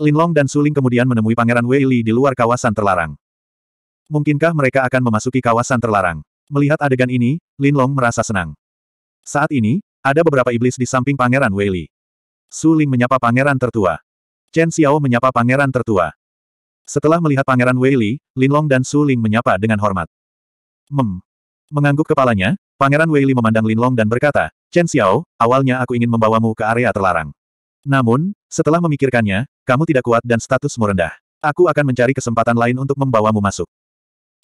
Linlong dan Suling kemudian menemui Pangeran Wei Li di luar kawasan terlarang. Mungkinkah mereka akan memasuki kawasan terlarang? Melihat adegan ini, Linlong merasa senang. Saat ini, ada beberapa iblis di samping Pangeran Wei Li. Suling menyapa Pangeran Tertua. Chen Xiao menyapa Pangeran Tertua. Setelah melihat Pangeran Wei Li, Linlong dan Suling menyapa dengan hormat. Mem. Mengangguk kepalanya, Pangeran Wei Li memandang Linlong dan berkata, Chen Xiao, awalnya aku ingin membawamu ke area terlarang. Namun, setelah memikirkannya, kamu tidak kuat dan statusmu rendah. Aku akan mencari kesempatan lain untuk membawamu masuk.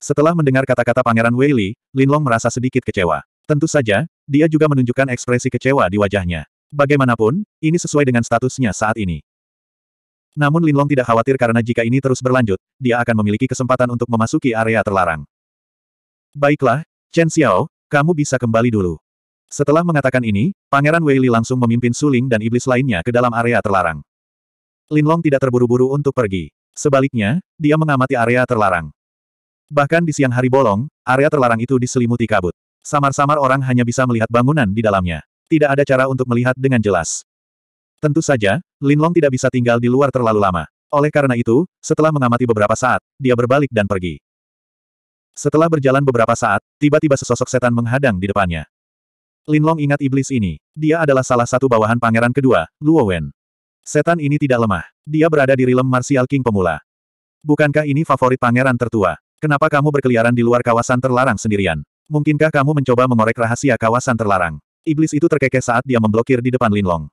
Setelah mendengar kata-kata Pangeran Wei Li, Lin Long merasa sedikit kecewa. Tentu saja, dia juga menunjukkan ekspresi kecewa di wajahnya. Bagaimanapun, ini sesuai dengan statusnya saat ini. Namun Lin Long tidak khawatir karena jika ini terus berlanjut, dia akan memiliki kesempatan untuk memasuki area terlarang. Baiklah, Chen Xiao, kamu bisa kembali dulu. Setelah mengatakan ini, Pangeran Wei Li langsung memimpin Suling dan iblis lainnya ke dalam area terlarang. Linlong tidak terburu-buru untuk pergi. Sebaliknya, dia mengamati area terlarang. Bahkan di siang hari bolong, area terlarang itu diselimuti kabut. Samar-samar orang hanya bisa melihat bangunan di dalamnya. Tidak ada cara untuk melihat dengan jelas. Tentu saja, Linlong tidak bisa tinggal di luar terlalu lama. Oleh karena itu, setelah mengamati beberapa saat, dia berbalik dan pergi. Setelah berjalan beberapa saat, tiba-tiba sesosok setan menghadang di depannya. Linlong ingat iblis ini. Dia adalah salah satu bawahan pangeran kedua, Luo Wen. Setan ini tidak lemah. Dia berada di rilem Martial King pemula. Bukankah ini favorit pangeran tertua? Kenapa kamu berkeliaran di luar kawasan terlarang sendirian? Mungkinkah kamu mencoba mengorek rahasia kawasan terlarang? Iblis itu terkekeh saat dia memblokir di depan Linlong.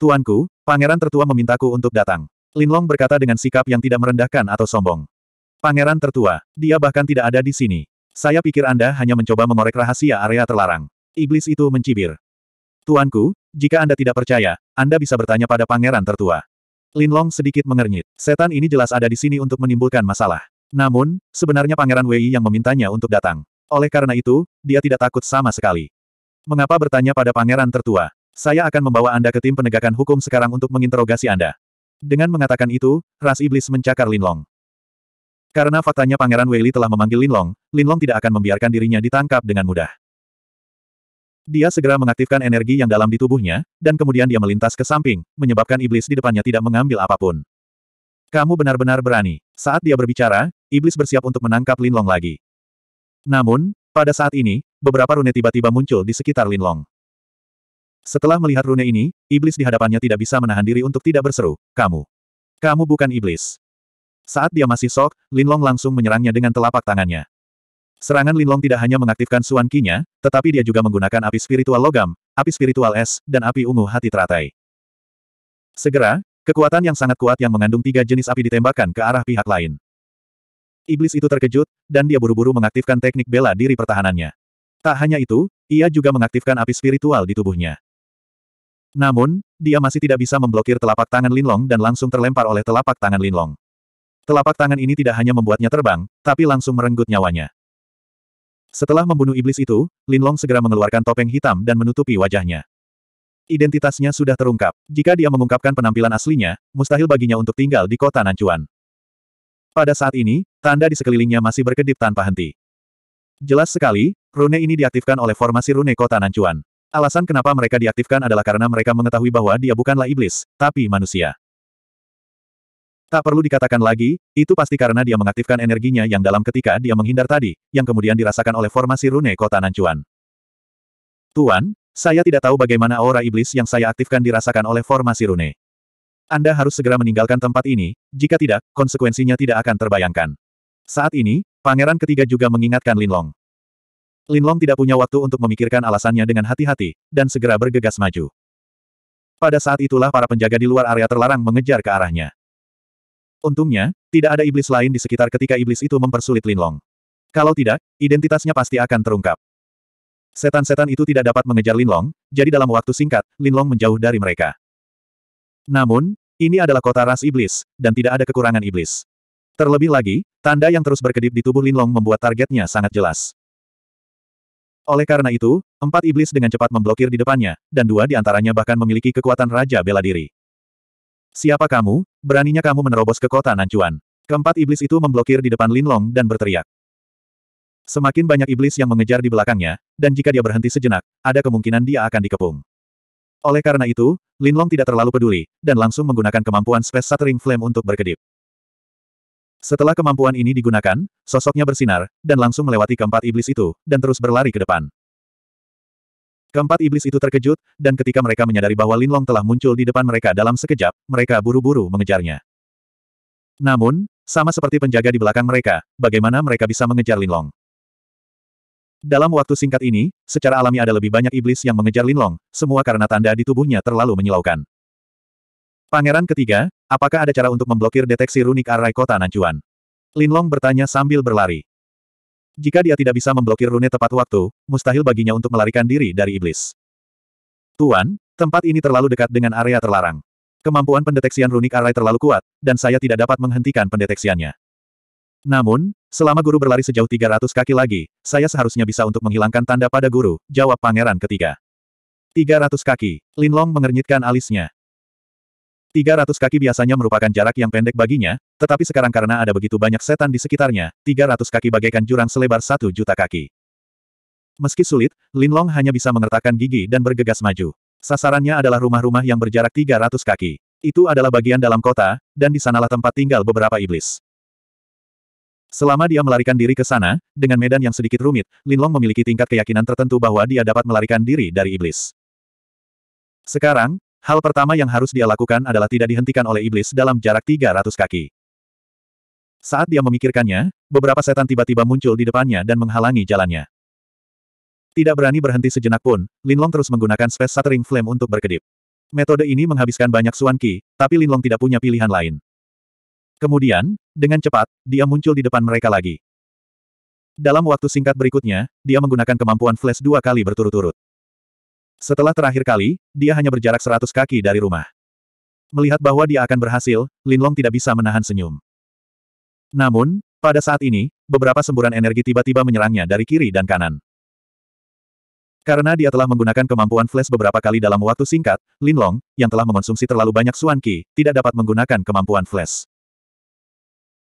Tuanku, pangeran tertua memintaku untuk datang. Linlong berkata dengan sikap yang tidak merendahkan atau sombong. Pangeran tertua, dia bahkan tidak ada di sini. Saya pikir Anda hanya mencoba mengorek rahasia area terlarang. Iblis itu mencibir. Tuanku, jika Anda tidak percaya, Anda bisa bertanya pada pangeran tertua. Linlong sedikit mengernyit. Setan ini jelas ada di sini untuk menimbulkan masalah. Namun, sebenarnya pangeran Wei yang memintanya untuk datang. Oleh karena itu, dia tidak takut sama sekali. Mengapa bertanya pada pangeran tertua? Saya akan membawa Anda ke tim penegakan hukum sekarang untuk menginterogasi Anda. Dengan mengatakan itu, ras iblis mencakar Linlong. Karena faktanya pangeran Wei telah memanggil Linlong, Linlong tidak akan membiarkan dirinya ditangkap dengan mudah. Dia segera mengaktifkan energi yang dalam di tubuhnya, dan kemudian dia melintas ke samping, menyebabkan iblis di depannya tidak mengambil apapun. Kamu benar-benar berani. Saat dia berbicara, iblis bersiap untuk menangkap Linlong lagi. Namun, pada saat ini, beberapa rune tiba-tiba muncul di sekitar Linlong. Setelah melihat rune ini, iblis di hadapannya tidak bisa menahan diri untuk tidak berseru, kamu. Kamu bukan iblis. Saat dia masih sok, Linlong langsung menyerangnya dengan telapak tangannya. Serangan Linlong tidak hanya mengaktifkan Suan Kinya, tetapi dia juga menggunakan api spiritual logam, api spiritual es, dan api ungu hati teratai. Segera, kekuatan yang sangat kuat yang mengandung tiga jenis api ditembakkan ke arah pihak lain. Iblis itu terkejut, dan dia buru-buru mengaktifkan teknik bela diri pertahanannya. Tak hanya itu, ia juga mengaktifkan api spiritual di tubuhnya. Namun, dia masih tidak bisa memblokir telapak tangan Linlong dan langsung terlempar oleh telapak tangan Linlong. Telapak tangan ini tidak hanya membuatnya terbang, tapi langsung merenggut nyawanya. Setelah membunuh iblis itu, Linlong segera mengeluarkan topeng hitam dan menutupi wajahnya. Identitasnya sudah terungkap. Jika dia mengungkapkan penampilan aslinya, mustahil baginya untuk tinggal di kota Nancuan. Pada saat ini, tanda di sekelilingnya masih berkedip tanpa henti. Jelas sekali, rune ini diaktifkan oleh formasi rune kota Nancuan. Alasan kenapa mereka diaktifkan adalah karena mereka mengetahui bahwa dia bukanlah iblis, tapi manusia. Tak perlu dikatakan lagi, itu pasti karena dia mengaktifkan energinya yang dalam ketika dia menghindar tadi, yang kemudian dirasakan oleh formasi rune kota Nancuan. Tuan, saya tidak tahu bagaimana aura iblis yang saya aktifkan dirasakan oleh formasi rune. Anda harus segera meninggalkan tempat ini, jika tidak, konsekuensinya tidak akan terbayangkan. Saat ini, pangeran ketiga juga mengingatkan Linlong. Linlong tidak punya waktu untuk memikirkan alasannya dengan hati-hati, dan segera bergegas maju. Pada saat itulah para penjaga di luar area terlarang mengejar ke arahnya. Untungnya, tidak ada iblis lain di sekitar ketika iblis itu mempersulit Linlong. Kalau tidak, identitasnya pasti akan terungkap. Setan-setan itu tidak dapat mengejar Linlong, jadi dalam waktu singkat, Linlong menjauh dari mereka. Namun, ini adalah kota ras iblis, dan tidak ada kekurangan iblis. Terlebih lagi, tanda yang terus berkedip di tubuh Linlong membuat targetnya sangat jelas. Oleh karena itu, empat iblis dengan cepat memblokir di depannya, dan dua di antaranya bahkan memiliki kekuatan Raja Bela Diri. Siapa kamu, Beraninya kamu menerobos ke kota Nancuan. Keempat iblis itu memblokir di depan Linlong dan berteriak. Semakin banyak iblis yang mengejar di belakangnya, dan jika dia berhenti sejenak, ada kemungkinan dia akan dikepung. Oleh karena itu, Linlong tidak terlalu peduli, dan langsung menggunakan kemampuan Space Shattering Flame untuk berkedip. Setelah kemampuan ini digunakan, sosoknya bersinar, dan langsung melewati keempat iblis itu, dan terus berlari ke depan. Keempat iblis itu terkejut, dan ketika mereka menyadari bahwa Linlong telah muncul di depan mereka dalam sekejap, mereka buru-buru mengejarnya. Namun, sama seperti penjaga di belakang mereka, bagaimana mereka bisa mengejar Linlong? Dalam waktu singkat ini, secara alami ada lebih banyak iblis yang mengejar Linlong, semua karena tanda di tubuhnya terlalu menyilaukan. Pangeran ketiga, apakah ada cara untuk memblokir deteksi runik arai kota Nanjuan? Linlong bertanya sambil berlari. Jika dia tidak bisa memblokir rune tepat waktu, mustahil baginya untuk melarikan diri dari iblis. Tuan, tempat ini terlalu dekat dengan area terlarang. Kemampuan pendeteksian runik arai terlalu kuat, dan saya tidak dapat menghentikan pendeteksiannya. Namun, selama guru berlari sejauh 300 kaki lagi, saya seharusnya bisa untuk menghilangkan tanda pada guru, jawab pangeran ketiga. 300 kaki, Linlong mengernyitkan alisnya. 300 kaki biasanya merupakan jarak yang pendek baginya, tetapi sekarang karena ada begitu banyak setan di sekitarnya, 300 kaki bagaikan jurang selebar satu juta kaki. Meski sulit, Lin Long hanya bisa mengertakkan gigi dan bergegas maju. Sasarannya adalah rumah-rumah yang berjarak 300 kaki. Itu adalah bagian dalam kota, dan di sanalah tempat tinggal beberapa iblis. Selama dia melarikan diri ke sana, dengan medan yang sedikit rumit, Lin Long memiliki tingkat keyakinan tertentu bahwa dia dapat melarikan diri dari iblis. Sekarang, Hal pertama yang harus dia lakukan adalah tidak dihentikan oleh iblis dalam jarak 300 kaki. Saat dia memikirkannya, beberapa setan tiba-tiba muncul di depannya dan menghalangi jalannya. Tidak berani berhenti sejenak pun, Linlong terus menggunakan Space Shattering Flame untuk berkedip. Metode ini menghabiskan banyak Suan Qi, tapi Linlong tidak punya pilihan lain. Kemudian, dengan cepat, dia muncul di depan mereka lagi. Dalam waktu singkat berikutnya, dia menggunakan kemampuan flash dua kali berturut-turut. Setelah terakhir kali, dia hanya berjarak seratus kaki dari rumah. Melihat bahwa dia akan berhasil, Linlong tidak bisa menahan senyum. Namun, pada saat ini, beberapa semburan energi tiba-tiba menyerangnya dari kiri dan kanan. Karena dia telah menggunakan kemampuan flash beberapa kali dalam waktu singkat, Linlong, yang telah mengonsumsi terlalu banyak Xuan Qi, tidak dapat menggunakan kemampuan flash.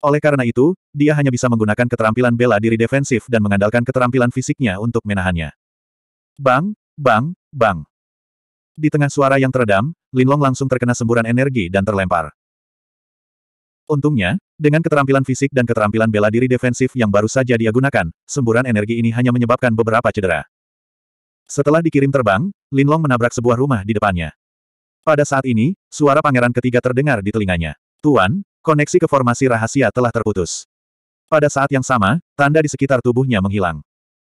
Oleh karena itu, dia hanya bisa menggunakan keterampilan bela diri defensif dan mengandalkan keterampilan fisiknya untuk menahannya. Bang, bang, Bang! Di tengah suara yang teredam, Linlong langsung terkena semburan energi dan terlempar. Untungnya, dengan keterampilan fisik dan keterampilan bela diri defensif yang baru saja dia gunakan, semburan energi ini hanya menyebabkan beberapa cedera. Setelah dikirim terbang, Linlong menabrak sebuah rumah di depannya. Pada saat ini, suara pangeran ketiga terdengar di telinganya. Tuan, koneksi ke formasi rahasia telah terputus. Pada saat yang sama, tanda di sekitar tubuhnya menghilang.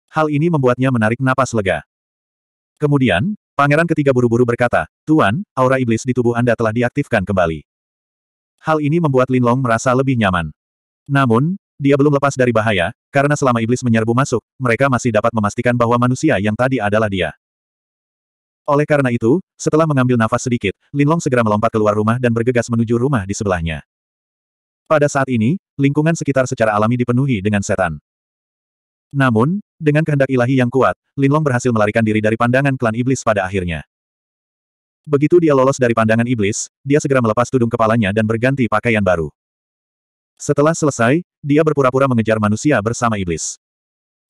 Hal ini membuatnya menarik napas lega. Kemudian, pangeran ketiga buru-buru berkata, Tuan, aura iblis di tubuh Anda telah diaktifkan kembali. Hal ini membuat Linlong merasa lebih nyaman. Namun, dia belum lepas dari bahaya, karena selama iblis menyerbu masuk, mereka masih dapat memastikan bahwa manusia yang tadi adalah dia. Oleh karena itu, setelah mengambil nafas sedikit, Linlong segera melompat keluar rumah dan bergegas menuju rumah di sebelahnya. Pada saat ini, lingkungan sekitar secara alami dipenuhi dengan setan. Namun, dengan kehendak ilahi yang kuat, Linlong berhasil melarikan diri dari pandangan klan iblis pada akhirnya. Begitu dia lolos dari pandangan iblis, dia segera melepas tudung kepalanya dan berganti pakaian baru. Setelah selesai, dia berpura-pura mengejar manusia bersama iblis.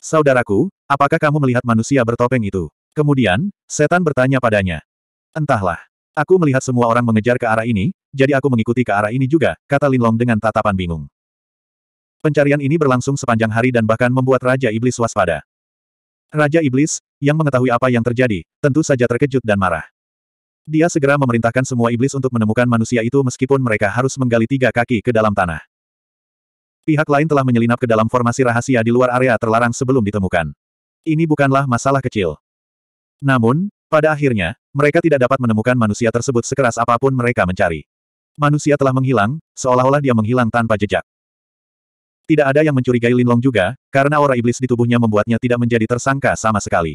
Saudaraku, apakah kamu melihat manusia bertopeng itu? Kemudian, setan bertanya padanya. Entahlah. Aku melihat semua orang mengejar ke arah ini, jadi aku mengikuti ke arah ini juga, kata Linlong dengan tatapan bingung. Pencarian ini berlangsung sepanjang hari dan bahkan membuat Raja Iblis waspada. Raja Iblis, yang mengetahui apa yang terjadi, tentu saja terkejut dan marah. Dia segera memerintahkan semua iblis untuk menemukan manusia itu meskipun mereka harus menggali tiga kaki ke dalam tanah. Pihak lain telah menyelinap ke dalam formasi rahasia di luar area terlarang sebelum ditemukan. Ini bukanlah masalah kecil. Namun, pada akhirnya, mereka tidak dapat menemukan manusia tersebut sekeras apapun mereka mencari. Manusia telah menghilang, seolah-olah dia menghilang tanpa jejak. Tidak ada yang mencurigai Linlong juga, karena aura iblis di tubuhnya membuatnya tidak menjadi tersangka sama sekali.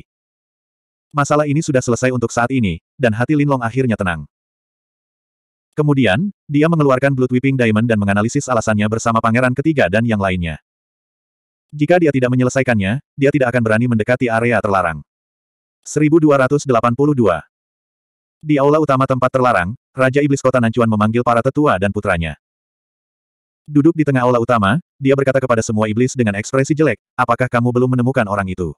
Masalah ini sudah selesai untuk saat ini, dan hati Linlong akhirnya tenang. Kemudian, dia mengeluarkan Blood Whipping Diamond dan menganalisis alasannya bersama pangeran ketiga dan yang lainnya. Jika dia tidak menyelesaikannya, dia tidak akan berani mendekati area terlarang. 1282 Di aula utama tempat terlarang, Raja Iblis Kota Nancuan memanggil para tetua dan putranya. Duduk di tengah aula utama, dia berkata kepada semua iblis dengan ekspresi jelek, apakah kamu belum menemukan orang itu?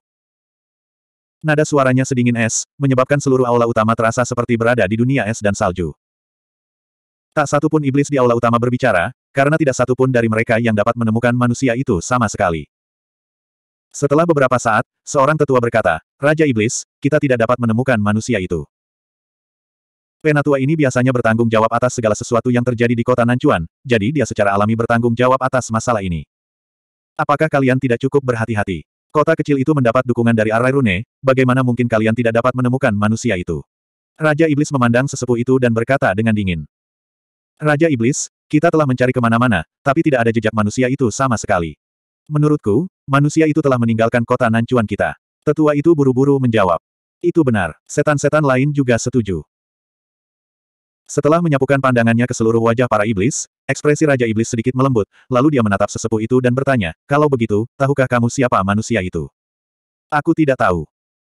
Nada suaranya sedingin es, menyebabkan seluruh aula utama terasa seperti berada di dunia es dan salju. Tak satu pun iblis di aula utama berbicara, karena tidak satu pun dari mereka yang dapat menemukan manusia itu sama sekali. Setelah beberapa saat, seorang tetua berkata, Raja Iblis, kita tidak dapat menemukan manusia itu. Penatua ini biasanya bertanggung jawab atas segala sesuatu yang terjadi di kota Nancuan, jadi dia secara alami bertanggung jawab atas masalah ini. Apakah kalian tidak cukup berhati-hati? Kota kecil itu mendapat dukungan dari Arai Rune, bagaimana mungkin kalian tidak dapat menemukan manusia itu? Raja Iblis memandang sesepuh itu dan berkata dengan dingin. Raja Iblis, kita telah mencari kemana-mana, tapi tidak ada jejak manusia itu sama sekali. Menurutku, manusia itu telah meninggalkan kota Nancuan kita. Tetua itu buru-buru menjawab. Itu benar, setan-setan lain juga setuju. Setelah menyapukan pandangannya ke seluruh wajah para iblis, ekspresi Raja Iblis sedikit melembut, lalu dia menatap sesepuh itu dan bertanya, kalau begitu, tahukah kamu siapa manusia itu? Aku tidak tahu.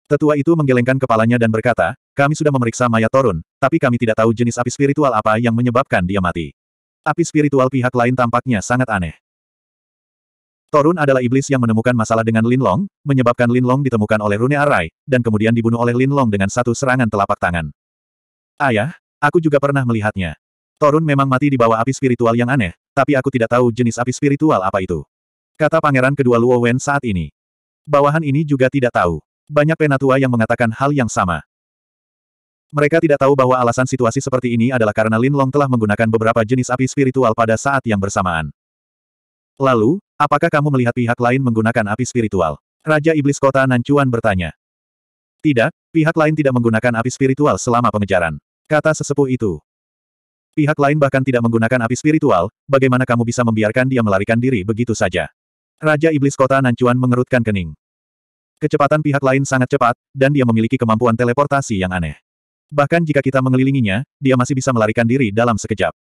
Tetua itu menggelengkan kepalanya dan berkata, kami sudah memeriksa mayat Torun, tapi kami tidak tahu jenis api spiritual apa yang menyebabkan dia mati. Api spiritual pihak lain tampaknya sangat aneh. Torun adalah iblis yang menemukan masalah dengan Linlong, menyebabkan Linlong ditemukan oleh Rune Arai, dan kemudian dibunuh oleh Linlong dengan satu serangan telapak tangan. Ayah, Aku juga pernah melihatnya. Torun memang mati di bawah api spiritual yang aneh, tapi aku tidak tahu jenis api spiritual apa itu. Kata pangeran kedua Luo Wen saat ini. Bawahan ini juga tidak tahu. Banyak penatua yang mengatakan hal yang sama. Mereka tidak tahu bahwa alasan situasi seperti ini adalah karena Lin Long telah menggunakan beberapa jenis api spiritual pada saat yang bersamaan. Lalu, apakah kamu melihat pihak lain menggunakan api spiritual? Raja Iblis Kota Nancuan bertanya. Tidak, pihak lain tidak menggunakan api spiritual selama pengejaran. Kata sesepuh itu. Pihak lain bahkan tidak menggunakan api spiritual, bagaimana kamu bisa membiarkan dia melarikan diri begitu saja? Raja Iblis Kota Nancuan mengerutkan kening. Kecepatan pihak lain sangat cepat, dan dia memiliki kemampuan teleportasi yang aneh. Bahkan jika kita mengelilinginya, dia masih bisa melarikan diri dalam sekejap.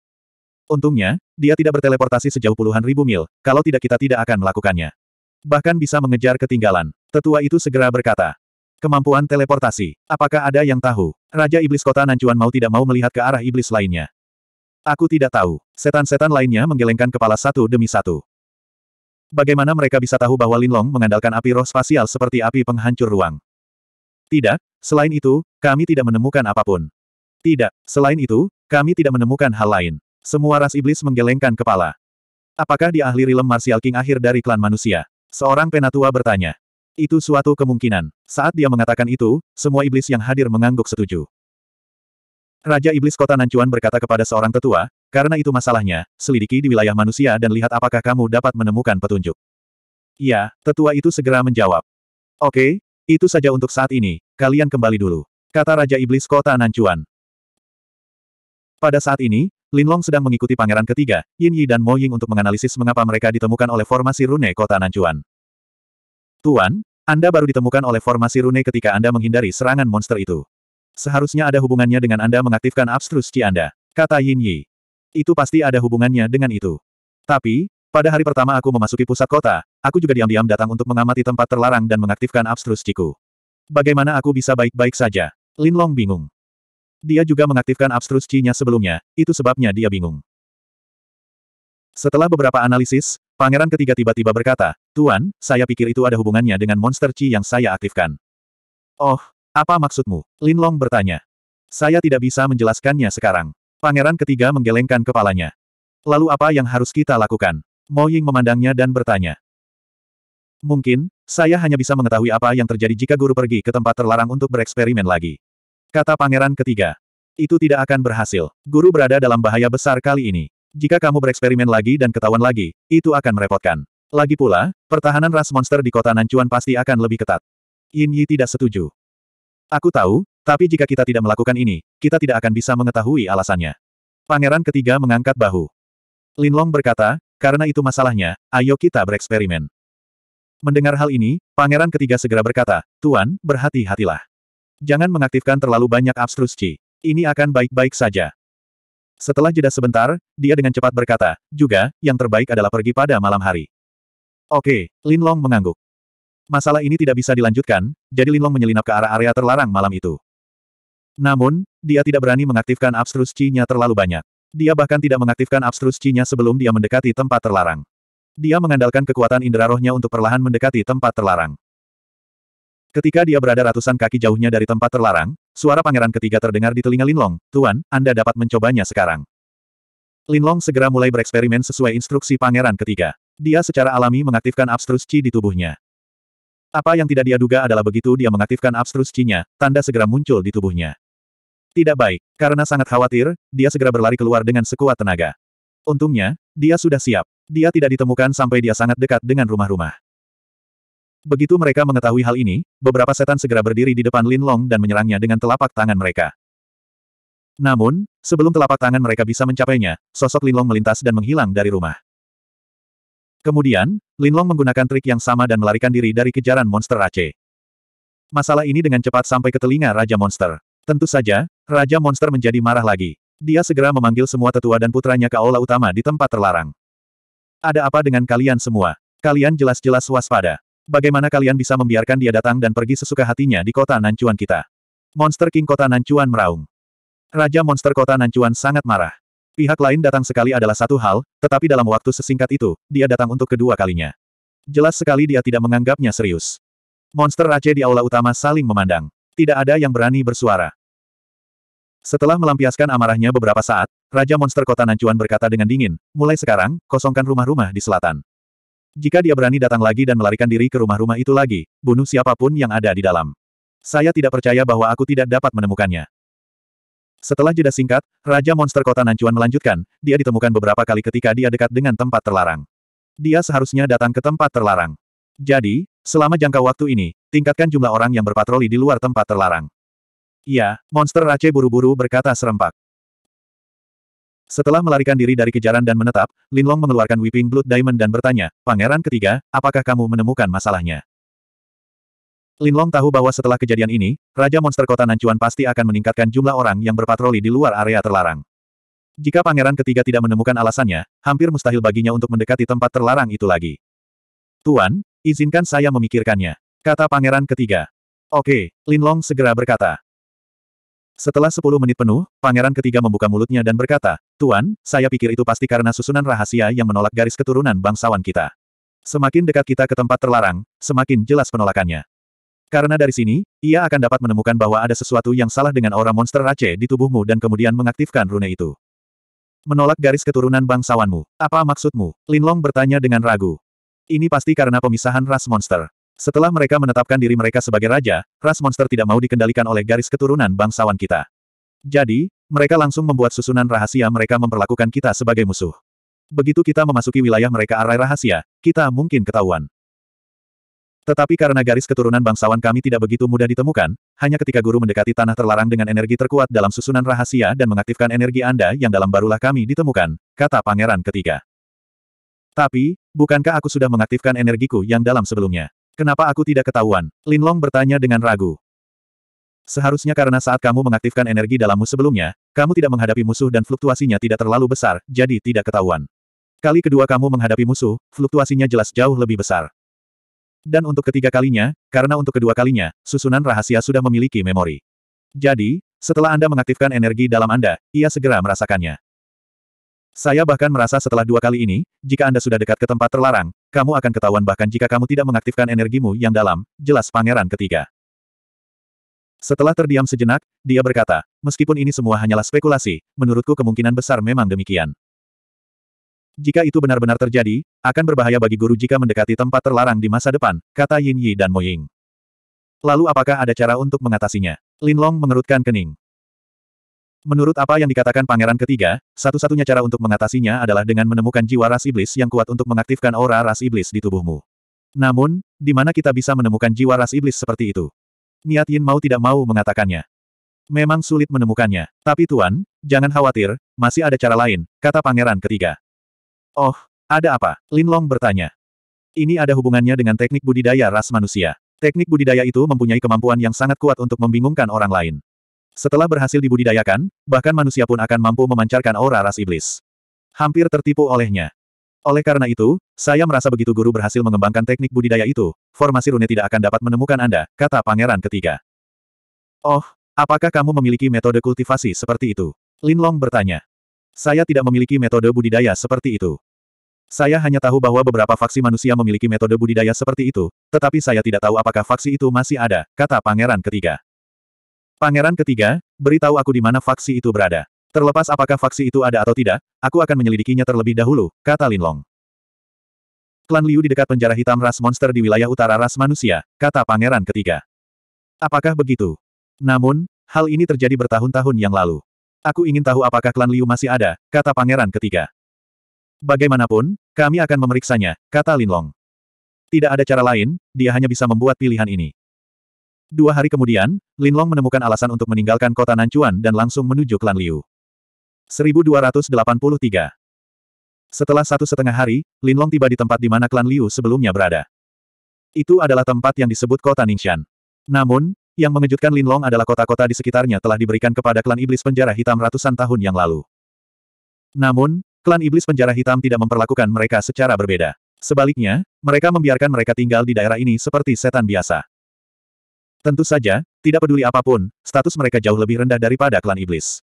Untungnya, dia tidak berteleportasi sejauh puluhan ribu mil, kalau tidak kita tidak akan melakukannya. Bahkan bisa mengejar ketinggalan. Tetua itu segera berkata. Kemampuan teleportasi. Apakah ada yang tahu? Raja Iblis Kota Nancuan mau tidak mau melihat ke arah iblis lainnya. Aku tidak tahu. Setan-setan lainnya menggelengkan kepala satu demi satu. Bagaimana mereka bisa tahu bahwa Linlong mengandalkan api roh spasial seperti api penghancur ruang? Tidak, selain itu, kami tidak menemukan apapun. Tidak, selain itu, kami tidak menemukan hal lain. Semua ras iblis menggelengkan kepala. Apakah di ahli rilem martial king akhir dari klan manusia? Seorang penatua bertanya. Itu suatu kemungkinan. Saat dia mengatakan itu, semua iblis yang hadir mengangguk setuju. Raja Iblis Kota Nancuan berkata kepada seorang tetua, karena itu masalahnya, selidiki di wilayah manusia dan lihat apakah kamu dapat menemukan petunjuk. Ya, tetua itu segera menjawab. Oke, itu saja untuk saat ini, kalian kembali dulu. Kata Raja Iblis Kota Nancuan. Pada saat ini, Linlong sedang mengikuti pangeran ketiga, Yin Yi dan Mo Ying untuk menganalisis mengapa mereka ditemukan oleh formasi rune kota Nancuan. Tuan, Anda baru ditemukan oleh formasi rune ketika Anda menghindari serangan monster itu. Seharusnya ada hubungannya dengan Anda mengaktifkan abstrus Qi Anda, kata Yin Yi. Itu pasti ada hubungannya dengan itu. Tapi, pada hari pertama aku memasuki pusat kota, aku juga diam-diam datang untuk mengamati tempat terlarang dan mengaktifkan abstrus Ciku. Bagaimana aku bisa baik-baik saja? Lin Long bingung. Dia juga mengaktifkan abstrus Qi-nya sebelumnya, itu sebabnya dia bingung. Setelah beberapa analisis, Pangeran ketiga tiba-tiba berkata, Tuan, saya pikir itu ada hubungannya dengan monster Qi yang saya aktifkan. Oh, apa maksudmu? Lin Long bertanya. Saya tidak bisa menjelaskannya sekarang. Pangeran ketiga menggelengkan kepalanya. Lalu apa yang harus kita lakukan? Mo Ying memandangnya dan bertanya. Mungkin, saya hanya bisa mengetahui apa yang terjadi jika guru pergi ke tempat terlarang untuk bereksperimen lagi. Kata pangeran ketiga. Itu tidak akan berhasil. Guru berada dalam bahaya besar kali ini. Jika kamu bereksperimen lagi dan ketahuan lagi, itu akan merepotkan. Lagi pula, pertahanan ras monster di kota Nancuan pasti akan lebih ketat. Yin Yi tidak setuju. Aku tahu, tapi jika kita tidak melakukan ini, kita tidak akan bisa mengetahui alasannya. Pangeran ketiga mengangkat bahu. Lin Long berkata, karena itu masalahnya, ayo kita bereksperimen. Mendengar hal ini, pangeran ketiga segera berkata, Tuan, berhati-hatilah. Jangan mengaktifkan terlalu banyak abstrus Ini akan baik-baik saja. Setelah jeda sebentar, dia dengan cepat berkata, juga, yang terbaik adalah pergi pada malam hari. Oke, Lin Long mengangguk. Masalah ini tidak bisa dilanjutkan, jadi Lin Long menyelinap ke arah area terlarang malam itu. Namun, dia tidak berani mengaktifkan abstrus nya terlalu banyak. Dia bahkan tidak mengaktifkan abstrus nya sebelum dia mendekati tempat terlarang. Dia mengandalkan kekuatan indera rohnya untuk perlahan mendekati tempat terlarang. Ketika dia berada ratusan kaki jauhnya dari tempat terlarang, suara pangeran ketiga terdengar di telinga Linlong, Tuan, Anda dapat mencobanya sekarang. Linlong segera mulai bereksperimen sesuai instruksi pangeran ketiga. Dia secara alami mengaktifkan abstrus chi di tubuhnya. Apa yang tidak dia duga adalah begitu dia mengaktifkan abstrus chi-nya, tanda segera muncul di tubuhnya. Tidak baik, karena sangat khawatir, dia segera berlari keluar dengan sekuat tenaga. Untungnya, dia sudah siap. Dia tidak ditemukan sampai dia sangat dekat dengan rumah-rumah. Begitu mereka mengetahui hal ini, beberapa setan segera berdiri di depan Lin Long dan menyerangnya dengan telapak tangan mereka. Namun, sebelum telapak tangan mereka bisa mencapainya, sosok Lin Long melintas dan menghilang dari rumah. Kemudian, Lin Long menggunakan trik yang sama dan melarikan diri dari kejaran monster Aceh. Masalah ini dengan cepat sampai ke telinga Raja Monster. Tentu saja, Raja Monster menjadi marah lagi. Dia segera memanggil semua tetua dan putranya ke aula utama di tempat terlarang. Ada apa dengan kalian semua? Kalian jelas-jelas waspada. Bagaimana kalian bisa membiarkan dia datang dan pergi sesuka hatinya di kota Nancuan kita? Monster King kota Nancuan meraung. Raja monster kota Nancuan sangat marah. Pihak lain datang sekali adalah satu hal, tetapi dalam waktu sesingkat itu, dia datang untuk kedua kalinya. Jelas sekali dia tidak menganggapnya serius. Monster Aceh di aula utama saling memandang. Tidak ada yang berani bersuara. Setelah melampiaskan amarahnya beberapa saat, Raja Monster Kota Nancuan berkata dengan dingin, mulai sekarang, kosongkan rumah-rumah di selatan. Jika dia berani datang lagi dan melarikan diri ke rumah-rumah itu lagi, bunuh siapapun yang ada di dalam. Saya tidak percaya bahwa aku tidak dapat menemukannya. Setelah jeda singkat, Raja Monster Kota Nancuan melanjutkan, dia ditemukan beberapa kali ketika dia dekat dengan tempat terlarang. Dia seharusnya datang ke tempat terlarang. Jadi, selama jangka waktu ini, tingkatkan jumlah orang yang berpatroli di luar tempat terlarang. Ya, monster Race buru-buru berkata serempak. Setelah melarikan diri dari kejaran dan menetap, Linlong mengeluarkan Weeping Blood Diamond dan bertanya, Pangeran ketiga, apakah kamu menemukan masalahnya? Linlong tahu bahwa setelah kejadian ini, Raja Monster Kota Nancuan pasti akan meningkatkan jumlah orang yang berpatroli di luar area terlarang. Jika pangeran ketiga tidak menemukan alasannya, hampir mustahil baginya untuk mendekati tempat terlarang itu lagi. Tuan, izinkan saya memikirkannya, kata pangeran ketiga. Oke, Linlong segera berkata. Setelah 10 menit penuh, pangeran ketiga membuka mulutnya dan berkata, Tuan, saya pikir itu pasti karena susunan rahasia yang menolak garis keturunan bangsawan kita. Semakin dekat kita ke tempat terlarang, semakin jelas penolakannya. Karena dari sini, ia akan dapat menemukan bahwa ada sesuatu yang salah dengan aura monster race di tubuhmu dan kemudian mengaktifkan rune itu. Menolak garis keturunan bangsawanmu. Apa maksudmu? Linlong bertanya dengan ragu. Ini pasti karena pemisahan ras monster. Setelah mereka menetapkan diri mereka sebagai raja, ras monster tidak mau dikendalikan oleh garis keturunan bangsawan kita. Jadi, mereka langsung membuat susunan rahasia mereka memperlakukan kita sebagai musuh. Begitu kita memasuki wilayah mereka arai rahasia, kita mungkin ketahuan. Tetapi karena garis keturunan bangsawan kami tidak begitu mudah ditemukan, hanya ketika guru mendekati tanah terlarang dengan energi terkuat dalam susunan rahasia dan mengaktifkan energi Anda yang dalam barulah kami ditemukan, kata pangeran ketiga. Tapi, bukankah aku sudah mengaktifkan energiku yang dalam sebelumnya? Kenapa aku tidak ketahuan? Linlong bertanya dengan ragu. Seharusnya karena saat kamu mengaktifkan energi dalammu sebelumnya, kamu tidak menghadapi musuh dan fluktuasinya tidak terlalu besar, jadi tidak ketahuan. Kali kedua kamu menghadapi musuh, fluktuasinya jelas jauh lebih besar. Dan untuk ketiga kalinya, karena untuk kedua kalinya, susunan rahasia sudah memiliki memori. Jadi, setelah Anda mengaktifkan energi dalam Anda, ia segera merasakannya. Saya bahkan merasa setelah dua kali ini, jika Anda sudah dekat ke tempat terlarang, kamu akan ketahuan bahkan jika kamu tidak mengaktifkan energimu yang dalam, jelas pangeran ketiga. Setelah terdiam sejenak, dia berkata, meskipun ini semua hanyalah spekulasi, menurutku kemungkinan besar memang demikian. Jika itu benar-benar terjadi, akan berbahaya bagi guru jika mendekati tempat terlarang di masa depan, kata Yin Yi dan Mo Ying. Lalu apakah ada cara untuk mengatasinya? Lin Long mengerutkan kening. Menurut apa yang dikatakan pangeran ketiga, satu-satunya cara untuk mengatasinya adalah dengan menemukan jiwa ras iblis yang kuat untuk mengaktifkan aura ras iblis di tubuhmu. Namun, di mana kita bisa menemukan jiwa ras iblis seperti itu? Niat Yin mau tidak mau mengatakannya. Memang sulit menemukannya, tapi Tuan, jangan khawatir, masih ada cara lain, kata pangeran ketiga. Oh, ada apa? Lin Long bertanya. Ini ada hubungannya dengan teknik budidaya ras manusia. Teknik budidaya itu mempunyai kemampuan yang sangat kuat untuk membingungkan orang lain. Setelah berhasil dibudidayakan, bahkan manusia pun akan mampu memancarkan aura ras iblis. Hampir tertipu olehnya. Oleh karena itu, saya merasa begitu guru berhasil mengembangkan teknik budidaya itu, formasi rune tidak akan dapat menemukan Anda, kata pangeran ketiga. Oh, apakah kamu memiliki metode kultivasi seperti itu? Linlong bertanya. Saya tidak memiliki metode budidaya seperti itu. Saya hanya tahu bahwa beberapa faksi manusia memiliki metode budidaya seperti itu, tetapi saya tidak tahu apakah faksi itu masih ada, kata pangeran ketiga. Pangeran ketiga, beritahu aku di mana faksi itu berada. Terlepas apakah faksi itu ada atau tidak, aku akan menyelidikinya terlebih dahulu, kata Linlong. Klan Liu di dekat penjara hitam ras monster di wilayah utara ras manusia, kata pangeran ketiga. Apakah begitu? Namun, hal ini terjadi bertahun-tahun yang lalu. Aku ingin tahu apakah klan Liu masih ada, kata pangeran ketiga. Bagaimanapun, kami akan memeriksanya, kata Linlong. Tidak ada cara lain, dia hanya bisa membuat pilihan ini. Dua hari kemudian, Linlong menemukan alasan untuk meninggalkan kota Nanchuan dan langsung menuju klan Liu. 1283. Setelah satu setengah hari, Linlong tiba di tempat di mana klan Liu sebelumnya berada. Itu adalah tempat yang disebut kota Ningxian. Namun, yang mengejutkan Linlong adalah kota-kota di sekitarnya telah diberikan kepada klan iblis penjara hitam ratusan tahun yang lalu. Namun, klan iblis penjara hitam tidak memperlakukan mereka secara berbeda. Sebaliknya, mereka membiarkan mereka tinggal di daerah ini seperti setan biasa. Tentu saja, tidak peduli apapun, status mereka jauh lebih rendah daripada klan iblis.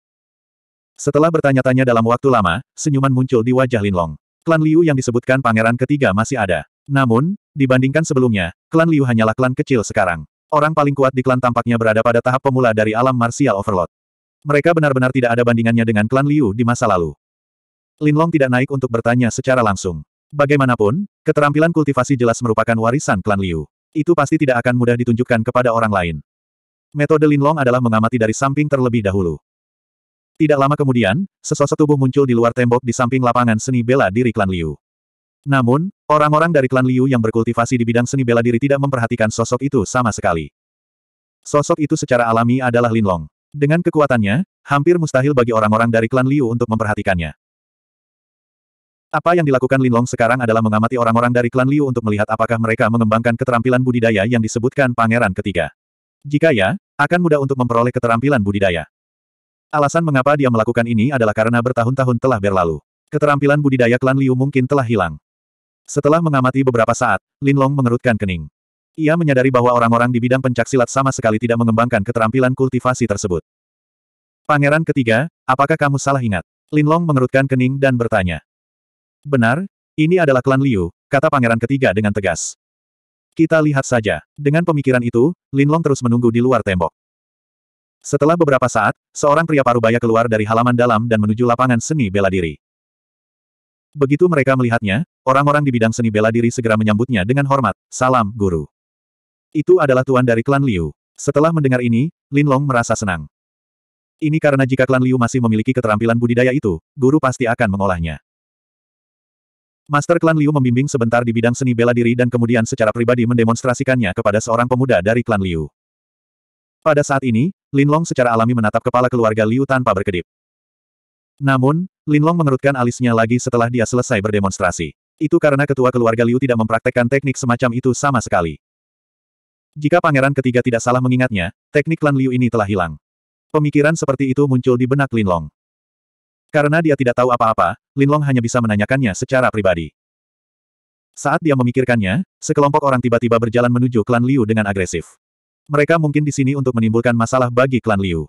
Setelah bertanya-tanya dalam waktu lama, senyuman muncul di wajah Linlong. Klan Liu yang disebutkan pangeran ketiga masih ada. Namun, dibandingkan sebelumnya, klan Liu hanyalah klan kecil sekarang. Orang paling kuat di klan tampaknya berada pada tahap pemula dari alam martial overload. Mereka benar-benar tidak ada bandingannya dengan klan Liu di masa lalu. Linlong tidak naik untuk bertanya secara langsung. Bagaimanapun, keterampilan kultivasi jelas merupakan warisan klan Liu. Itu pasti tidak akan mudah ditunjukkan kepada orang lain. Metode Linlong adalah mengamati dari samping terlebih dahulu. Tidak lama kemudian, sesosok tubuh muncul di luar tembok di samping lapangan seni bela diri klan Liu. Namun, orang-orang dari klan Liu yang berkultivasi di bidang seni bela diri tidak memperhatikan sosok itu sama sekali. Sosok itu secara alami adalah Lin Long. Dengan kekuatannya, hampir mustahil bagi orang-orang dari klan Liu untuk memperhatikannya. Apa yang dilakukan Lin Long sekarang adalah mengamati orang-orang dari klan Liu untuk melihat apakah mereka mengembangkan keterampilan budidaya yang disebutkan pangeran ketiga. Jika ya, akan mudah untuk memperoleh keterampilan budidaya. Alasan mengapa dia melakukan ini adalah karena bertahun-tahun telah berlalu. Keterampilan budidaya klan Liu mungkin telah hilang. Setelah mengamati beberapa saat, Lin Long mengerutkan kening. Ia menyadari bahwa orang-orang di bidang pencaksilat sama sekali tidak mengembangkan keterampilan kultivasi tersebut. Pangeran ketiga, apakah kamu salah ingat? Lin Long mengerutkan kening dan bertanya. Benar, ini adalah klan Liu, kata pangeran ketiga dengan tegas. Kita lihat saja. Dengan pemikiran itu, Lin Long terus menunggu di luar tembok. Setelah beberapa saat, seorang pria parubaya keluar dari halaman dalam dan menuju lapangan seni bela diri. Begitu mereka melihatnya, orang-orang di bidang seni bela diri segera menyambutnya dengan hormat, salam, guru. Itu adalah tuan dari klan Liu. Setelah mendengar ini, Lin Long merasa senang. Ini karena jika klan Liu masih memiliki keterampilan budidaya itu, guru pasti akan mengolahnya. Master klan Liu membimbing sebentar di bidang seni bela diri dan kemudian secara pribadi mendemonstrasikannya kepada seorang pemuda dari klan Liu. Pada saat ini, Linlong secara alami menatap kepala keluarga Liu tanpa berkedip. Namun, Linlong mengerutkan alisnya lagi setelah dia selesai berdemonstrasi. Itu karena ketua keluarga Liu tidak mempraktekkan teknik semacam itu sama sekali. Jika pangeran ketiga tidak salah mengingatnya, teknik klan Liu ini telah hilang. Pemikiran seperti itu muncul di benak Linlong. Karena dia tidak tahu apa-apa, Linlong hanya bisa menanyakannya secara pribadi. Saat dia memikirkannya, sekelompok orang tiba-tiba berjalan menuju klan Liu dengan agresif. Mereka mungkin di sini untuk menimbulkan masalah bagi klan Liu.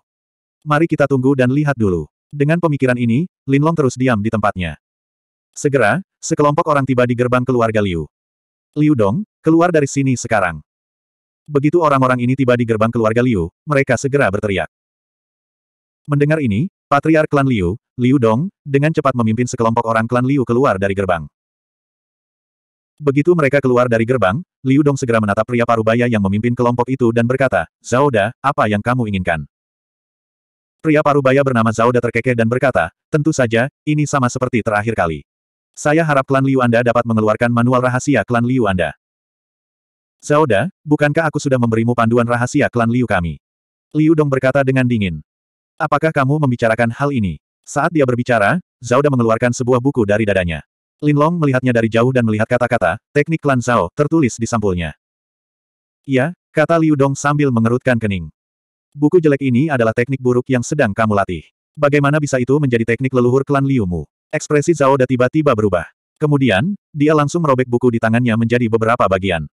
Mari kita tunggu dan lihat dulu. Dengan pemikiran ini, Linlong terus diam di tempatnya. Segera, sekelompok orang tiba di gerbang keluarga Liu. Liu Dong, keluar dari sini sekarang. Begitu orang-orang ini tiba di gerbang keluarga Liu, mereka segera berteriak. Mendengar ini, Patriar Klan Liu, Liu Dong, dengan cepat memimpin sekelompok orang Klan Liu keluar dari gerbang. Begitu mereka keluar dari gerbang, Liu Dong segera menatap pria parubaya yang memimpin kelompok itu dan berkata, Zauda, apa yang kamu inginkan? Pria parubaya bernama Zauda terkekeh dan berkata, tentu saja, ini sama seperti terakhir kali. Saya harap klan Liu Anda dapat mengeluarkan manual rahasia klan Liu Anda. Zauda, bukankah aku sudah memberimu panduan rahasia klan Liu kami? Liu Dong berkata dengan dingin. Apakah kamu membicarakan hal ini? Saat dia berbicara, Zauda mengeluarkan sebuah buku dari dadanya. Lin Long melihatnya dari jauh dan melihat kata-kata, teknik klan Zhao, tertulis di sampulnya. Iya, kata Liu Dong sambil mengerutkan kening. Buku jelek ini adalah teknik buruk yang sedang kamu latih. Bagaimana bisa itu menjadi teknik leluhur klan Liu mu? Ekspresi Zhao Da tiba-tiba berubah. Kemudian, dia langsung merobek buku di tangannya menjadi beberapa bagian.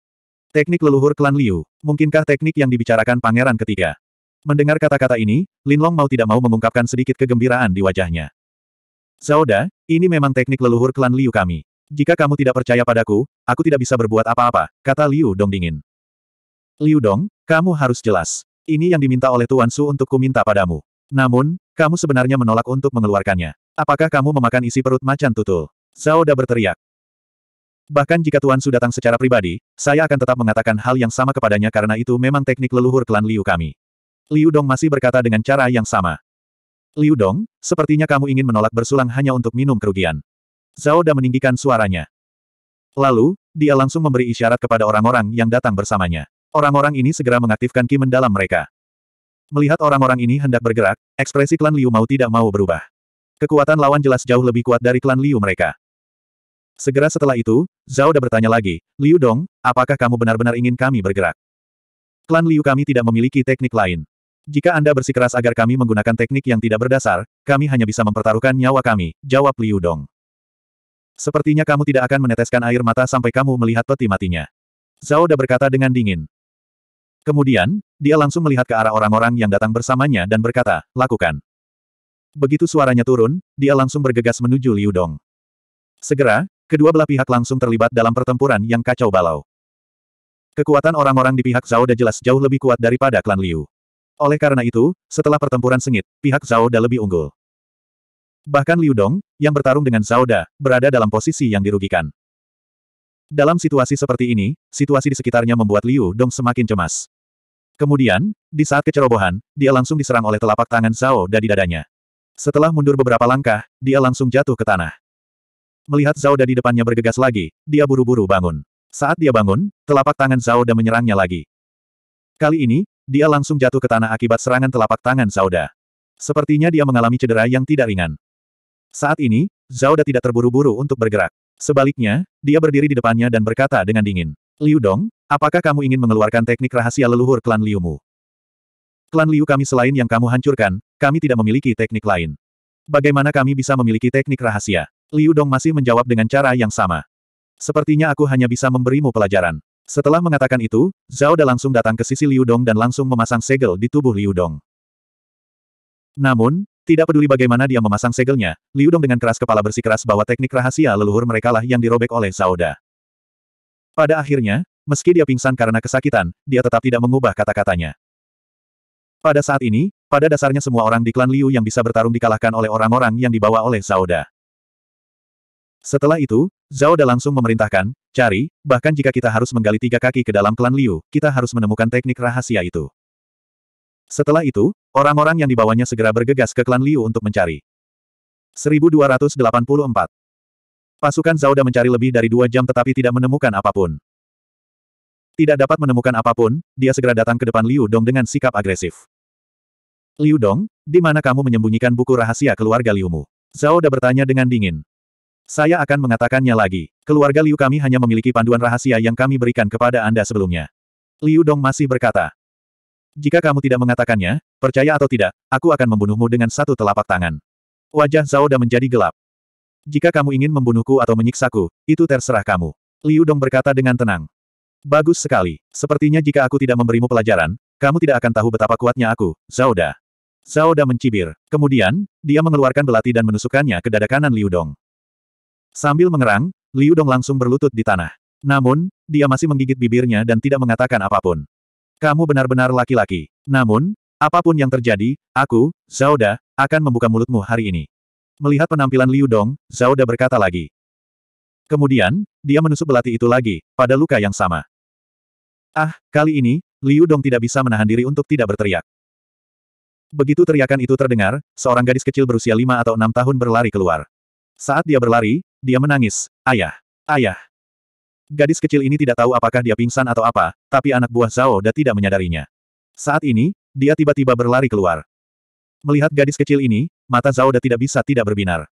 Teknik leluhur klan Liu, mungkinkah teknik yang dibicarakan pangeran ketiga? Mendengar kata-kata ini, Linlong mau tidak mau mengungkapkan sedikit kegembiraan di wajahnya. Zhao Da, ini memang teknik leluhur klan Liu kami. Jika kamu tidak percaya padaku, aku tidak bisa berbuat apa-apa, kata Liu Dong dingin. Liu Dong, kamu harus jelas. Ini yang diminta oleh Tuan Su untuk ku minta padamu. Namun, kamu sebenarnya menolak untuk mengeluarkannya. Apakah kamu memakan isi perut macan tutul? Zhao Da berteriak. Bahkan jika Tuan Su datang secara pribadi, saya akan tetap mengatakan hal yang sama kepadanya karena itu memang teknik leluhur klan Liu kami. Liu Dong masih berkata dengan cara yang sama. Liu Dong, sepertinya kamu ingin menolak bersulang hanya untuk minum kerugian. Zhao Da meninggikan suaranya. Lalu, dia langsung memberi isyarat kepada orang-orang yang datang bersamanya. Orang-orang ini segera mengaktifkan ki mendalam mereka. Melihat orang-orang ini hendak bergerak, ekspresi klan Liu mau tidak mau berubah. Kekuatan lawan jelas jauh lebih kuat dari klan Liu mereka. Segera setelah itu, Zhao Da bertanya lagi, Liu Dong, apakah kamu benar-benar ingin kami bergerak? Klan Liu kami tidak memiliki teknik lain. Jika Anda bersikeras agar kami menggunakan teknik yang tidak berdasar, kami hanya bisa mempertaruhkan nyawa kami, jawab Liu Dong. Sepertinya kamu tidak akan meneteskan air mata sampai kamu melihat peti matinya. Zhao Da berkata dengan dingin. Kemudian, dia langsung melihat ke arah orang-orang yang datang bersamanya dan berkata, lakukan. Begitu suaranya turun, dia langsung bergegas menuju Liu Dong. Segera, kedua belah pihak langsung terlibat dalam pertempuran yang kacau balau. Kekuatan orang-orang di pihak Zhao Da jelas jauh lebih kuat daripada klan Liu. Oleh karena itu, setelah pertempuran sengit, pihak Zhao Da lebih unggul. Bahkan Liu Dong, yang bertarung dengan Zhao Da, berada dalam posisi yang dirugikan. Dalam situasi seperti ini, situasi di sekitarnya membuat Liu Dong semakin cemas. Kemudian, di saat kecerobohan, dia langsung diserang oleh telapak tangan Zhao Da di dadanya. Setelah mundur beberapa langkah, dia langsung jatuh ke tanah. Melihat Zhao Da di depannya bergegas lagi, dia buru-buru bangun. Saat dia bangun, telapak tangan Zhao Da menyerangnya lagi. Kali ini, dia langsung jatuh ke tanah akibat serangan telapak tangan Zauda. Sepertinya dia mengalami cedera yang tidak ringan. Saat ini, Zauda tidak terburu-buru untuk bergerak. Sebaliknya, dia berdiri di depannya dan berkata dengan dingin. Liu Dong, apakah kamu ingin mengeluarkan teknik rahasia leluhur klan Liumu? Klan Liu kami selain yang kamu hancurkan, kami tidak memiliki teknik lain. Bagaimana kami bisa memiliki teknik rahasia? Liu Dong masih menjawab dengan cara yang sama. Sepertinya aku hanya bisa memberimu pelajaran. Setelah mengatakan itu, Zhao Da langsung datang ke sisi Liu Dong dan langsung memasang segel di tubuh Liu Dong. Namun, tidak peduli bagaimana dia memasang segelnya, Liu Dong dengan keras kepala bersikeras bahwa teknik rahasia leluhur merekalah yang dirobek oleh Zhao Da. Pada akhirnya, meski dia pingsan karena kesakitan, dia tetap tidak mengubah kata-katanya. Pada saat ini, pada dasarnya semua orang di klan Liu yang bisa bertarung dikalahkan oleh orang-orang yang dibawa oleh Zhao Da. Setelah itu, Zhao Da langsung memerintahkan, cari, bahkan jika kita harus menggali tiga kaki ke dalam klan Liu, kita harus menemukan teknik rahasia itu. Setelah itu, orang-orang yang dibawanya segera bergegas ke klan Liu untuk mencari. 1284 Pasukan Zauda mencari lebih dari dua jam tetapi tidak menemukan apapun. Tidak dapat menemukan apapun, dia segera datang ke depan Liu Dong dengan sikap agresif. Liu Dong, di mana kamu menyembunyikan buku rahasia keluarga Liumu? Zauda bertanya dengan dingin. Saya akan mengatakannya lagi. Keluarga Liu kami hanya memiliki panduan rahasia yang kami berikan kepada Anda sebelumnya. Liu Dong masih berkata. Jika kamu tidak mengatakannya, percaya atau tidak, aku akan membunuhmu dengan satu telapak tangan. Wajah Zhao Da menjadi gelap. Jika kamu ingin membunuhku atau menyiksaku, itu terserah kamu. Liu Dong berkata dengan tenang. Bagus sekali. Sepertinya jika aku tidak memberimu pelajaran, kamu tidak akan tahu betapa kuatnya aku, Zhao Da. Zhao Da mencibir. Kemudian, dia mengeluarkan belati dan menusukkannya ke dada kanan Liu Dong. Sambil mengerang, Liu Dong langsung berlutut di tanah. Namun, dia masih menggigit bibirnya dan tidak mengatakan apapun. Kamu benar-benar laki-laki. Namun, apapun yang terjadi, aku, Zauda, akan membuka mulutmu hari ini. Melihat penampilan Liu Dong, Zauda berkata lagi. Kemudian, dia menusuk belati itu lagi, pada luka yang sama. Ah, kali ini, Liu Dong tidak bisa menahan diri untuk tidak berteriak. Begitu teriakan itu terdengar, seorang gadis kecil berusia lima atau enam tahun berlari keluar. Saat dia berlari, dia menangis. Ayah! Ayah! Gadis kecil ini tidak tahu apakah dia pingsan atau apa, tapi anak buah Zhao Da tidak menyadarinya. Saat ini, dia tiba-tiba berlari keluar. Melihat gadis kecil ini, mata Zhao Da tidak bisa tidak berbinar.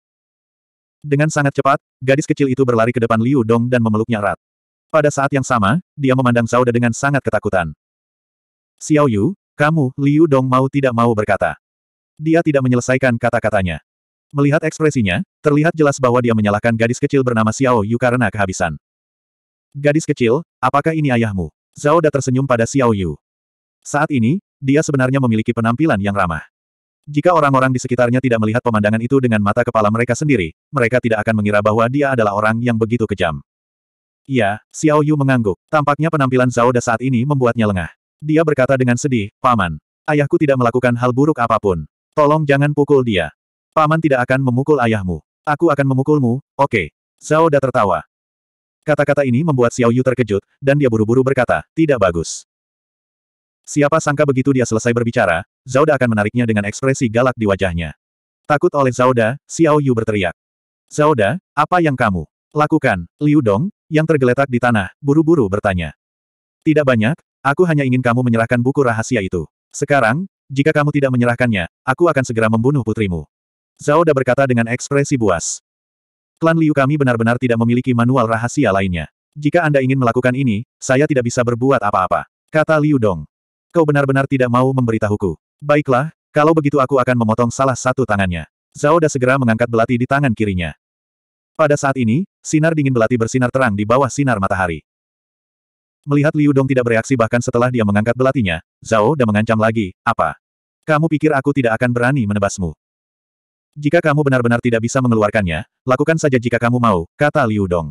Dengan sangat cepat, gadis kecil itu berlari ke depan Liu Dong dan memeluknya erat. Pada saat yang sama, dia memandang Zhao Da dengan sangat ketakutan. Xiao Yu, kamu, Liu Dong mau tidak mau berkata. Dia tidak menyelesaikan kata-katanya. Melihat ekspresinya, terlihat jelas bahwa dia menyalahkan gadis kecil bernama Xiao Yu karena kehabisan. Gadis kecil, apakah ini ayahmu? Zhao Da tersenyum pada Xiao Yu. Saat ini, dia sebenarnya memiliki penampilan yang ramah. Jika orang-orang di sekitarnya tidak melihat pemandangan itu dengan mata kepala mereka sendiri, mereka tidak akan mengira bahwa dia adalah orang yang begitu kejam. Ya, Xiao Yu mengangguk. Tampaknya penampilan Zhao Da saat ini membuatnya lengah. Dia berkata dengan sedih, Paman, ayahku tidak melakukan hal buruk apapun. Tolong jangan pukul dia. Paman tidak akan memukul ayahmu. Aku akan memukulmu, oke. Okay. Zhao Da tertawa. Kata-kata ini membuat Xiao Yu terkejut, dan dia buru-buru berkata, tidak bagus. Siapa sangka begitu dia selesai berbicara, Zhao Da akan menariknya dengan ekspresi galak di wajahnya. Takut oleh Zhao Da, Xiao Yu berteriak. Zhao Da, apa yang kamu lakukan? Liu Dong, yang tergeletak di tanah, buru-buru bertanya. Tidak banyak, aku hanya ingin kamu menyerahkan buku rahasia itu. Sekarang, jika kamu tidak menyerahkannya, aku akan segera membunuh putrimu. Zhao Da berkata dengan ekspresi buas. Klan Liu kami benar-benar tidak memiliki manual rahasia lainnya. Jika Anda ingin melakukan ini, saya tidak bisa berbuat apa-apa. Kata Liu Dong. Kau benar-benar tidak mau memberitahuku. Baiklah, kalau begitu aku akan memotong salah satu tangannya. Zhao Da segera mengangkat belati di tangan kirinya. Pada saat ini, sinar dingin belati bersinar terang di bawah sinar matahari. Melihat Liu Dong tidak bereaksi bahkan setelah dia mengangkat belatinya, Zhao Da mengancam lagi, apa? Kamu pikir aku tidak akan berani menebasmu? Jika kamu benar-benar tidak bisa mengeluarkannya, lakukan saja jika kamu mau, kata Liu Dong.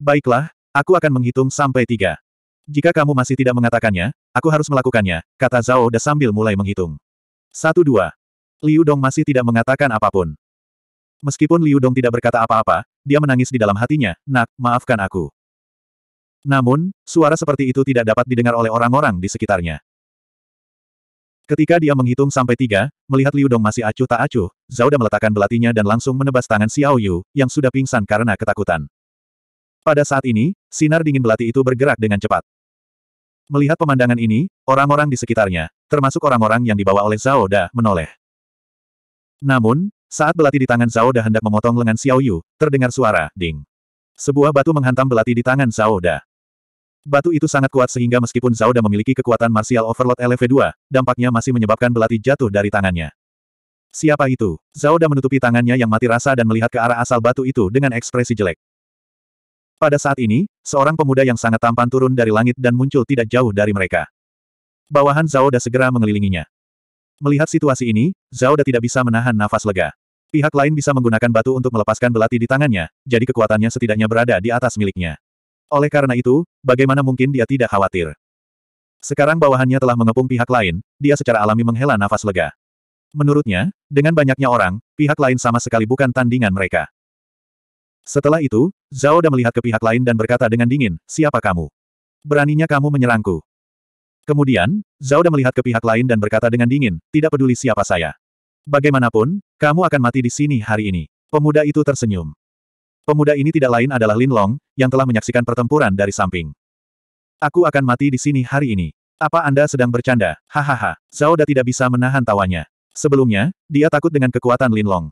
Baiklah, aku akan menghitung sampai tiga. Jika kamu masih tidak mengatakannya, aku harus melakukannya, kata Zhao De sambil mulai menghitung. Satu dua. Liu Dong masih tidak mengatakan apapun. Meskipun Liu Dong tidak berkata apa-apa, dia menangis di dalam hatinya, nak, maafkan aku. Namun, suara seperti itu tidak dapat didengar oleh orang-orang di sekitarnya. Ketika dia menghitung sampai tiga, melihat Liu Dong masih acuh tak acuh, Zhao Da meletakkan belatinya dan langsung menebas tangan Xiao Yu, yang sudah pingsan karena ketakutan. Pada saat ini, sinar dingin belati itu bergerak dengan cepat. Melihat pemandangan ini, orang-orang di sekitarnya, termasuk orang-orang yang dibawa oleh Zhao Da, menoleh. Namun, saat belati di tangan Zhao Da hendak memotong lengan Xiao Yu, terdengar suara, ding. Sebuah batu menghantam belati di tangan Zhao Da. Batu itu sangat kuat sehingga meskipun Zauda memiliki kekuatan martial overload LV2, dampaknya masih menyebabkan belati jatuh dari tangannya. Siapa itu? Zauda menutupi tangannya yang mati rasa dan melihat ke arah asal batu itu dengan ekspresi jelek. Pada saat ini, seorang pemuda yang sangat tampan turun dari langit dan muncul tidak jauh dari mereka. Bawahan Zauda segera mengelilinginya. Melihat situasi ini, Zauda tidak bisa menahan nafas lega. Pihak lain bisa menggunakan batu untuk melepaskan belati di tangannya, jadi kekuatannya setidaknya berada di atas miliknya. Oleh karena itu, bagaimana mungkin dia tidak khawatir? Sekarang bawahannya telah mengepung pihak lain, dia secara alami menghela nafas lega. Menurutnya, dengan banyaknya orang, pihak lain sama sekali bukan tandingan mereka. Setelah itu, Zhao Da melihat ke pihak lain dan berkata dengan dingin, siapa kamu? Beraninya kamu menyerangku. Kemudian, Zhao Da melihat ke pihak lain dan berkata dengan dingin, tidak peduli siapa saya. Bagaimanapun, kamu akan mati di sini hari ini. Pemuda itu tersenyum. Pemuda ini tidak lain adalah Lin Long, yang telah menyaksikan pertempuran dari samping. Aku akan mati di sini hari ini. Apa Anda sedang bercanda? Hahaha. Zhao Da tidak bisa menahan tawanya. Sebelumnya, dia takut dengan kekuatan Lin Long.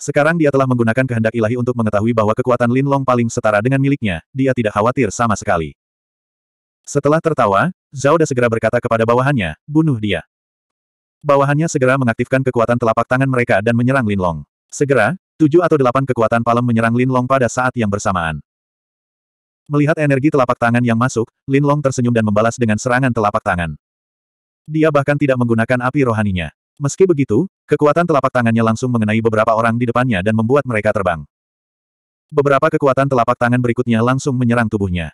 Sekarang dia telah menggunakan kehendak ilahi untuk mengetahui bahwa kekuatan Lin Long paling setara dengan miliknya, dia tidak khawatir sama sekali. Setelah tertawa, Zhao Da segera berkata kepada bawahannya, bunuh dia. Bawahannya segera mengaktifkan kekuatan telapak tangan mereka dan menyerang Lin Long. Segera, Tujuh atau delapan kekuatan palem menyerang Lin Long pada saat yang bersamaan. Melihat energi telapak tangan yang masuk, Lin Long tersenyum dan membalas dengan serangan telapak tangan. Dia bahkan tidak menggunakan api rohaninya. Meski begitu, kekuatan telapak tangannya langsung mengenai beberapa orang di depannya dan membuat mereka terbang. Beberapa kekuatan telapak tangan berikutnya langsung menyerang tubuhnya.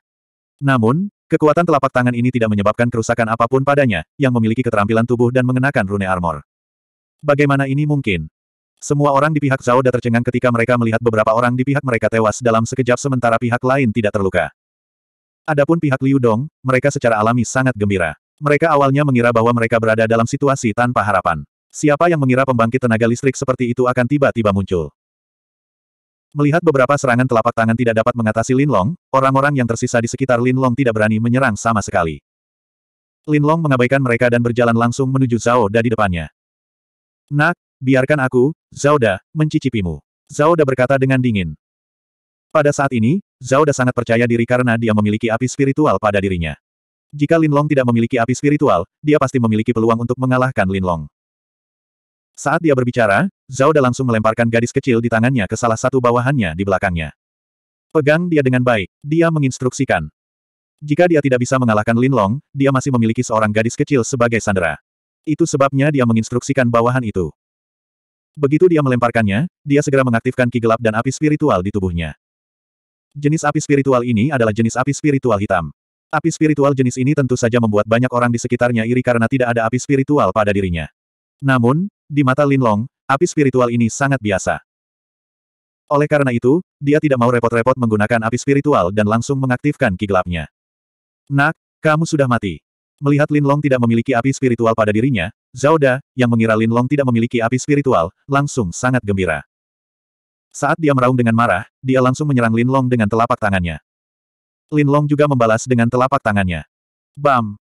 Namun, kekuatan telapak tangan ini tidak menyebabkan kerusakan apapun padanya, yang memiliki keterampilan tubuh dan mengenakan rune armor. Bagaimana ini mungkin? Semua orang di pihak Zhao Da tercengang ketika mereka melihat beberapa orang di pihak mereka tewas dalam sekejap sementara pihak lain tidak terluka. Adapun pihak Liu Dong, mereka secara alami sangat gembira. Mereka awalnya mengira bahwa mereka berada dalam situasi tanpa harapan. Siapa yang mengira pembangkit tenaga listrik seperti itu akan tiba-tiba muncul? Melihat beberapa serangan telapak tangan tidak dapat mengatasi Lin Long, orang-orang yang tersisa di sekitar Lin Long tidak berani menyerang sama sekali. Lin Long mengabaikan mereka dan berjalan langsung menuju Zhao Da di depannya. Nak, biarkan aku, Zauda, mencicipimu. Zauda berkata dengan dingin. Pada saat ini, Zauda sangat percaya diri karena dia memiliki api spiritual pada dirinya. Jika Linlong tidak memiliki api spiritual, dia pasti memiliki peluang untuk mengalahkan Linlong. Saat dia berbicara, Zauda langsung melemparkan gadis kecil di tangannya ke salah satu bawahannya di belakangnya. Pegang dia dengan baik, dia menginstruksikan. Jika dia tidak bisa mengalahkan Linlong, dia masih memiliki seorang gadis kecil sebagai sandera. Itu sebabnya dia menginstruksikan bawahan itu. Begitu dia melemparkannya, dia segera mengaktifkan ki gelap dan api spiritual di tubuhnya. Jenis api spiritual ini adalah jenis api spiritual hitam. Api spiritual jenis ini tentu saja membuat banyak orang di sekitarnya iri karena tidak ada api spiritual pada dirinya. Namun, di mata Lin Long, api spiritual ini sangat biasa. Oleh karena itu, dia tidak mau repot-repot menggunakan api spiritual dan langsung mengaktifkan ki gelapnya. Nak, kamu sudah mati. Melihat Lin Long tidak memiliki api spiritual pada dirinya, Zhao Da, yang mengira Lin Long tidak memiliki api spiritual, langsung sangat gembira. Saat dia meraung dengan marah, dia langsung menyerang Lin Long dengan telapak tangannya. Lin Long juga membalas dengan telapak tangannya. Bam!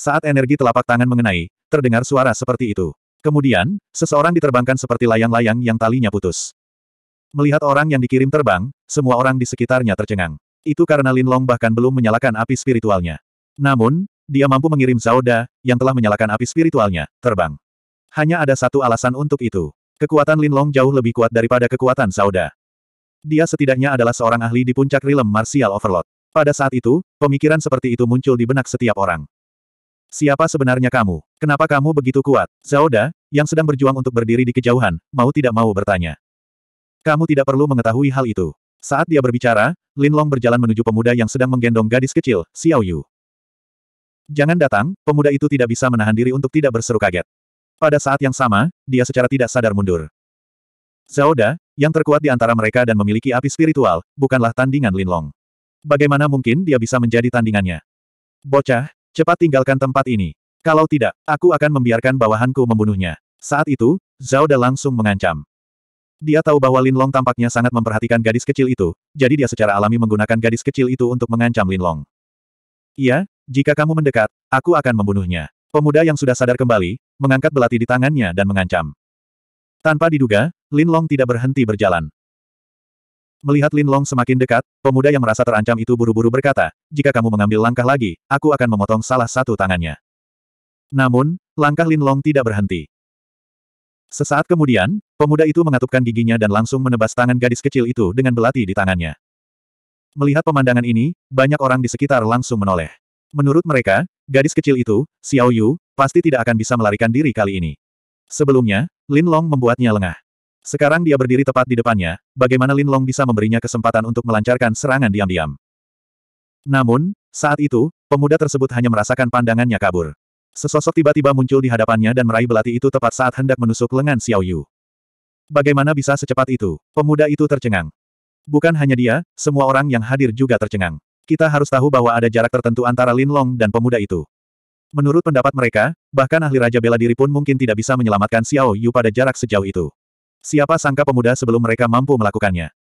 Saat energi telapak tangan mengenai, terdengar suara seperti itu. Kemudian, seseorang diterbangkan seperti layang-layang yang talinya putus. Melihat orang yang dikirim terbang, semua orang di sekitarnya tercengang. Itu karena Lin Long bahkan belum menyalakan api spiritualnya. Namun, dia mampu mengirim Zhao yang telah menyalakan api spiritualnya, terbang. Hanya ada satu alasan untuk itu. Kekuatan Lin Long jauh lebih kuat daripada kekuatan Zhao Dia setidaknya adalah seorang ahli di puncak rilem martial overload. Pada saat itu, pemikiran seperti itu muncul di benak setiap orang. Siapa sebenarnya kamu? Kenapa kamu begitu kuat? Zhao yang sedang berjuang untuk berdiri di kejauhan, mau tidak mau bertanya. Kamu tidak perlu mengetahui hal itu. Saat dia berbicara, Lin Long berjalan menuju pemuda yang sedang menggendong gadis kecil, Xiao Yu. Jangan datang, pemuda itu tidak bisa menahan diri untuk tidak berseru kaget. Pada saat yang sama, dia secara tidak sadar mundur. Zaoda, yang terkuat di antara mereka dan memiliki api spiritual, bukanlah tandingan Linlong. Bagaimana mungkin dia bisa menjadi tandingannya? Bocah, cepat tinggalkan tempat ini. Kalau tidak, aku akan membiarkan bawahanku membunuhnya. Saat itu, Zaoda langsung mengancam. Dia tahu bahwa Linlong tampaknya sangat memperhatikan gadis kecil itu, jadi dia secara alami menggunakan gadis kecil itu untuk mengancam Linlong. Iya, jika kamu mendekat, aku akan membunuhnya. Pemuda yang sudah sadar kembali, mengangkat belati di tangannya dan mengancam. Tanpa diduga, Lin Long tidak berhenti berjalan. Melihat Lin Long semakin dekat, pemuda yang merasa terancam itu buru-buru berkata, jika kamu mengambil langkah lagi, aku akan memotong salah satu tangannya. Namun, langkah Lin Long tidak berhenti. Sesaat kemudian, pemuda itu mengatupkan giginya dan langsung menebas tangan gadis kecil itu dengan belati di tangannya. Melihat pemandangan ini, banyak orang di sekitar langsung menoleh. Menurut mereka, gadis kecil itu, Xiao Yu, pasti tidak akan bisa melarikan diri kali ini. Sebelumnya, Lin Long membuatnya lengah. Sekarang dia berdiri tepat di depannya, bagaimana Lin Long bisa memberinya kesempatan untuk melancarkan serangan diam-diam. Namun, saat itu, pemuda tersebut hanya merasakan pandangannya kabur. Sesosok tiba-tiba muncul di hadapannya dan meraih belati itu tepat saat hendak menusuk lengan Xiao Yu. Bagaimana bisa secepat itu? Pemuda itu tercengang. Bukan hanya dia, semua orang yang hadir juga tercengang. Kita harus tahu bahwa ada jarak tertentu antara Lin Long dan pemuda itu. Menurut pendapat mereka, bahkan ahli Raja Bela Diri pun mungkin tidak bisa menyelamatkan Xiao Yu pada jarak sejauh itu. Siapa sangka pemuda sebelum mereka mampu melakukannya.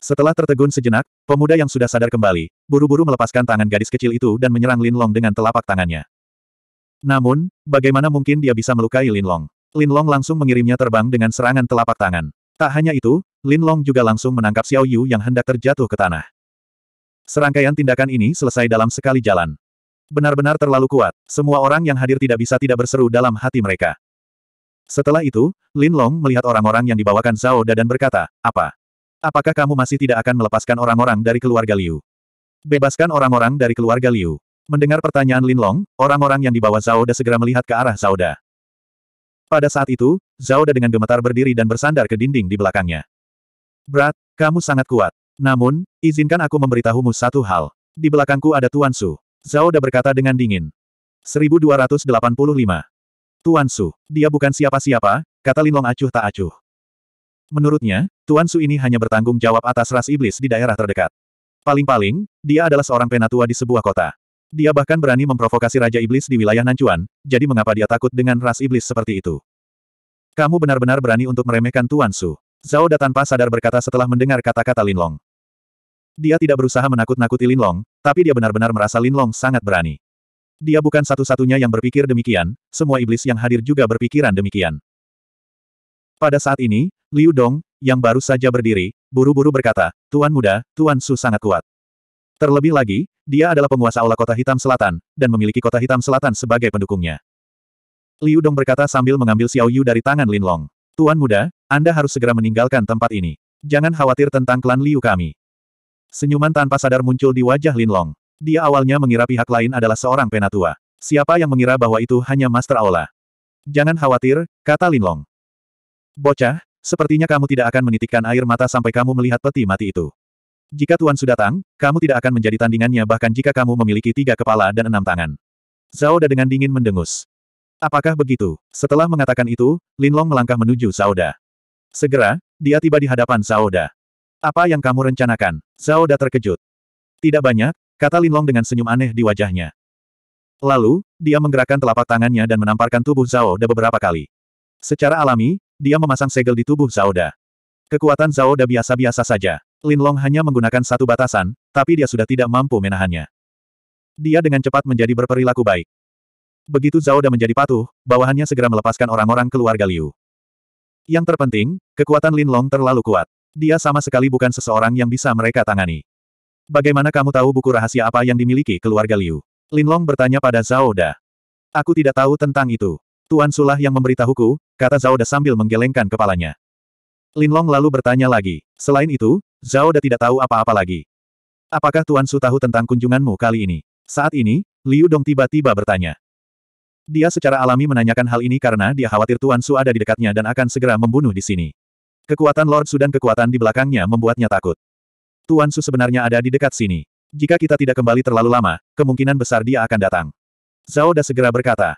Setelah tertegun sejenak, pemuda yang sudah sadar kembali, buru-buru melepaskan tangan gadis kecil itu dan menyerang Lin Long dengan telapak tangannya. Namun, bagaimana mungkin dia bisa melukai Lin Long? Lin Long langsung mengirimnya terbang dengan serangan telapak tangan. Tak hanya itu, Lin Long juga langsung menangkap Xiao Yu yang hendak terjatuh ke tanah. Serangkaian tindakan ini selesai dalam sekali jalan. Benar-benar terlalu kuat, semua orang yang hadir tidak bisa tidak berseru dalam hati mereka. Setelah itu, Lin Long melihat orang-orang yang dibawakan Zhao Da dan berkata, apa? Apakah kamu masih tidak akan melepaskan orang-orang dari keluarga Liu? Bebaskan orang-orang dari keluarga Liu. Mendengar pertanyaan Lin Long, orang-orang yang dibawa Zhao Da segera melihat ke arah Zhao Da. Pada saat itu, Zhao Da dengan gemetar berdiri dan bersandar ke dinding di belakangnya. Brat, kamu sangat kuat. Namun, izinkan aku memberitahumu satu hal. Di belakangku ada Tuan Su. Zhao Da berkata dengan dingin. 1285. Tuan Su, dia bukan siapa-siapa, kata Linlong acuh tak acuh. Menurutnya, Tuan Su ini hanya bertanggung jawab atas ras iblis di daerah terdekat. Paling-paling, dia adalah seorang penatua di sebuah kota. Dia bahkan berani memprovokasi Raja Iblis di wilayah Nancuan, jadi mengapa dia takut dengan ras iblis seperti itu? Kamu benar-benar berani untuk meremehkan Tuan Su. Zhao Da tanpa sadar berkata setelah mendengar kata-kata Linlong. Dia tidak berusaha menakut-nakuti Linlong, tapi dia benar-benar merasa Linlong sangat berani. Dia bukan satu-satunya yang berpikir demikian, semua iblis yang hadir juga berpikiran demikian. Pada saat ini, Liu Dong, yang baru saja berdiri, buru-buru berkata, Tuan muda, Tuan Su sangat kuat. Terlebih lagi, dia adalah penguasa olah Kota Hitam Selatan, dan memiliki Kota Hitam Selatan sebagai pendukungnya. Liu Dong berkata sambil mengambil Xiao Yu dari tangan Linlong. Tuan muda, Anda harus segera meninggalkan tempat ini. Jangan khawatir tentang klan Liu kami. Senyuman tanpa sadar muncul di wajah Linlong. Dia awalnya mengira pihak lain adalah seorang penatua. Siapa yang mengira bahwa itu hanya Master Aula? Jangan khawatir, kata Linlong. Bocah, sepertinya kamu tidak akan menitikkan air mata sampai kamu melihat peti mati itu. Jika Tuan sudah datang, kamu tidak akan menjadi tandingannya bahkan jika kamu memiliki tiga kepala dan enam tangan. Zauda dengan dingin mendengus. Apakah begitu? Setelah mengatakan itu, Linlong melangkah menuju Zauda. Segera, dia tiba di hadapan Zauda. Apa yang kamu rencanakan? Zhao Da terkejut. Tidak banyak, kata Linlong dengan senyum aneh di wajahnya. Lalu, dia menggerakkan telapak tangannya dan menamparkan tubuh Zhao Da beberapa kali. Secara alami, dia memasang segel di tubuh Zhao Da. Kekuatan Zhao Da biasa-biasa saja. Linlong hanya menggunakan satu batasan, tapi dia sudah tidak mampu menahannya. Dia dengan cepat menjadi berperilaku baik. Begitu Zhao Da menjadi patuh, bawahannya segera melepaskan orang-orang keluarga Liu. Yang terpenting, kekuatan Linlong terlalu kuat. Dia sama sekali bukan seseorang yang bisa mereka tangani. Bagaimana kamu tahu buku rahasia apa yang dimiliki keluarga Liu? Linlong bertanya pada Zhao Da. Aku tidak tahu tentang itu. Tuan Sulah yang memberitahuku, kata Zhao Da sambil menggelengkan kepalanya. Linlong lalu bertanya lagi. Selain itu, Zhao Da tidak tahu apa-apa lagi. Apakah Tuan Su tahu tentang kunjunganmu kali ini? Saat ini, Liu Dong tiba-tiba bertanya. Dia secara alami menanyakan hal ini karena dia khawatir Tuan Su ada di dekatnya dan akan segera membunuh di sini. Kekuatan Lord Sudan kekuatan di belakangnya membuatnya takut. Tuan Su sebenarnya ada di dekat sini. Jika kita tidak kembali terlalu lama, kemungkinan besar dia akan datang. Zhao Da segera berkata.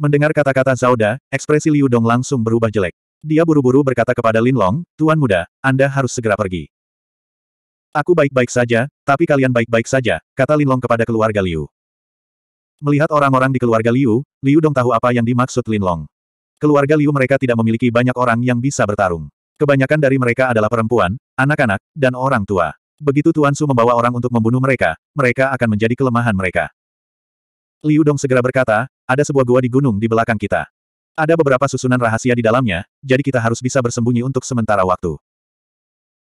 Mendengar kata-kata Zhao Da, ekspresi Liu Dong langsung berubah jelek. Dia buru-buru berkata kepada Lin Long, Tuan Muda, Anda harus segera pergi. Aku baik-baik saja, tapi kalian baik-baik saja, kata Lin Long kepada keluarga Liu. Melihat orang-orang di keluarga Liu, Liu Dong tahu apa yang dimaksud Lin Long. Keluarga Liu mereka tidak memiliki banyak orang yang bisa bertarung. Kebanyakan dari mereka adalah perempuan, anak-anak, dan orang tua. Begitu Tuan Su membawa orang untuk membunuh mereka, mereka akan menjadi kelemahan mereka. Liu Dong segera berkata, ada sebuah gua di gunung di belakang kita. Ada beberapa susunan rahasia di dalamnya, jadi kita harus bisa bersembunyi untuk sementara waktu.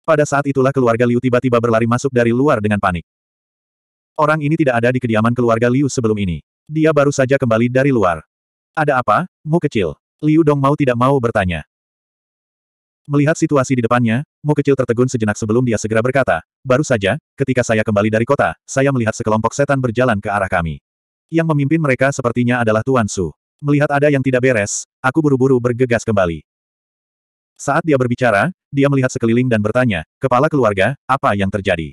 Pada saat itulah keluarga Liu tiba-tiba berlari masuk dari luar dengan panik. Orang ini tidak ada di kediaman keluarga Liu sebelum ini. Dia baru saja kembali dari luar. Ada apa, mu kecil? Liu Dong mau tidak mau bertanya. Melihat situasi di depannya, Mu kecil tertegun sejenak sebelum dia segera berkata, baru saja, ketika saya kembali dari kota, saya melihat sekelompok setan berjalan ke arah kami. Yang memimpin mereka sepertinya adalah Tuan Su. Melihat ada yang tidak beres, aku buru-buru bergegas kembali. Saat dia berbicara, dia melihat sekeliling dan bertanya, kepala keluarga, apa yang terjadi?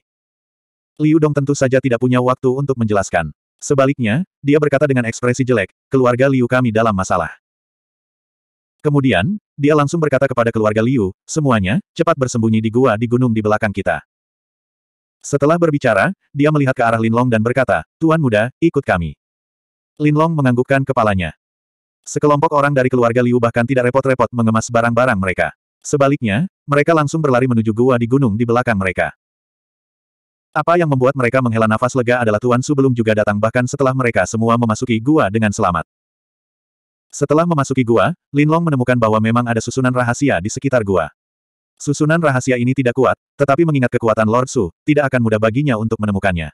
Liu Dong tentu saja tidak punya waktu untuk menjelaskan. Sebaliknya, dia berkata dengan ekspresi jelek, keluarga Liu kami dalam masalah. Kemudian, dia langsung berkata kepada keluarga Liu, semuanya, cepat bersembunyi di gua di gunung di belakang kita. Setelah berbicara, dia melihat ke arah Linlong dan berkata, Tuan muda, ikut kami. Linlong menganggukkan kepalanya. Sekelompok orang dari keluarga Liu bahkan tidak repot-repot mengemas barang-barang mereka. Sebaliknya, mereka langsung berlari menuju gua di gunung di belakang mereka. Apa yang membuat mereka menghela nafas lega adalah Tuan Su belum juga datang bahkan setelah mereka semua memasuki gua dengan selamat. Setelah memasuki gua, Lin Long menemukan bahwa memang ada susunan rahasia di sekitar gua. Susunan rahasia ini tidak kuat, tetapi mengingat kekuatan Lord Su, tidak akan mudah baginya untuk menemukannya.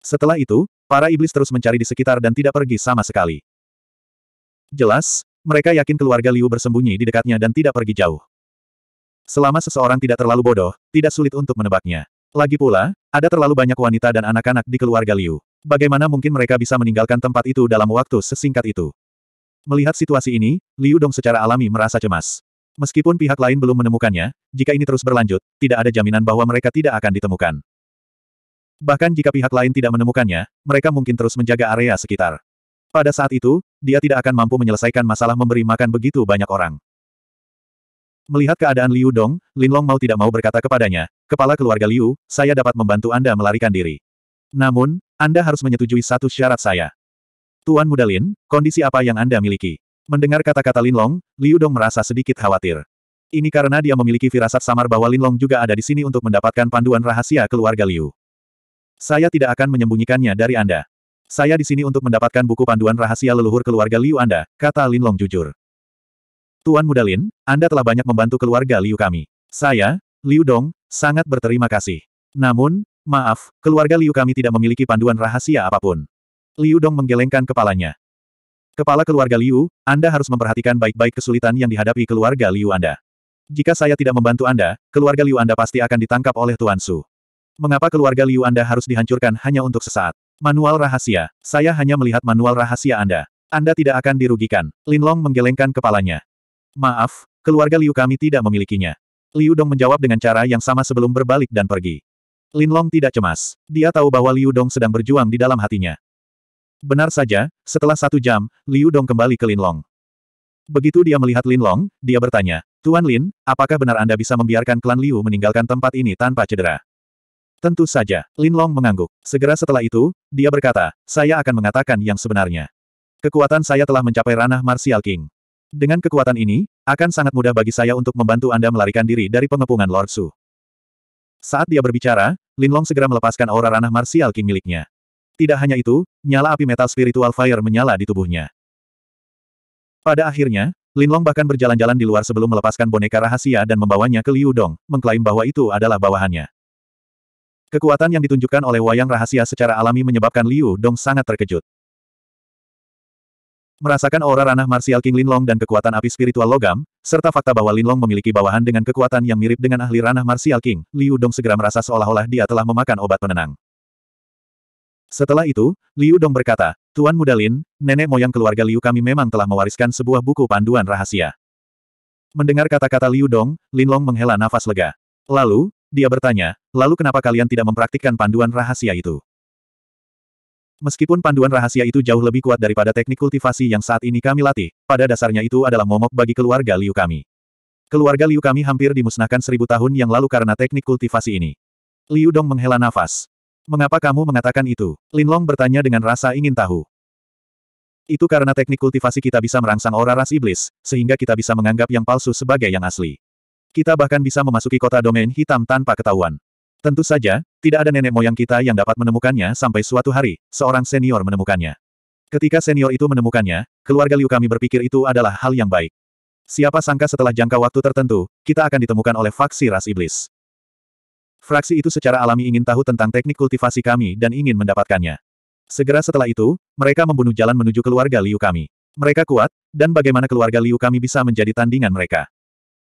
Setelah itu, para iblis terus mencari di sekitar dan tidak pergi sama sekali. Jelas, mereka yakin keluarga Liu bersembunyi di dekatnya dan tidak pergi jauh. Selama seseorang tidak terlalu bodoh, tidak sulit untuk menebaknya. Lagi pula, ada terlalu banyak wanita dan anak-anak di keluarga Liu. Bagaimana mungkin mereka bisa meninggalkan tempat itu dalam waktu sesingkat itu? Melihat situasi ini, Liu Dong secara alami merasa cemas. Meskipun pihak lain belum menemukannya, jika ini terus berlanjut, tidak ada jaminan bahwa mereka tidak akan ditemukan. Bahkan jika pihak lain tidak menemukannya, mereka mungkin terus menjaga area sekitar. Pada saat itu, dia tidak akan mampu menyelesaikan masalah memberi makan begitu banyak orang. Melihat keadaan Liu Dong, Lin Long mau tidak mau berkata kepadanya, Kepala keluarga Liu, saya dapat membantu Anda melarikan diri. Namun, Anda harus menyetujui satu syarat saya. Tuan Mudalin, kondisi apa yang Anda miliki? Mendengar kata-kata Linlong, Liu Dong merasa sedikit khawatir. Ini karena dia memiliki firasat samar bahwa Linlong juga ada di sini untuk mendapatkan panduan rahasia keluarga Liu. Saya tidak akan menyembunyikannya dari Anda. Saya di sini untuk mendapatkan buku panduan rahasia leluhur keluarga Liu Anda, kata Linlong jujur. Tuan Mudalin, Anda telah banyak membantu keluarga Liu kami. Saya, Liu Dong, sangat berterima kasih. Namun, maaf, keluarga Liu kami tidak memiliki panduan rahasia apapun. Liu Dong menggelengkan kepalanya. Kepala keluarga Liu, Anda harus memperhatikan baik-baik kesulitan yang dihadapi keluarga Liu Anda. Jika saya tidak membantu Anda, keluarga Liu Anda pasti akan ditangkap oleh Tuan Su. Mengapa keluarga Liu Anda harus dihancurkan hanya untuk sesaat? Manual rahasia. Saya hanya melihat manual rahasia Anda. Anda tidak akan dirugikan. Lin Long menggelengkan kepalanya. Maaf, keluarga Liu kami tidak memilikinya. Liu Dong menjawab dengan cara yang sama sebelum berbalik dan pergi. Lin Long tidak cemas. Dia tahu bahwa Liu Dong sedang berjuang di dalam hatinya. Benar saja, setelah satu jam, Liu Dong kembali ke Linlong. Begitu dia melihat Linlong, dia bertanya, Tuan Lin, apakah benar Anda bisa membiarkan klan Liu meninggalkan tempat ini tanpa cedera? Tentu saja, Linlong mengangguk. Segera setelah itu, dia berkata, saya akan mengatakan yang sebenarnya. Kekuatan saya telah mencapai ranah Martial King. Dengan kekuatan ini, akan sangat mudah bagi saya untuk membantu Anda melarikan diri dari pengepungan Lord Su. Saat dia berbicara, Linlong segera melepaskan aura ranah Martial King miliknya. Tidak hanya itu, nyala api metal spiritual fire menyala di tubuhnya. Pada akhirnya, Linlong bahkan berjalan-jalan di luar sebelum melepaskan boneka rahasia dan membawanya ke Liu Dong, mengklaim bahwa itu adalah bawahannya. Kekuatan yang ditunjukkan oleh wayang rahasia secara alami menyebabkan Liu Dong sangat terkejut. Merasakan aura ranah Martial King Linlong dan kekuatan api spiritual logam, serta fakta bahwa Linlong memiliki bawahan dengan kekuatan yang mirip dengan ahli ranah Martial King, Liu Dong segera merasa seolah-olah dia telah memakan obat penenang. Setelah itu, Liu Dong berkata, Tuan Muda Lin, nenek moyang keluarga Liu kami memang telah mewariskan sebuah buku panduan rahasia. Mendengar kata-kata Liu Dong, Lin Long menghela nafas lega. Lalu, dia bertanya, lalu kenapa kalian tidak mempraktikkan panduan rahasia itu? Meskipun panduan rahasia itu jauh lebih kuat daripada teknik kultivasi yang saat ini kami latih, pada dasarnya itu adalah momok bagi keluarga Liu kami. Keluarga Liu kami hampir dimusnahkan seribu tahun yang lalu karena teknik kultivasi ini. Liu Dong menghela nafas. Mengapa kamu mengatakan itu? Linlong bertanya dengan rasa ingin tahu. Itu karena teknik kultivasi kita bisa merangsang aura ras iblis, sehingga kita bisa menganggap yang palsu sebagai yang asli. Kita bahkan bisa memasuki kota domain hitam tanpa ketahuan. Tentu saja, tidak ada nenek moyang kita yang dapat menemukannya sampai suatu hari, seorang senior menemukannya. Ketika senior itu menemukannya, keluarga Liu kami berpikir itu adalah hal yang baik. Siapa sangka setelah jangka waktu tertentu, kita akan ditemukan oleh faksi ras iblis. Fraksi itu secara alami ingin tahu tentang teknik kultivasi kami dan ingin mendapatkannya. Segera setelah itu, mereka membunuh jalan menuju keluarga Liu kami. Mereka kuat, dan bagaimana keluarga Liu kami bisa menjadi tandingan mereka.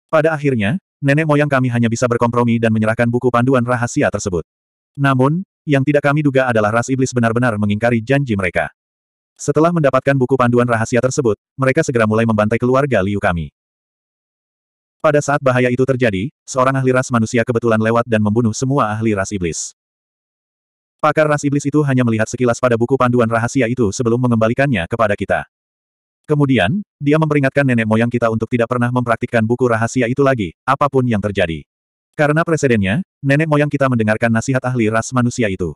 Pada akhirnya, nenek moyang kami hanya bisa berkompromi dan menyerahkan buku panduan rahasia tersebut. Namun, yang tidak kami duga adalah ras iblis benar-benar mengingkari janji mereka. Setelah mendapatkan buku panduan rahasia tersebut, mereka segera mulai membantai keluarga Liu kami. Pada saat bahaya itu terjadi, seorang ahli ras manusia kebetulan lewat dan membunuh semua ahli ras iblis. Pakar ras iblis itu hanya melihat sekilas pada buku panduan rahasia itu sebelum mengembalikannya kepada kita. Kemudian, dia memperingatkan nenek moyang kita untuk tidak pernah mempraktikkan buku rahasia itu lagi, apapun yang terjadi. Karena presidennya, nenek moyang kita mendengarkan nasihat ahli ras manusia itu.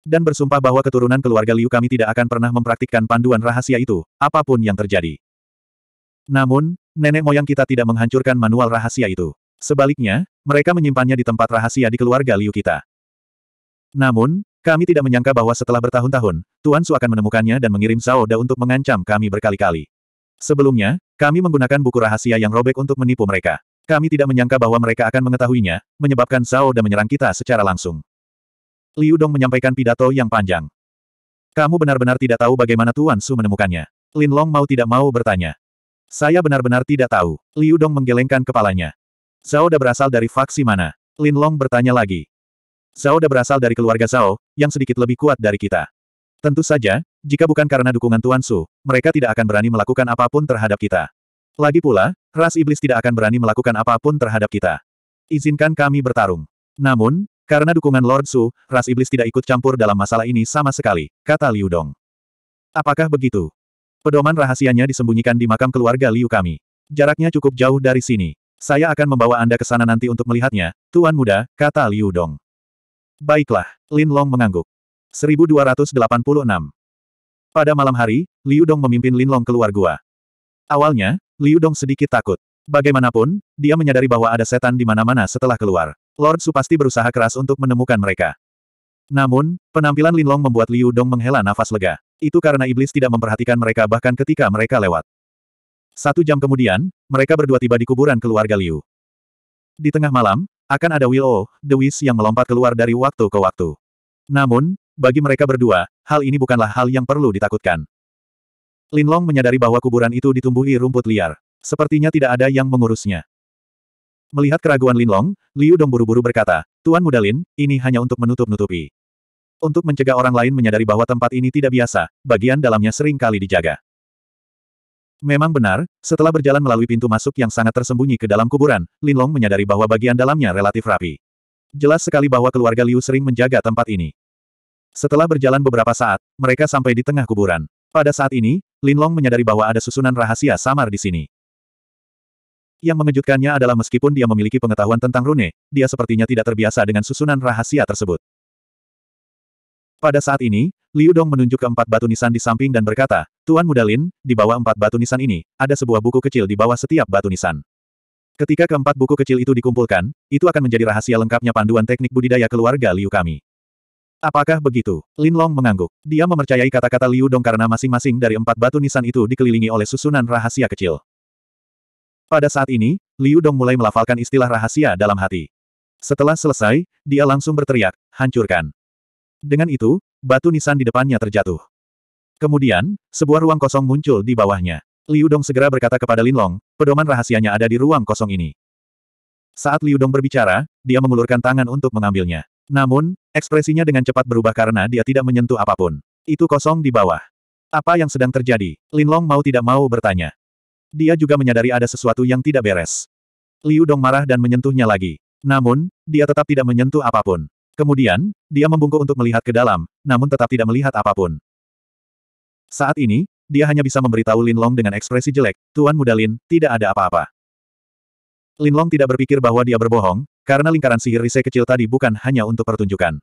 Dan bersumpah bahwa keturunan keluarga Liu kami tidak akan pernah mempraktikkan panduan rahasia itu, apapun yang terjadi. Namun, nenek moyang kita tidak menghancurkan manual rahasia itu. Sebaliknya, mereka menyimpannya di tempat rahasia di keluarga Liu kita. Namun, kami tidak menyangka bahwa setelah bertahun-tahun, Tuan Su akan menemukannya dan mengirim Zhao Da untuk mengancam kami berkali-kali. Sebelumnya, kami menggunakan buku rahasia yang robek untuk menipu mereka. Kami tidak menyangka bahwa mereka akan mengetahuinya, menyebabkan Zhao Da menyerang kita secara langsung. Liu Dong menyampaikan pidato yang panjang. Kamu benar-benar tidak tahu bagaimana Tuan Su menemukannya. Lin Long mau tidak mau bertanya. Saya benar-benar tidak tahu. Liu Dong menggelengkan kepalanya. Zhao Da berasal dari faksi mana? Lin Long bertanya lagi. Zhao Da berasal dari keluarga Zhao, yang sedikit lebih kuat dari kita. Tentu saja, jika bukan karena dukungan Tuan Su, mereka tidak akan berani melakukan apapun terhadap kita. Lagi pula, ras iblis tidak akan berani melakukan apapun terhadap kita. Izinkan kami bertarung. Namun, karena dukungan Lord Su, ras iblis tidak ikut campur dalam masalah ini sama sekali, kata Liu Dong. Apakah begitu? Pedoman rahasianya disembunyikan di makam keluarga Liu kami. Jaraknya cukup jauh dari sini. Saya akan membawa Anda ke sana nanti untuk melihatnya, Tuan Muda, kata Liu Dong. Baiklah, Lin Long mengangguk. 1286 Pada malam hari, Liu Dong memimpin Lin Long keluar gua. Awalnya, Liu Dong sedikit takut. Bagaimanapun, dia menyadari bahwa ada setan di mana-mana setelah keluar. Lord Su pasti berusaha keras untuk menemukan mereka. Namun, penampilan Lin Long membuat Liu Dong menghela nafas lega. Itu karena iblis tidak memperhatikan mereka bahkan ketika mereka lewat. Satu jam kemudian, mereka berdua tiba di kuburan keluarga Liu. Di tengah malam, akan ada Willow, oh, The Wiz yang melompat keluar dari waktu ke waktu. Namun, bagi mereka berdua, hal ini bukanlah hal yang perlu ditakutkan. Lin Long menyadari bahwa kuburan itu ditumbuhi rumput liar. Sepertinya tidak ada yang mengurusnya. Melihat keraguan Lin Long, Liu Dong buru-buru berkata, Tuan Muda Lin, ini hanya untuk menutup-nutupi. Untuk mencegah orang lain menyadari bahwa tempat ini tidak biasa, bagian dalamnya sering kali dijaga. Memang benar, setelah berjalan melalui pintu masuk yang sangat tersembunyi ke dalam kuburan, Linlong menyadari bahwa bagian dalamnya relatif rapi. Jelas sekali bahwa keluarga Liu sering menjaga tempat ini. Setelah berjalan beberapa saat, mereka sampai di tengah kuburan. Pada saat ini, Linlong menyadari bahwa ada susunan rahasia samar di sini. Yang mengejutkannya adalah meskipun dia memiliki pengetahuan tentang rune, dia sepertinya tidak terbiasa dengan susunan rahasia tersebut. Pada saat ini, Liu Dong menunjuk ke empat batu nisan di samping dan berkata, Tuan Muda Lin, di bawah empat batu nisan ini, ada sebuah buku kecil di bawah setiap batu nisan. Ketika keempat buku kecil itu dikumpulkan, itu akan menjadi rahasia lengkapnya panduan teknik budidaya keluarga Liu kami. Apakah begitu? Lin Long mengangguk. Dia memercayai kata-kata Liu Dong karena masing-masing dari empat batu nisan itu dikelilingi oleh susunan rahasia kecil. Pada saat ini, Liu Dong mulai melafalkan istilah rahasia dalam hati. Setelah selesai, dia langsung berteriak, hancurkan. Dengan itu, batu nisan di depannya terjatuh. Kemudian, sebuah ruang kosong muncul di bawahnya. Liu Dong segera berkata kepada Linlong, pedoman rahasianya ada di ruang kosong ini. Saat Liu Dong berbicara, dia mengulurkan tangan untuk mengambilnya. Namun, ekspresinya dengan cepat berubah karena dia tidak menyentuh apapun. Itu kosong di bawah. Apa yang sedang terjadi? Linlong mau tidak mau bertanya. Dia juga menyadari ada sesuatu yang tidak beres. Liu Dong marah dan menyentuhnya lagi. Namun, dia tetap tidak menyentuh apapun. Kemudian, dia membungkuk untuk melihat ke dalam, namun tetap tidak melihat apapun. Saat ini, dia hanya bisa memberitahu Lin Long dengan ekspresi jelek, Tuan Muda Lin, tidak ada apa-apa. Lin Long tidak berpikir bahwa dia berbohong, karena lingkaran sihir Rise kecil tadi bukan hanya untuk pertunjukan.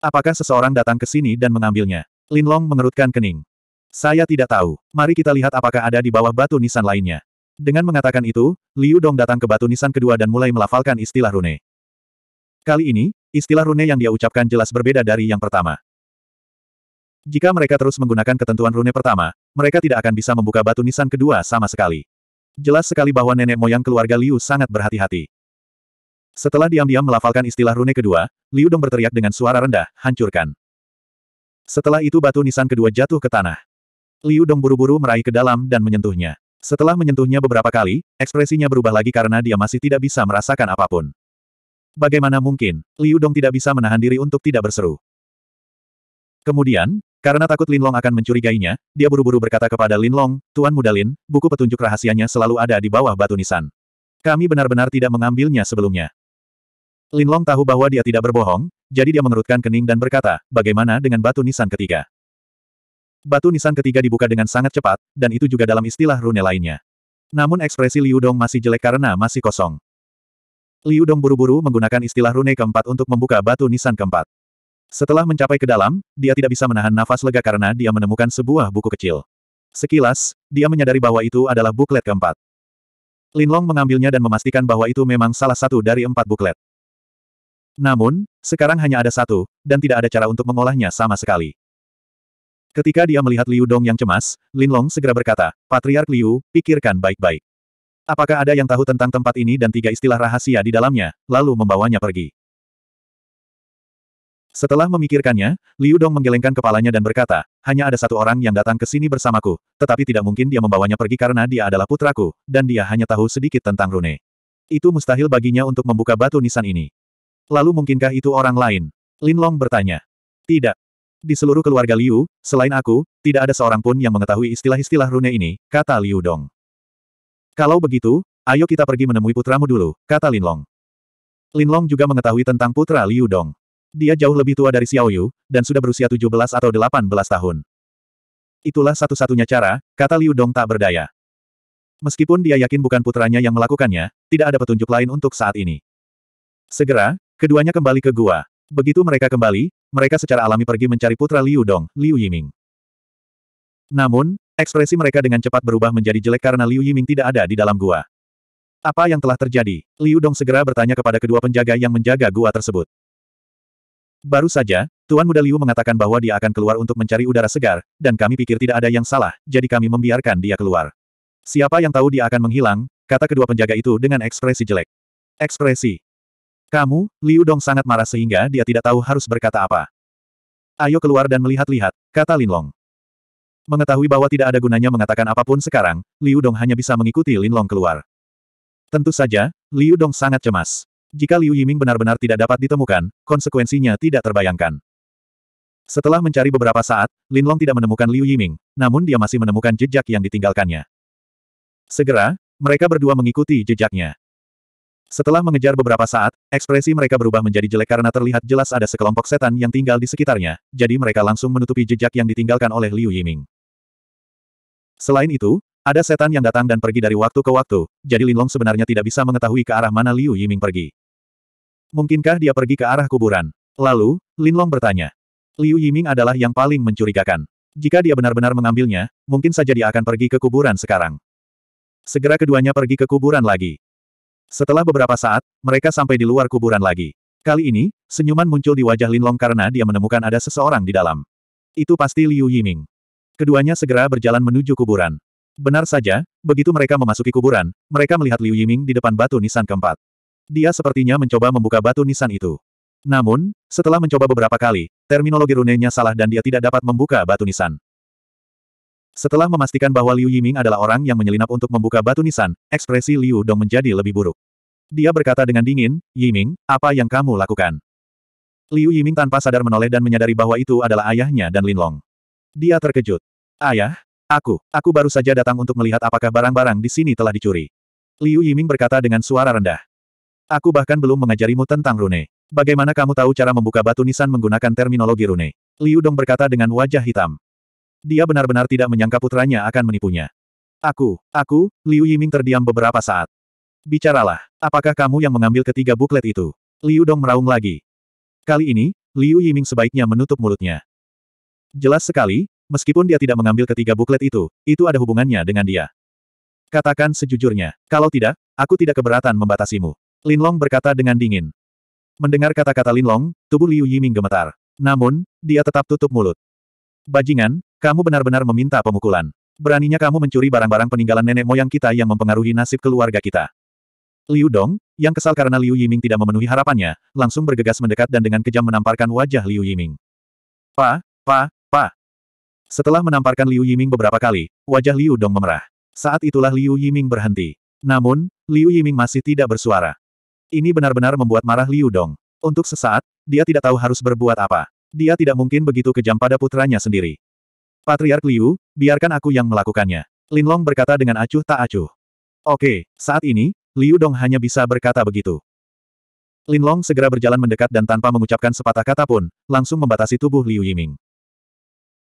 Apakah seseorang datang ke sini dan mengambilnya? Lin Long mengerutkan kening. Saya tidak tahu. Mari kita lihat apakah ada di bawah batu nisan lainnya. Dengan mengatakan itu, Liu Dong datang ke batu nisan kedua dan mulai melafalkan istilah rune. Kali ini, Istilah rune yang dia ucapkan jelas berbeda dari yang pertama. Jika mereka terus menggunakan ketentuan rune pertama, mereka tidak akan bisa membuka batu nisan kedua sama sekali. Jelas sekali bahwa nenek moyang keluarga Liu sangat berhati-hati. Setelah diam-diam melafalkan istilah rune kedua, Liu Dong berteriak dengan suara rendah, hancurkan. Setelah itu batu nisan kedua jatuh ke tanah. Liu Dong buru-buru meraih ke dalam dan menyentuhnya. Setelah menyentuhnya beberapa kali, ekspresinya berubah lagi karena dia masih tidak bisa merasakan apapun. Bagaimana mungkin, Liu Dong tidak bisa menahan diri untuk tidak berseru. Kemudian, karena takut Lin Long akan mencurigainya, dia buru-buru berkata kepada Lin Long, Tuan Muda Lin, buku petunjuk rahasianya selalu ada di bawah batu nisan. Kami benar-benar tidak mengambilnya sebelumnya. Lin Long tahu bahwa dia tidak berbohong, jadi dia mengerutkan kening dan berkata, bagaimana dengan batu nisan ketiga? Batu nisan ketiga dibuka dengan sangat cepat, dan itu juga dalam istilah rune lainnya. Namun ekspresi Liu Dong masih jelek karena masih kosong. Liu Dong buru-buru menggunakan istilah rune keempat untuk membuka batu nisan keempat. Setelah mencapai ke dalam, dia tidak bisa menahan nafas lega karena dia menemukan sebuah buku kecil. Sekilas, dia menyadari bahwa itu adalah buklet keempat. Linlong mengambilnya dan memastikan bahwa itu memang salah satu dari empat buklet. Namun, sekarang hanya ada satu, dan tidak ada cara untuk mengolahnya sama sekali. Ketika dia melihat Liu Dong yang cemas, Linlong segera berkata, Patriark Liu, pikirkan baik-baik. Apakah ada yang tahu tentang tempat ini dan tiga istilah rahasia di dalamnya, lalu membawanya pergi? Setelah memikirkannya, Liu Dong menggelengkan kepalanya dan berkata, hanya ada satu orang yang datang ke sini bersamaku, tetapi tidak mungkin dia membawanya pergi karena dia adalah putraku, dan dia hanya tahu sedikit tentang Rune. Itu mustahil baginya untuk membuka batu nisan ini. Lalu mungkinkah itu orang lain? Lin Long bertanya. Tidak. Di seluruh keluarga Liu, selain aku, tidak ada seorang pun yang mengetahui istilah-istilah rune ini, kata Liu Dong. Kalau begitu, ayo kita pergi menemui putramu dulu, kata Linlong. Linlong juga mengetahui tentang putra Liu Dong. Dia jauh lebih tua dari Xiaoyu, dan sudah berusia 17 atau 18 tahun. Itulah satu-satunya cara, kata Liu Dong tak berdaya. Meskipun dia yakin bukan putranya yang melakukannya, tidak ada petunjuk lain untuk saat ini. Segera, keduanya kembali ke gua. Begitu mereka kembali, mereka secara alami pergi mencari putra Liu Dong, Liu Yiming. Namun, Ekspresi mereka dengan cepat berubah menjadi jelek karena Liu Yiming tidak ada di dalam gua. Apa yang telah terjadi? Liu Dong segera bertanya kepada kedua penjaga yang menjaga gua tersebut. Baru saja, Tuan Muda Liu mengatakan bahwa dia akan keluar untuk mencari udara segar, dan kami pikir tidak ada yang salah, jadi kami membiarkan dia keluar. Siapa yang tahu dia akan menghilang, kata kedua penjaga itu dengan ekspresi jelek. Ekspresi. Kamu, Liu Dong sangat marah sehingga dia tidak tahu harus berkata apa. Ayo keluar dan melihat-lihat, kata Linlong. Mengetahui bahwa tidak ada gunanya mengatakan apapun sekarang, Liu Dong hanya bisa mengikuti Lin Long keluar. Tentu saja, Liu Dong sangat cemas. Jika Liu Yiming benar-benar tidak dapat ditemukan, konsekuensinya tidak terbayangkan. Setelah mencari beberapa saat, Lin Long tidak menemukan Liu Yiming, namun dia masih menemukan jejak yang ditinggalkannya. Segera, mereka berdua mengikuti jejaknya. Setelah mengejar beberapa saat, ekspresi mereka berubah menjadi jelek karena terlihat jelas ada sekelompok setan yang tinggal di sekitarnya, jadi mereka langsung menutupi jejak yang ditinggalkan oleh Liu Yiming. Selain itu, ada setan yang datang dan pergi dari waktu ke waktu, jadi Linlong sebenarnya tidak bisa mengetahui ke arah mana Liu Yiming pergi. Mungkinkah dia pergi ke arah kuburan? Lalu, Linlong bertanya. Liu Yiming adalah yang paling mencurigakan. Jika dia benar-benar mengambilnya, mungkin saja dia akan pergi ke kuburan sekarang. Segera keduanya pergi ke kuburan lagi. Setelah beberapa saat, mereka sampai di luar kuburan lagi. Kali ini, senyuman muncul di wajah Linlong karena dia menemukan ada seseorang di dalam. Itu pasti Liu Yiming. Keduanya segera berjalan menuju kuburan. Benar saja, begitu mereka memasuki kuburan, mereka melihat Liu Yiming di depan batu nisan keempat. Dia sepertinya mencoba membuka batu nisan itu. Namun, setelah mencoba beberapa kali, terminologi runenya salah dan dia tidak dapat membuka batu nisan. Setelah memastikan bahwa Liu Yiming adalah orang yang menyelinap untuk membuka batu nisan, ekspresi Liu Dong menjadi lebih buruk. Dia berkata dengan dingin, Yiming, apa yang kamu lakukan? Liu Yiming tanpa sadar menoleh dan menyadari bahwa itu adalah ayahnya dan Lin Long. Dia terkejut. Ayah, aku, aku baru saja datang untuk melihat apakah barang-barang di sini telah dicuri. Liu Yiming berkata dengan suara rendah. Aku bahkan belum mengajarimu tentang rune. Bagaimana kamu tahu cara membuka batu nisan menggunakan terminologi rune? Liu Dong berkata dengan wajah hitam. Dia benar-benar tidak menyangka putranya akan menipunya. Aku, aku, Liu Yiming terdiam beberapa saat. Bicaralah, apakah kamu yang mengambil ketiga buklet itu? Liu Dong meraung lagi. Kali ini, Liu Yiming sebaiknya menutup mulutnya. Jelas sekali, meskipun dia tidak mengambil ketiga buklet itu, itu ada hubungannya dengan dia. Katakan sejujurnya, kalau tidak, aku tidak keberatan membatasimu. Linlong berkata dengan dingin. Mendengar kata-kata Linlong, tubuh Liu Yiming gemetar. Namun, dia tetap tutup mulut. Bajingan, kamu benar-benar meminta pemukulan. Beraninya kamu mencuri barang-barang peninggalan nenek moyang kita yang mempengaruhi nasib keluarga kita. Liu Dong, yang kesal karena Liu Yiming tidak memenuhi harapannya, langsung bergegas mendekat dan dengan kejam menamparkan wajah Liu Yiming. Pa, pa, setelah menamparkan Liu Yiming beberapa kali, wajah Liu Dong memerah. Saat itulah Liu Yiming berhenti. Namun, Liu Yiming masih tidak bersuara. Ini benar-benar membuat marah Liu Dong. Untuk sesaat, dia tidak tahu harus berbuat apa. Dia tidak mungkin begitu kejam pada putranya sendiri. Patriark Liu, biarkan aku yang melakukannya. Linlong berkata dengan acuh tak acuh. Oke, saat ini, Liu Dong hanya bisa berkata begitu. Linlong segera berjalan mendekat dan tanpa mengucapkan sepatah kata pun, langsung membatasi tubuh Liu Yiming.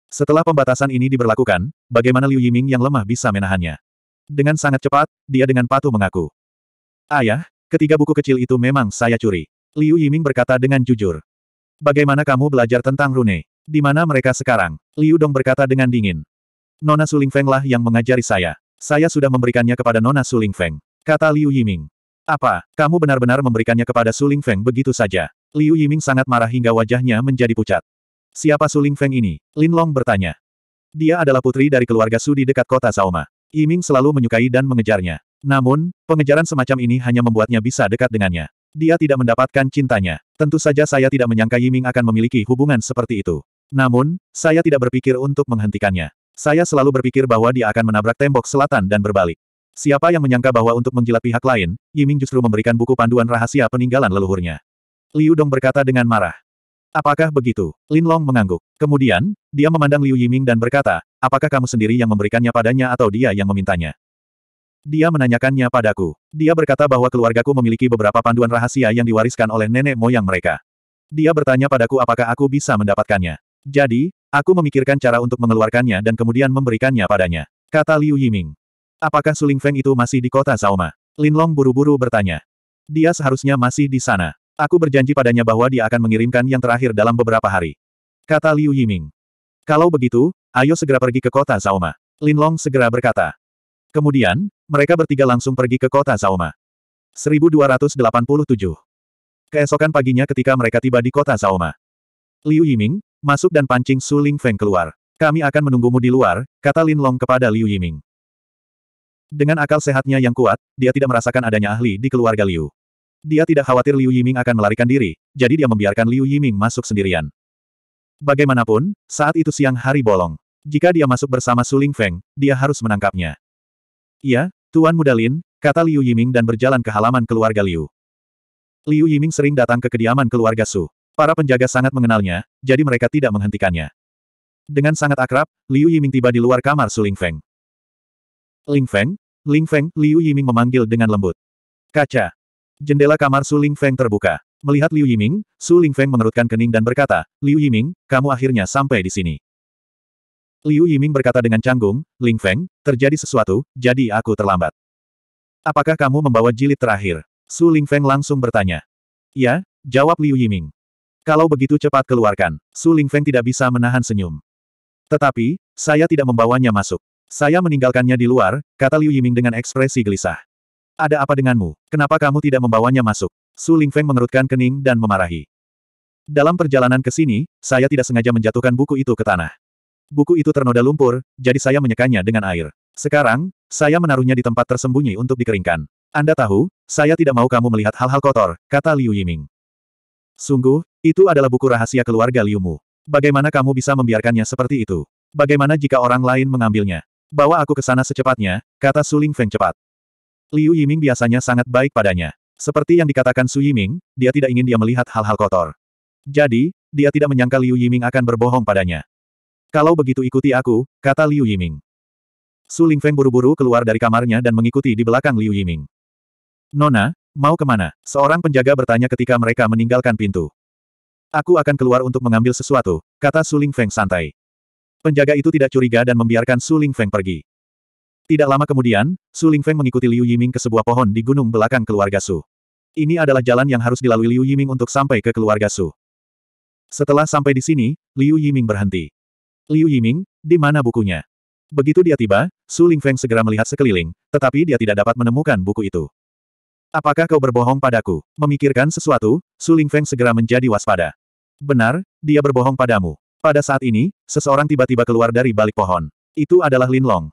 Setelah pembatasan ini diberlakukan, bagaimana Liu Yiming yang lemah bisa menahannya? Dengan sangat cepat, dia dengan patuh mengaku. Ayah, ketiga buku kecil itu memang saya curi. Liu Yiming berkata dengan jujur. Bagaimana kamu belajar tentang rune? Di mana mereka sekarang? Liu Dong berkata dengan dingin. Nona Suling Feng lah yang mengajari saya. Saya sudah memberikannya kepada Nona Suling Feng. Kata Liu Yiming. Apa, kamu benar-benar memberikannya kepada Suling Feng begitu saja? Liu Yiming sangat marah hingga wajahnya menjadi pucat. Siapa Suling Feng ini? Lin Long bertanya. Dia adalah putri dari keluarga Su di dekat kota Saoma. Yiming selalu menyukai dan mengejarnya. Namun, pengejaran semacam ini hanya membuatnya bisa dekat dengannya. Dia tidak mendapatkan cintanya. Tentu saja saya tidak menyangka Yiming akan memiliki hubungan seperti itu. Namun, saya tidak berpikir untuk menghentikannya. Saya selalu berpikir bahwa dia akan menabrak tembok selatan dan berbalik. Siapa yang menyangka bahwa untuk menjilat pihak lain, Yiming justru memberikan buku panduan rahasia peninggalan leluhurnya. Liu Dong berkata dengan marah. Apakah begitu? Lin Long mengangguk. Kemudian, dia memandang Liu Yiming dan berkata, apakah kamu sendiri yang memberikannya padanya atau dia yang memintanya? Dia menanyakannya padaku. Dia berkata bahwa keluargaku memiliki beberapa panduan rahasia yang diwariskan oleh nenek moyang mereka. Dia bertanya padaku apakah aku bisa mendapatkannya. Jadi, aku memikirkan cara untuk mengeluarkannya dan kemudian memberikannya padanya. Kata Liu Yiming. Apakah Suling Feng itu masih di kota Saoma? Lin Long buru-buru bertanya. Dia seharusnya masih di sana. Aku berjanji padanya bahwa dia akan mengirimkan yang terakhir dalam beberapa hari. Kata Liu Yiming. Kalau begitu, ayo segera pergi ke kota Zaoma. Long segera berkata. Kemudian, mereka bertiga langsung pergi ke kota Zaoma. 1287. Keesokan paginya ketika mereka tiba di kota Zaoma. Liu Yiming, masuk dan pancing Su Ling Feng keluar. Kami akan menunggumu di luar, kata Lin Long kepada Liu Yiming. Dengan akal sehatnya yang kuat, dia tidak merasakan adanya ahli di keluarga Liu. Dia tidak khawatir Liu Yiming akan melarikan diri, jadi dia membiarkan Liu Yiming masuk sendirian. Bagaimanapun, saat itu siang hari bolong. Jika dia masuk bersama Suling Feng, dia harus menangkapnya. Iya, Tuan Muda Lin, kata Liu Yiming dan berjalan ke halaman keluarga Liu. Liu Yiming sering datang ke kediaman keluarga Su. Para penjaga sangat mengenalnya, jadi mereka tidak menghentikannya. Dengan sangat akrab, Liu Yiming tiba di luar kamar Suling Feng. Ling Feng, Ling Feng, Liu Yiming memanggil dengan lembut. Kaca. Jendela kamar Su Ling Feng terbuka. Melihat Liu Yiming, Su Ling Feng mengerutkan kening dan berkata, Liu Yiming, kamu akhirnya sampai di sini. Liu Yiming berkata dengan canggung, Ling Feng, terjadi sesuatu, jadi aku terlambat. Apakah kamu membawa jilid terakhir? Su Ling Feng langsung bertanya. Ya, jawab Liu Yiming. Kalau begitu cepat keluarkan, Su Ling Feng tidak bisa menahan senyum. Tetapi, saya tidak membawanya masuk. Saya meninggalkannya di luar, kata Liu Yiming dengan ekspresi gelisah. Ada apa denganmu? Kenapa kamu tidak membawanya masuk? Su Lingfeng mengerutkan kening dan memarahi. Dalam perjalanan ke sini, saya tidak sengaja menjatuhkan buku itu ke tanah. Buku itu ternoda lumpur, jadi saya menyekanya dengan air. Sekarang, saya menaruhnya di tempat tersembunyi untuk dikeringkan. Anda tahu, saya tidak mau kamu melihat hal-hal kotor, kata Liu Yiming. Sungguh, itu adalah buku rahasia keluarga Liu Mu. Bagaimana kamu bisa membiarkannya seperti itu? Bagaimana jika orang lain mengambilnya? Bawa aku ke sana secepatnya, kata Su Lingfeng cepat. Liu Yiming biasanya sangat baik padanya. Seperti yang dikatakan Su Yiming, dia tidak ingin dia melihat hal-hal kotor. Jadi, dia tidak menyangka Liu Yiming akan berbohong padanya. Kalau begitu ikuti aku, kata Liu Yiming. Su Lingfeng buru-buru keluar dari kamarnya dan mengikuti di belakang Liu Yiming. Nona, mau kemana? Seorang penjaga bertanya ketika mereka meninggalkan pintu. Aku akan keluar untuk mengambil sesuatu, kata Su Lingfeng santai. Penjaga itu tidak curiga dan membiarkan Su Lingfeng pergi. Tidak lama kemudian, Su Ling Feng mengikuti Liu Yiming ke sebuah pohon di gunung belakang keluarga Su. Ini adalah jalan yang harus dilalui Liu Yiming untuk sampai ke keluarga Su. Setelah sampai di sini, Liu Yiming berhenti. Liu Yiming, di mana bukunya? Begitu dia tiba, Su Ling Feng segera melihat sekeliling, tetapi dia tidak dapat menemukan buku itu. Apakah kau berbohong padaku? Memikirkan sesuatu, Su Ling Feng segera menjadi waspada. Benar, dia berbohong padamu. Pada saat ini, seseorang tiba-tiba keluar dari balik pohon. Itu adalah Lin Long.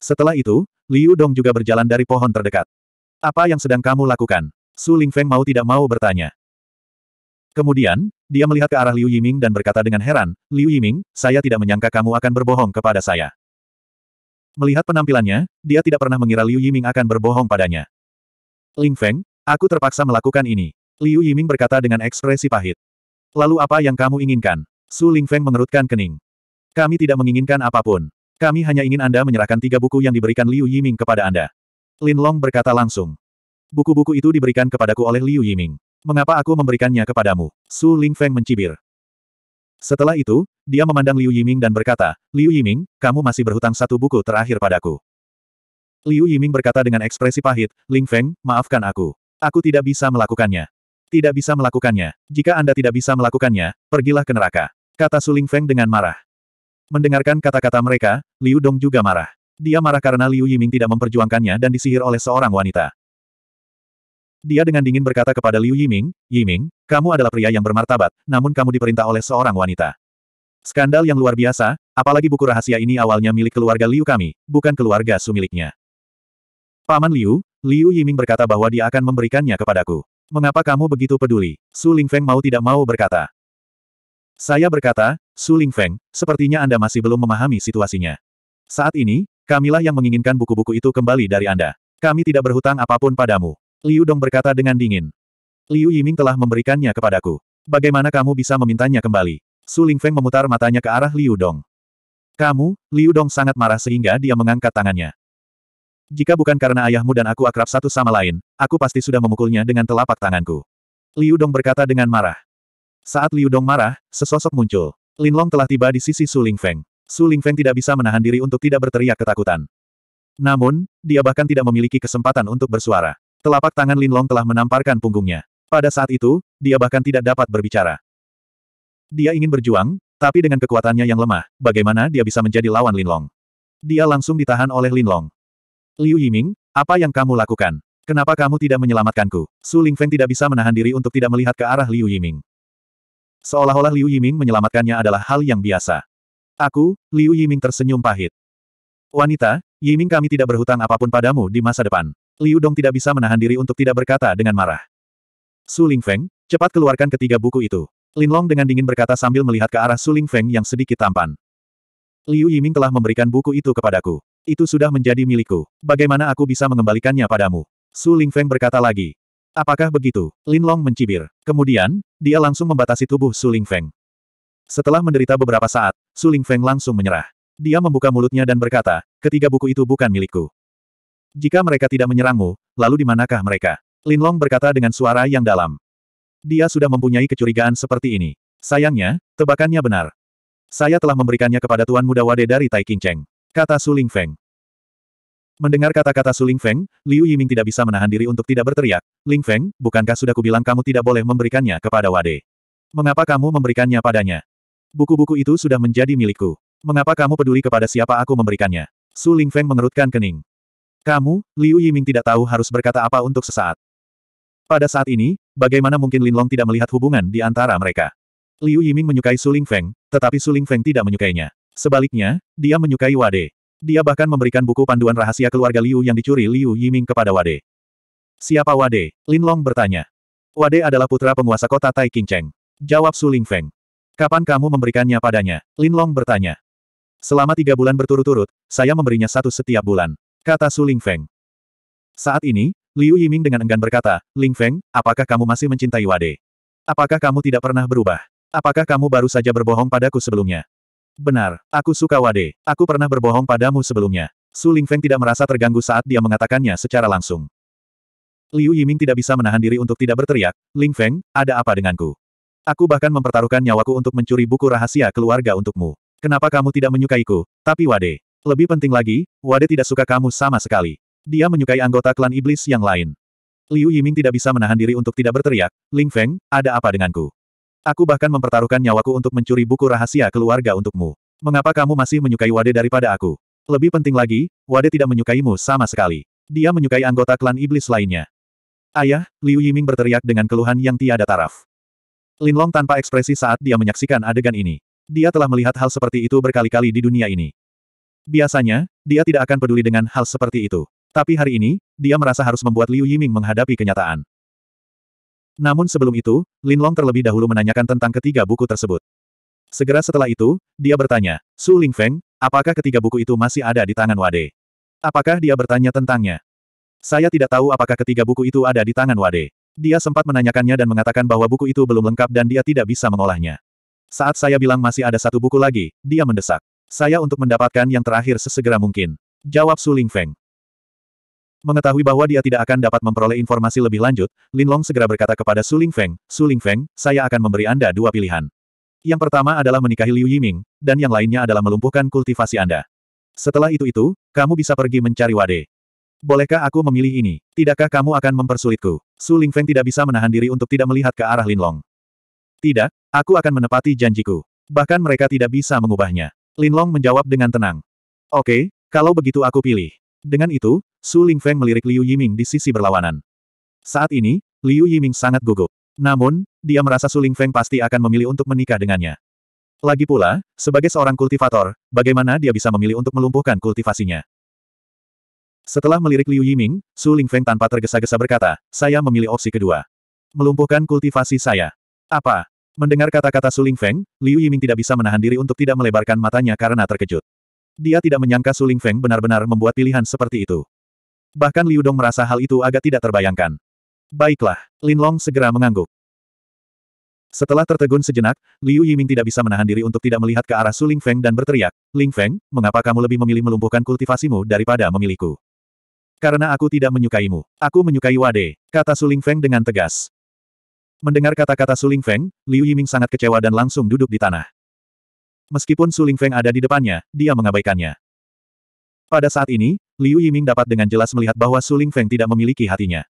Setelah itu, Liu Dong juga berjalan dari pohon terdekat. Apa yang sedang kamu lakukan? Su Lingfeng mau tidak mau bertanya. Kemudian, dia melihat ke arah Liu Yiming dan berkata dengan heran, Liu Yiming, saya tidak menyangka kamu akan berbohong kepada saya. Melihat penampilannya, dia tidak pernah mengira Liu Yiming akan berbohong padanya. Ling Feng, aku terpaksa melakukan ini. Liu Yiming berkata dengan ekspresi pahit. Lalu apa yang kamu inginkan? Su Ling Feng mengerutkan kening. Kami tidak menginginkan apapun. Kami hanya ingin Anda menyerahkan tiga buku yang diberikan Liu Yiming kepada Anda. Lin Long berkata langsung. Buku-buku itu diberikan kepadaku oleh Liu Yiming. Mengapa aku memberikannya kepadamu? Su Ling Feng mencibir. Setelah itu, dia memandang Liu Yiming dan berkata, Liu Yiming, kamu masih berhutang satu buku terakhir padaku. Liu Yiming berkata dengan ekspresi pahit, Ling Feng, maafkan aku. Aku tidak bisa melakukannya. Tidak bisa melakukannya. Jika Anda tidak bisa melakukannya, pergilah ke neraka. Kata Su Ling Feng dengan marah. Mendengarkan kata-kata mereka, Liu Dong juga marah. Dia marah karena Liu Yiming tidak memperjuangkannya dan disihir oleh seorang wanita. Dia dengan dingin berkata kepada Liu Yiming, Yiming, kamu adalah pria yang bermartabat, namun kamu diperintah oleh seorang wanita. Skandal yang luar biasa, apalagi buku rahasia ini awalnya milik keluarga Liu kami, bukan keluarga Su miliknya. Paman Liu, Liu Yiming berkata bahwa dia akan memberikannya kepadaku. Mengapa kamu begitu peduli? Su Lingfeng mau tidak mau berkata. Saya berkata, Su Ling Feng, sepertinya Anda masih belum memahami situasinya. Saat ini, kamilah yang menginginkan buku-buku itu kembali dari Anda. Kami tidak berhutang apapun padamu. Liu Dong berkata dengan dingin. Liu Yiming telah memberikannya kepadaku. Bagaimana kamu bisa memintanya kembali? Su Ling Feng memutar matanya ke arah Liu Dong. Kamu, Liu Dong sangat marah sehingga dia mengangkat tangannya. Jika bukan karena ayahmu dan aku akrab satu sama lain, aku pasti sudah memukulnya dengan telapak tanganku. Liu Dong berkata dengan marah. Saat Liu Dong marah, sesosok muncul. Lin Long telah tiba di sisi Su Ling Feng. Su Ling Feng tidak bisa menahan diri untuk tidak berteriak ketakutan. Namun, dia bahkan tidak memiliki kesempatan untuk bersuara. Telapak tangan Lin Long telah menamparkan punggungnya. Pada saat itu, dia bahkan tidak dapat berbicara. Dia ingin berjuang, tapi dengan kekuatannya yang lemah, bagaimana dia bisa menjadi lawan Lin Long? Dia langsung ditahan oleh Lin Long. Liu Yiming, apa yang kamu lakukan? Kenapa kamu tidak menyelamatkanku? Su Ling Feng tidak bisa menahan diri untuk tidak melihat ke arah Liu Yiming. Seolah-olah Liu Yiming menyelamatkannya adalah hal yang biasa. Aku, Liu Yiming tersenyum pahit. Wanita, Yiming kami tidak berhutang apapun padamu di masa depan. Liu Dong tidak bisa menahan diri untuk tidak berkata dengan marah. Su Ling Feng, cepat keluarkan ketiga buku itu. Lin Long dengan dingin berkata sambil melihat ke arah Su Ling Feng yang sedikit tampan. Liu Yiming telah memberikan buku itu kepadaku. Itu sudah menjadi milikku. Bagaimana aku bisa mengembalikannya padamu? Su Ling Feng berkata lagi. Apakah begitu? Lin Long mencibir. Kemudian, dia langsung membatasi tubuh Su Ling Feng. Setelah menderita beberapa saat, Su Ling Feng langsung menyerah. Dia membuka mulutnya dan berkata, ketiga buku itu bukan milikku. Jika mereka tidak menyerangmu, lalu di manakah mereka? Lin Long berkata dengan suara yang dalam. Dia sudah mempunyai kecurigaan seperti ini. Sayangnya, tebakannya benar. Saya telah memberikannya kepada Tuan Muda Wade dari Tai King Cheng. Kata Su Ling Feng. Mendengar kata-kata Su Ling Feng, Liu Yiming tidak bisa menahan diri untuk tidak berteriak. Ling Feng, bukankah sudah kubilang kamu tidak boleh memberikannya kepada Wade? Mengapa kamu memberikannya padanya? Buku-buku itu sudah menjadi milikku. Mengapa kamu peduli kepada siapa aku memberikannya? Su Ling Feng mengerutkan kening. Kamu, Liu Yiming tidak tahu harus berkata apa untuk sesaat. Pada saat ini, bagaimana mungkin Lin Long tidak melihat hubungan di antara mereka? Liu Yiming menyukai Su Ling Feng, tetapi Su Ling Feng tidak menyukainya. Sebaliknya, dia menyukai Wade. Dia bahkan memberikan buku panduan rahasia keluarga Liu yang dicuri Liu Yiming kepada Wade. Siapa Wade? Lin Long bertanya. Wade adalah putra penguasa kota Tai Cheng. Jawab Su Ling Feng. Kapan kamu memberikannya padanya? Lin Long bertanya. Selama tiga bulan berturut-turut, saya memberinya satu setiap bulan. Kata Su Ling Feng. Saat ini, Liu Yiming dengan enggan berkata, Ling Feng, apakah kamu masih mencintai Wade? Apakah kamu tidak pernah berubah? Apakah kamu baru saja berbohong padaku sebelumnya? Benar, aku suka Wade. Aku pernah berbohong padamu sebelumnya. Su Lingfeng tidak merasa terganggu saat dia mengatakannya secara langsung. Liu Yiming tidak bisa menahan diri untuk tidak berteriak, Lingfeng, ada apa denganku? Aku bahkan mempertaruhkan nyawaku untuk mencuri buku rahasia keluarga untukmu. Kenapa kamu tidak menyukaiku? Tapi Wade. Lebih penting lagi, Wade tidak suka kamu sama sekali. Dia menyukai anggota klan iblis yang lain. Liu Yiming tidak bisa menahan diri untuk tidak berteriak, Ling Feng, ada apa denganku? Aku bahkan mempertaruhkan nyawaku untuk mencuri buku rahasia keluarga untukmu. Mengapa kamu masih menyukai Wade daripada aku? Lebih penting lagi, Wade tidak menyukaimu sama sekali. Dia menyukai anggota klan iblis lainnya. Ayah, Liu Yiming berteriak dengan keluhan yang tiada taraf. Linlong tanpa ekspresi saat dia menyaksikan adegan ini. Dia telah melihat hal seperti itu berkali-kali di dunia ini. Biasanya, dia tidak akan peduli dengan hal seperti itu. Tapi hari ini, dia merasa harus membuat Liu Yiming menghadapi kenyataan. Namun sebelum itu, Lin Long terlebih dahulu menanyakan tentang ketiga buku tersebut. Segera setelah itu, dia bertanya, Su Feng, apakah ketiga buku itu masih ada di tangan Wade? Apakah dia bertanya tentangnya? Saya tidak tahu apakah ketiga buku itu ada di tangan Wade. Dia sempat menanyakannya dan mengatakan bahwa buku itu belum lengkap dan dia tidak bisa mengolahnya. Saat saya bilang masih ada satu buku lagi, dia mendesak. Saya untuk mendapatkan yang terakhir sesegera mungkin. Jawab Su Feng. Mengetahui bahwa dia tidak akan dapat memperoleh informasi lebih lanjut, Lin Long segera berkata kepada Su Ling Feng, Su Ling Feng, saya akan memberi Anda dua pilihan. Yang pertama adalah menikahi Liu Yiming, dan yang lainnya adalah melumpuhkan kultivasi Anda. Setelah itu-itu, kamu bisa pergi mencari Wade. Bolehkah aku memilih ini? Tidakkah kamu akan mempersulitku? Su Ling Feng tidak bisa menahan diri untuk tidak melihat ke arah Lin Long. Tidak, aku akan menepati janjiku. Bahkan mereka tidak bisa mengubahnya. Lin Long menjawab dengan tenang. Oke, okay, kalau begitu aku pilih. Dengan itu, Su Ling Feng melirik Liu Yiming di sisi berlawanan. Saat ini, Liu Yiming sangat gugup. Namun, dia merasa Su Ling Feng pasti akan memilih untuk menikah dengannya. Lagi pula, sebagai seorang kultivator, bagaimana dia bisa memilih untuk melumpuhkan kultivasinya? Setelah melirik Liu Yiming, Su Ling Feng tanpa tergesa-gesa berkata, saya memilih opsi kedua. Melumpuhkan kultivasi saya. Apa? Mendengar kata-kata Su Ling Feng, Liu Yiming tidak bisa menahan diri untuk tidak melebarkan matanya karena terkejut. Dia tidak menyangka Suling Feng benar-benar membuat pilihan seperti itu. Bahkan Liu Dong merasa hal itu agak tidak terbayangkan. Baiklah, Lin Long segera mengangguk. Setelah tertegun sejenak, Liu Yiming tidak bisa menahan diri untuk tidak melihat ke arah Su Ling Feng dan berteriak, Ling Feng, mengapa kamu lebih memilih melumpuhkan kultivasimu daripada memiliku? Karena aku tidak menyukaimu. Aku menyukai Wade, kata Su Ling Feng dengan tegas. Mendengar kata-kata Su Ling Feng, Liu Yiming sangat kecewa dan langsung duduk di tanah. Meskipun Suling Feng ada di depannya, dia mengabaikannya. Pada saat ini, Liu Yiming dapat dengan jelas melihat bahwa Suling Feng tidak memiliki hatinya.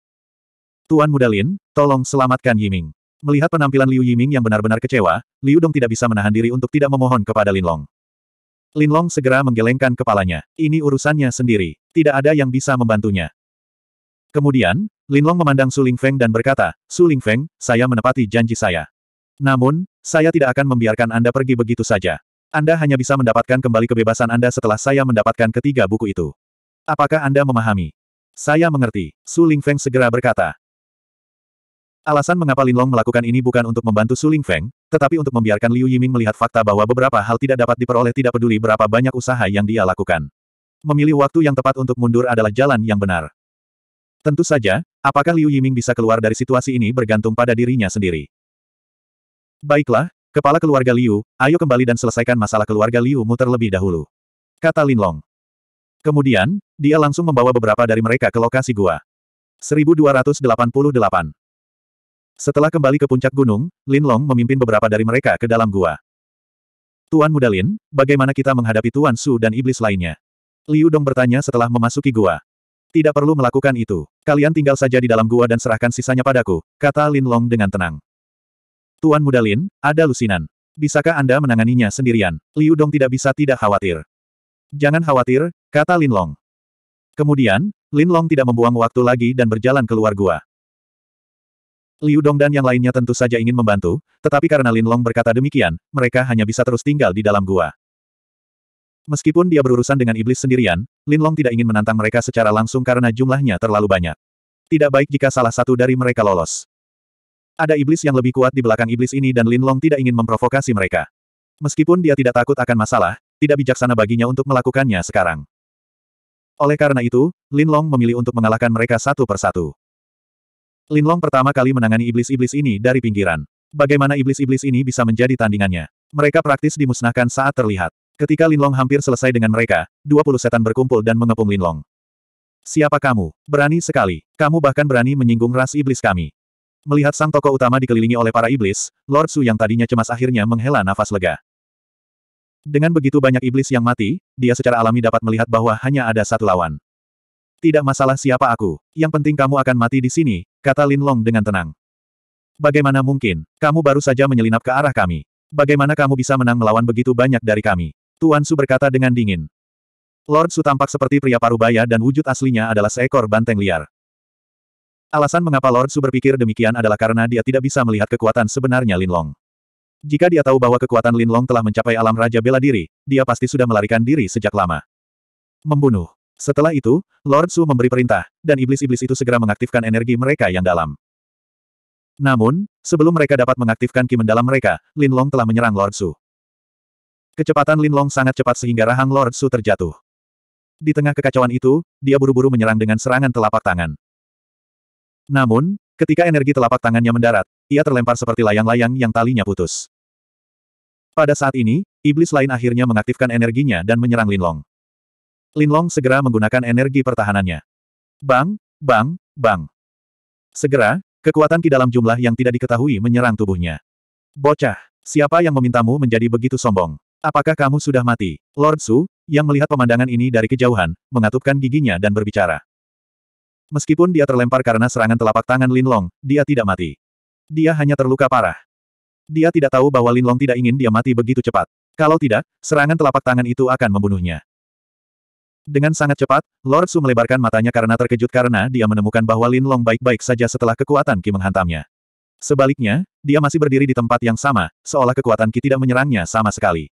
Tuan Muda Lin, tolong selamatkan Yiming. Melihat penampilan Liu Yiming yang benar-benar kecewa, Liu Dong tidak bisa menahan diri untuk tidak memohon kepada Lin Long. Lin Long segera menggelengkan kepalanya. Ini urusannya sendiri. Tidak ada yang bisa membantunya. Kemudian, Lin Long memandang Suling Feng dan berkata, Suling Feng, saya menepati janji saya. Namun, saya tidak akan membiarkan Anda pergi begitu saja. Anda hanya bisa mendapatkan kembali kebebasan Anda setelah saya mendapatkan ketiga buku itu. Apakah Anda memahami? Saya mengerti, Su Lingfeng segera berkata. Alasan mengapa Linlong melakukan ini bukan untuk membantu Su Lingfeng, tetapi untuk membiarkan Liu Yiming melihat fakta bahwa beberapa hal tidak dapat diperoleh tidak peduli berapa banyak usaha yang dia lakukan. Memilih waktu yang tepat untuk mundur adalah jalan yang benar. Tentu saja, apakah Liu Yiming bisa keluar dari situasi ini bergantung pada dirinya sendiri. Baiklah, Kepala keluarga Liu, ayo kembali dan selesaikan masalah keluarga Liu Mu terlebih dahulu. Kata Linlong. Kemudian, dia langsung membawa beberapa dari mereka ke lokasi gua. 1288 Setelah kembali ke puncak gunung, Linlong memimpin beberapa dari mereka ke dalam gua. Tuan Muda Lin, bagaimana kita menghadapi Tuan Su dan iblis lainnya? Liu Dong bertanya setelah memasuki gua. Tidak perlu melakukan itu. Kalian tinggal saja di dalam gua dan serahkan sisanya padaku, kata Linlong dengan tenang. Tuan Mudalin, ada lusinan. Bisakah Anda menanganinya sendirian? Liu Dong tidak bisa tidak khawatir. Jangan khawatir, kata Lin Long. Kemudian, Lin Long tidak membuang waktu lagi dan berjalan keluar gua. Liu Dong dan yang lainnya tentu saja ingin membantu, tetapi karena Lin Long berkata demikian, mereka hanya bisa terus tinggal di dalam gua. Meskipun dia berurusan dengan iblis sendirian, Lin Long tidak ingin menantang mereka secara langsung karena jumlahnya terlalu banyak. Tidak baik jika salah satu dari mereka lolos. Ada iblis yang lebih kuat di belakang iblis ini dan Lin Long tidak ingin memprovokasi mereka. Meskipun dia tidak takut akan masalah, tidak bijaksana baginya untuk melakukannya sekarang. Oleh karena itu, Lin Long memilih untuk mengalahkan mereka satu persatu. Lin Long pertama kali menangani iblis-iblis ini dari pinggiran. Bagaimana iblis-iblis ini bisa menjadi tandingannya? Mereka praktis dimusnahkan saat terlihat. Ketika Lin Long hampir selesai dengan mereka, 20 setan berkumpul dan mengepung Lin Long. Siapa kamu? Berani sekali. Kamu bahkan berani menyinggung ras iblis kami. Melihat sang tokoh utama dikelilingi oleh para iblis, Lord Su yang tadinya cemas akhirnya menghela nafas lega. Dengan begitu banyak iblis yang mati, dia secara alami dapat melihat bahwa hanya ada satu lawan. Tidak masalah siapa aku, yang penting kamu akan mati di sini, kata Lin Long dengan tenang. Bagaimana mungkin, kamu baru saja menyelinap ke arah kami. Bagaimana kamu bisa menang melawan begitu banyak dari kami? Tuan Su berkata dengan dingin. Lord Su tampak seperti pria parubaya dan wujud aslinya adalah seekor banteng liar. Alasan mengapa Lord Su berpikir demikian adalah karena dia tidak bisa melihat kekuatan sebenarnya Linlong. Jika dia tahu bahwa kekuatan Linlong telah mencapai alam Raja Bela Diri, dia pasti sudah melarikan diri sejak lama. Membunuh. Setelah itu, Lord Su memberi perintah, dan iblis-iblis itu segera mengaktifkan energi mereka yang dalam. Namun, sebelum mereka dapat mengaktifkan ki mendalam mereka, Linlong telah menyerang Lord Su. Kecepatan Linlong sangat cepat sehingga rahang Lord Su terjatuh. Di tengah kekacauan itu, dia buru-buru menyerang dengan serangan telapak tangan. Namun, ketika energi telapak tangannya mendarat, ia terlempar seperti layang-layang yang talinya putus. Pada saat ini, iblis lain akhirnya mengaktifkan energinya dan menyerang Linlong. Linlong segera menggunakan energi pertahanannya. Bang, bang, bang. Segera, kekuatan di dalam jumlah yang tidak diketahui menyerang tubuhnya. Bocah, siapa yang memintamu menjadi begitu sombong? Apakah kamu sudah mati? Lord Su, yang melihat pemandangan ini dari kejauhan, mengatupkan giginya dan berbicara. Meskipun dia terlempar karena serangan telapak tangan Lin Long, dia tidak mati. Dia hanya terluka parah. Dia tidak tahu bahwa Lin Long tidak ingin dia mati begitu cepat. Kalau tidak, serangan telapak tangan itu akan membunuhnya. Dengan sangat cepat, Lord Su melebarkan matanya karena terkejut karena dia menemukan bahwa Lin Long baik-baik saja setelah kekuatan Ki menghantamnya. Sebaliknya, dia masih berdiri di tempat yang sama, seolah kekuatan Ki tidak menyerangnya sama sekali.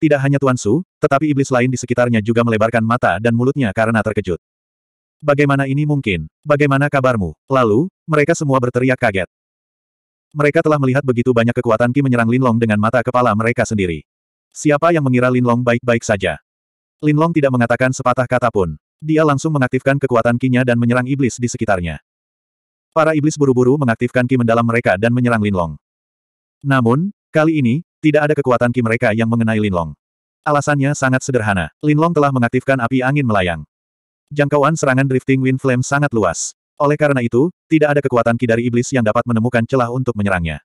Tidak hanya Tuan Su, tetapi iblis lain di sekitarnya juga melebarkan mata dan mulutnya karena terkejut. Bagaimana ini mungkin? Bagaimana kabarmu? Lalu, mereka semua berteriak kaget. Mereka telah melihat begitu banyak kekuatan Ki menyerang Linlong dengan mata kepala mereka sendiri. Siapa yang mengira Linlong baik-baik saja? Linlong tidak mengatakan sepatah kata pun. Dia langsung mengaktifkan kekuatan Qi-nya dan menyerang iblis di sekitarnya. Para iblis buru-buru mengaktifkan Ki mendalam mereka dan menyerang Linlong. Namun, kali ini, tidak ada kekuatan Ki mereka yang mengenai Linlong. Alasannya sangat sederhana. Linlong telah mengaktifkan api angin melayang. Jangkauan serangan Drifting Wind Flame sangat luas. Oleh karena itu, tidak ada kekuatan Ki dari Iblis yang dapat menemukan celah untuk menyerangnya.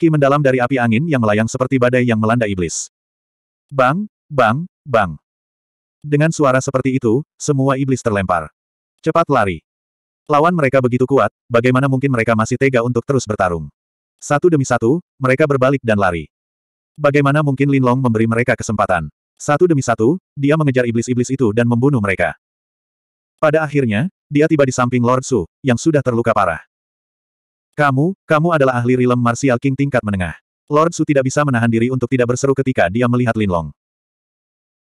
Ki mendalam dari api angin yang melayang seperti badai yang melanda Iblis. Bang, bang, bang. Dengan suara seperti itu, semua Iblis terlempar. Cepat lari. Lawan mereka begitu kuat, bagaimana mungkin mereka masih tega untuk terus bertarung. Satu demi satu, mereka berbalik dan lari. Bagaimana mungkin Linlong memberi mereka kesempatan? Satu demi satu, dia mengejar iblis-iblis itu dan membunuh mereka. Pada akhirnya, dia tiba di samping Lord Su, yang sudah terluka parah. Kamu, kamu adalah ahli rilem martial king tingkat menengah. Lord Su tidak bisa menahan diri untuk tidak berseru ketika dia melihat Lin Long.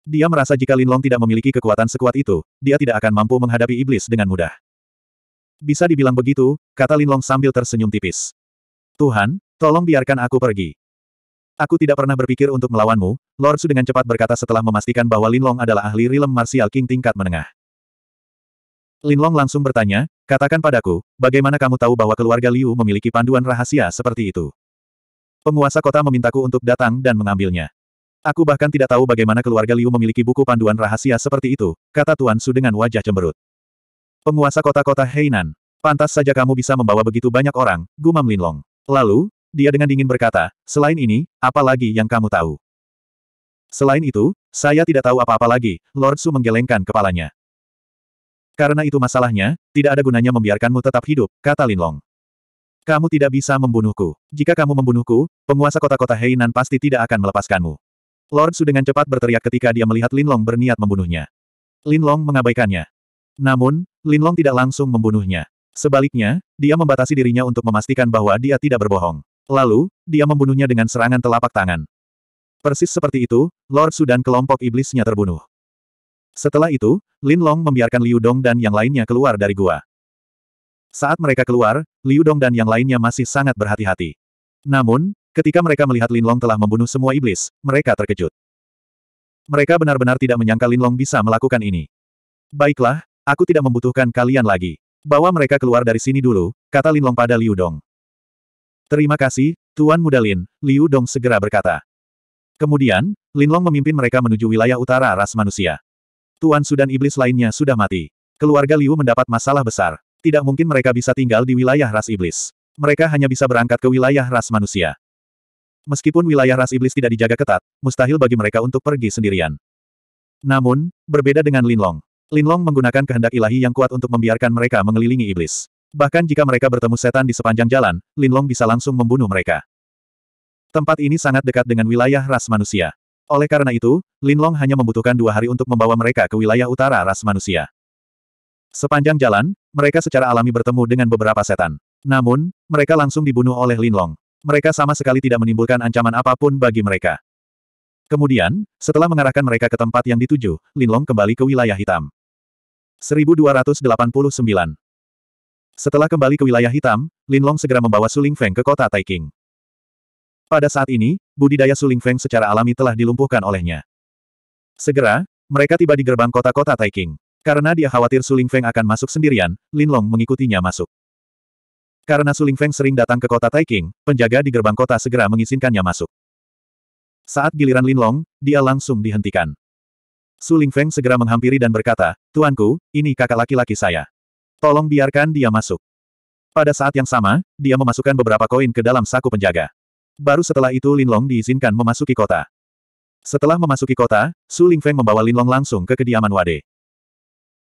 Dia merasa jika Lin Long tidak memiliki kekuatan sekuat itu, dia tidak akan mampu menghadapi iblis dengan mudah. Bisa dibilang begitu, kata Lin Long sambil tersenyum tipis. Tuhan, tolong biarkan aku pergi. Aku tidak pernah berpikir untuk melawanmu, Lord Su dengan cepat berkata setelah memastikan bahwa Lin Long adalah ahli rilem martial king tingkat menengah. Linlong langsung bertanya, katakan padaku, bagaimana kamu tahu bahwa keluarga Liu memiliki panduan rahasia seperti itu? Penguasa kota memintaku untuk datang dan mengambilnya. Aku bahkan tidak tahu bagaimana keluarga Liu memiliki buku panduan rahasia seperti itu, kata Tuan Su dengan wajah cemberut. Penguasa kota-kota Heinan, pantas saja kamu bisa membawa begitu banyak orang, gumam Linlong. Lalu, dia dengan dingin berkata, selain ini, apa lagi yang kamu tahu? Selain itu, saya tidak tahu apa-apa lagi, Lord Su menggelengkan kepalanya. Karena itu masalahnya, tidak ada gunanya membiarkanmu tetap hidup, kata Linlong. Kamu tidak bisa membunuhku. Jika kamu membunuhku, penguasa kota-kota Hainan pasti tidak akan melepaskanmu. Lord Su dengan cepat berteriak ketika dia melihat Linlong berniat membunuhnya. Linlong mengabaikannya. Namun, Linlong tidak langsung membunuhnya. Sebaliknya, dia membatasi dirinya untuk memastikan bahwa dia tidak berbohong. Lalu, dia membunuhnya dengan serangan telapak tangan. Persis seperti itu, Lord Su dan kelompok iblisnya terbunuh. Setelah itu, Lin Long membiarkan Liu Dong dan yang lainnya keluar dari gua. Saat mereka keluar, Liu Dong dan yang lainnya masih sangat berhati-hati. Namun, ketika mereka melihat Lin Long telah membunuh semua iblis, mereka terkejut. Mereka benar-benar tidak menyangka Lin Long bisa melakukan ini. Baiklah, aku tidak membutuhkan kalian lagi. Bawa mereka keluar dari sini dulu, kata Lin Long pada Liu Dong. Terima kasih, Tuan Muda Lin, Liu Dong segera berkata. Kemudian, Lin Long memimpin mereka menuju wilayah utara ras manusia. Tuan Sudan Iblis lainnya sudah mati. Keluarga Liu mendapat masalah besar. Tidak mungkin mereka bisa tinggal di wilayah ras iblis. Mereka hanya bisa berangkat ke wilayah ras manusia. Meskipun wilayah ras iblis tidak dijaga ketat, mustahil bagi mereka untuk pergi sendirian. Namun, berbeda dengan Linlong. Linlong menggunakan kehendak ilahi yang kuat untuk membiarkan mereka mengelilingi iblis. Bahkan jika mereka bertemu setan di sepanjang jalan, Linlong bisa langsung membunuh mereka. Tempat ini sangat dekat dengan wilayah ras manusia. Oleh karena itu, Linlong hanya membutuhkan dua hari untuk membawa mereka ke wilayah utara ras manusia. Sepanjang jalan, mereka secara alami bertemu dengan beberapa setan. Namun, mereka langsung dibunuh oleh Linlong. Mereka sama sekali tidak menimbulkan ancaman apapun bagi mereka. Kemudian, setelah mengarahkan mereka ke tempat yang dituju, Linlong kembali ke wilayah hitam. 1289 Setelah kembali ke wilayah hitam, Linlong segera membawa Suling Feng ke kota Taiking. Pada saat ini, budidaya suling feng secara alami telah dilumpuhkan olehnya. Segera, mereka tiba di gerbang kota-kota Taiking. Karena dia khawatir Suling Feng akan masuk sendirian, Lin Long mengikutinya masuk. Karena Suling Feng sering datang ke kota Taiking, penjaga di gerbang kota segera mengizinkannya masuk. Saat giliran Lin Long, dia langsung dihentikan. Suling Feng segera menghampiri dan berkata, Tuanku, ini kakak laki-laki saya. Tolong biarkan dia masuk. Pada saat yang sama, dia memasukkan beberapa koin ke dalam saku penjaga. Baru setelah itu Linlong diizinkan memasuki kota. Setelah memasuki kota, Su Ling Feng membawa Linlong langsung ke kediaman Wade.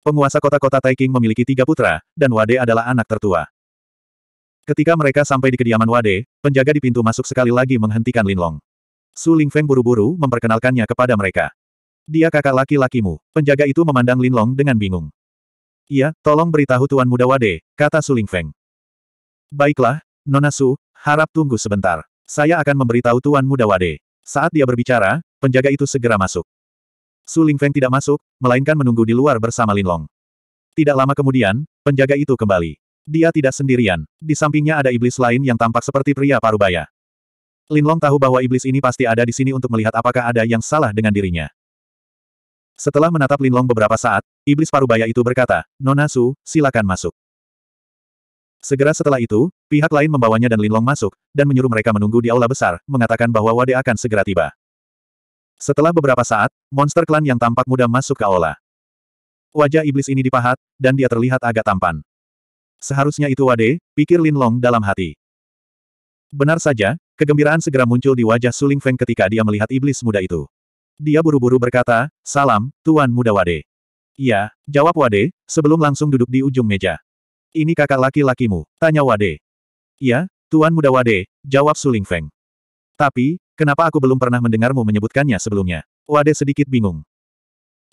Penguasa kota-kota Taiking memiliki tiga putra, dan Wade adalah anak tertua. Ketika mereka sampai di kediaman Wade, penjaga di pintu masuk sekali lagi menghentikan Linlong. Su Ling Feng buru-buru memperkenalkannya kepada mereka. Dia kakak laki-lakimu. Penjaga itu memandang Linlong dengan bingung. Iya, tolong beritahu Tuan Muda Wade, kata Su Ling Feng. Baiklah, Nona Su, harap tunggu sebentar. Saya akan memberitahu Tuan Muda Wade. Saat dia berbicara, penjaga itu segera masuk. Su Feng tidak masuk, melainkan menunggu di luar bersama Linlong. Tidak lama kemudian, penjaga itu kembali. Dia tidak sendirian. Di sampingnya ada iblis lain yang tampak seperti pria parubaya. Linlong tahu bahwa iblis ini pasti ada di sini untuk melihat apakah ada yang salah dengan dirinya. Setelah menatap Linlong beberapa saat, iblis parubaya itu berkata, Nona Su, silakan masuk. Segera setelah itu, pihak lain membawanya dan Linlong masuk, dan menyuruh mereka menunggu di aula besar, mengatakan bahwa Wade akan segera tiba. Setelah beberapa saat, monster klan yang tampak muda masuk ke aula. Wajah iblis ini dipahat, dan dia terlihat agak tampan. Seharusnya itu Wade, pikir Linlong dalam hati. Benar saja, kegembiraan segera muncul di wajah Suling Feng ketika dia melihat iblis muda itu. Dia buru-buru berkata, Salam, Tuan Muda Wade. Iya, jawab Wade, sebelum langsung duduk di ujung meja. Ini kakak laki-lakimu, tanya Wade. Ya, Tuan Muda Wade, jawab Suling Feng. Tapi, kenapa aku belum pernah mendengarmu menyebutkannya sebelumnya? Wade sedikit bingung.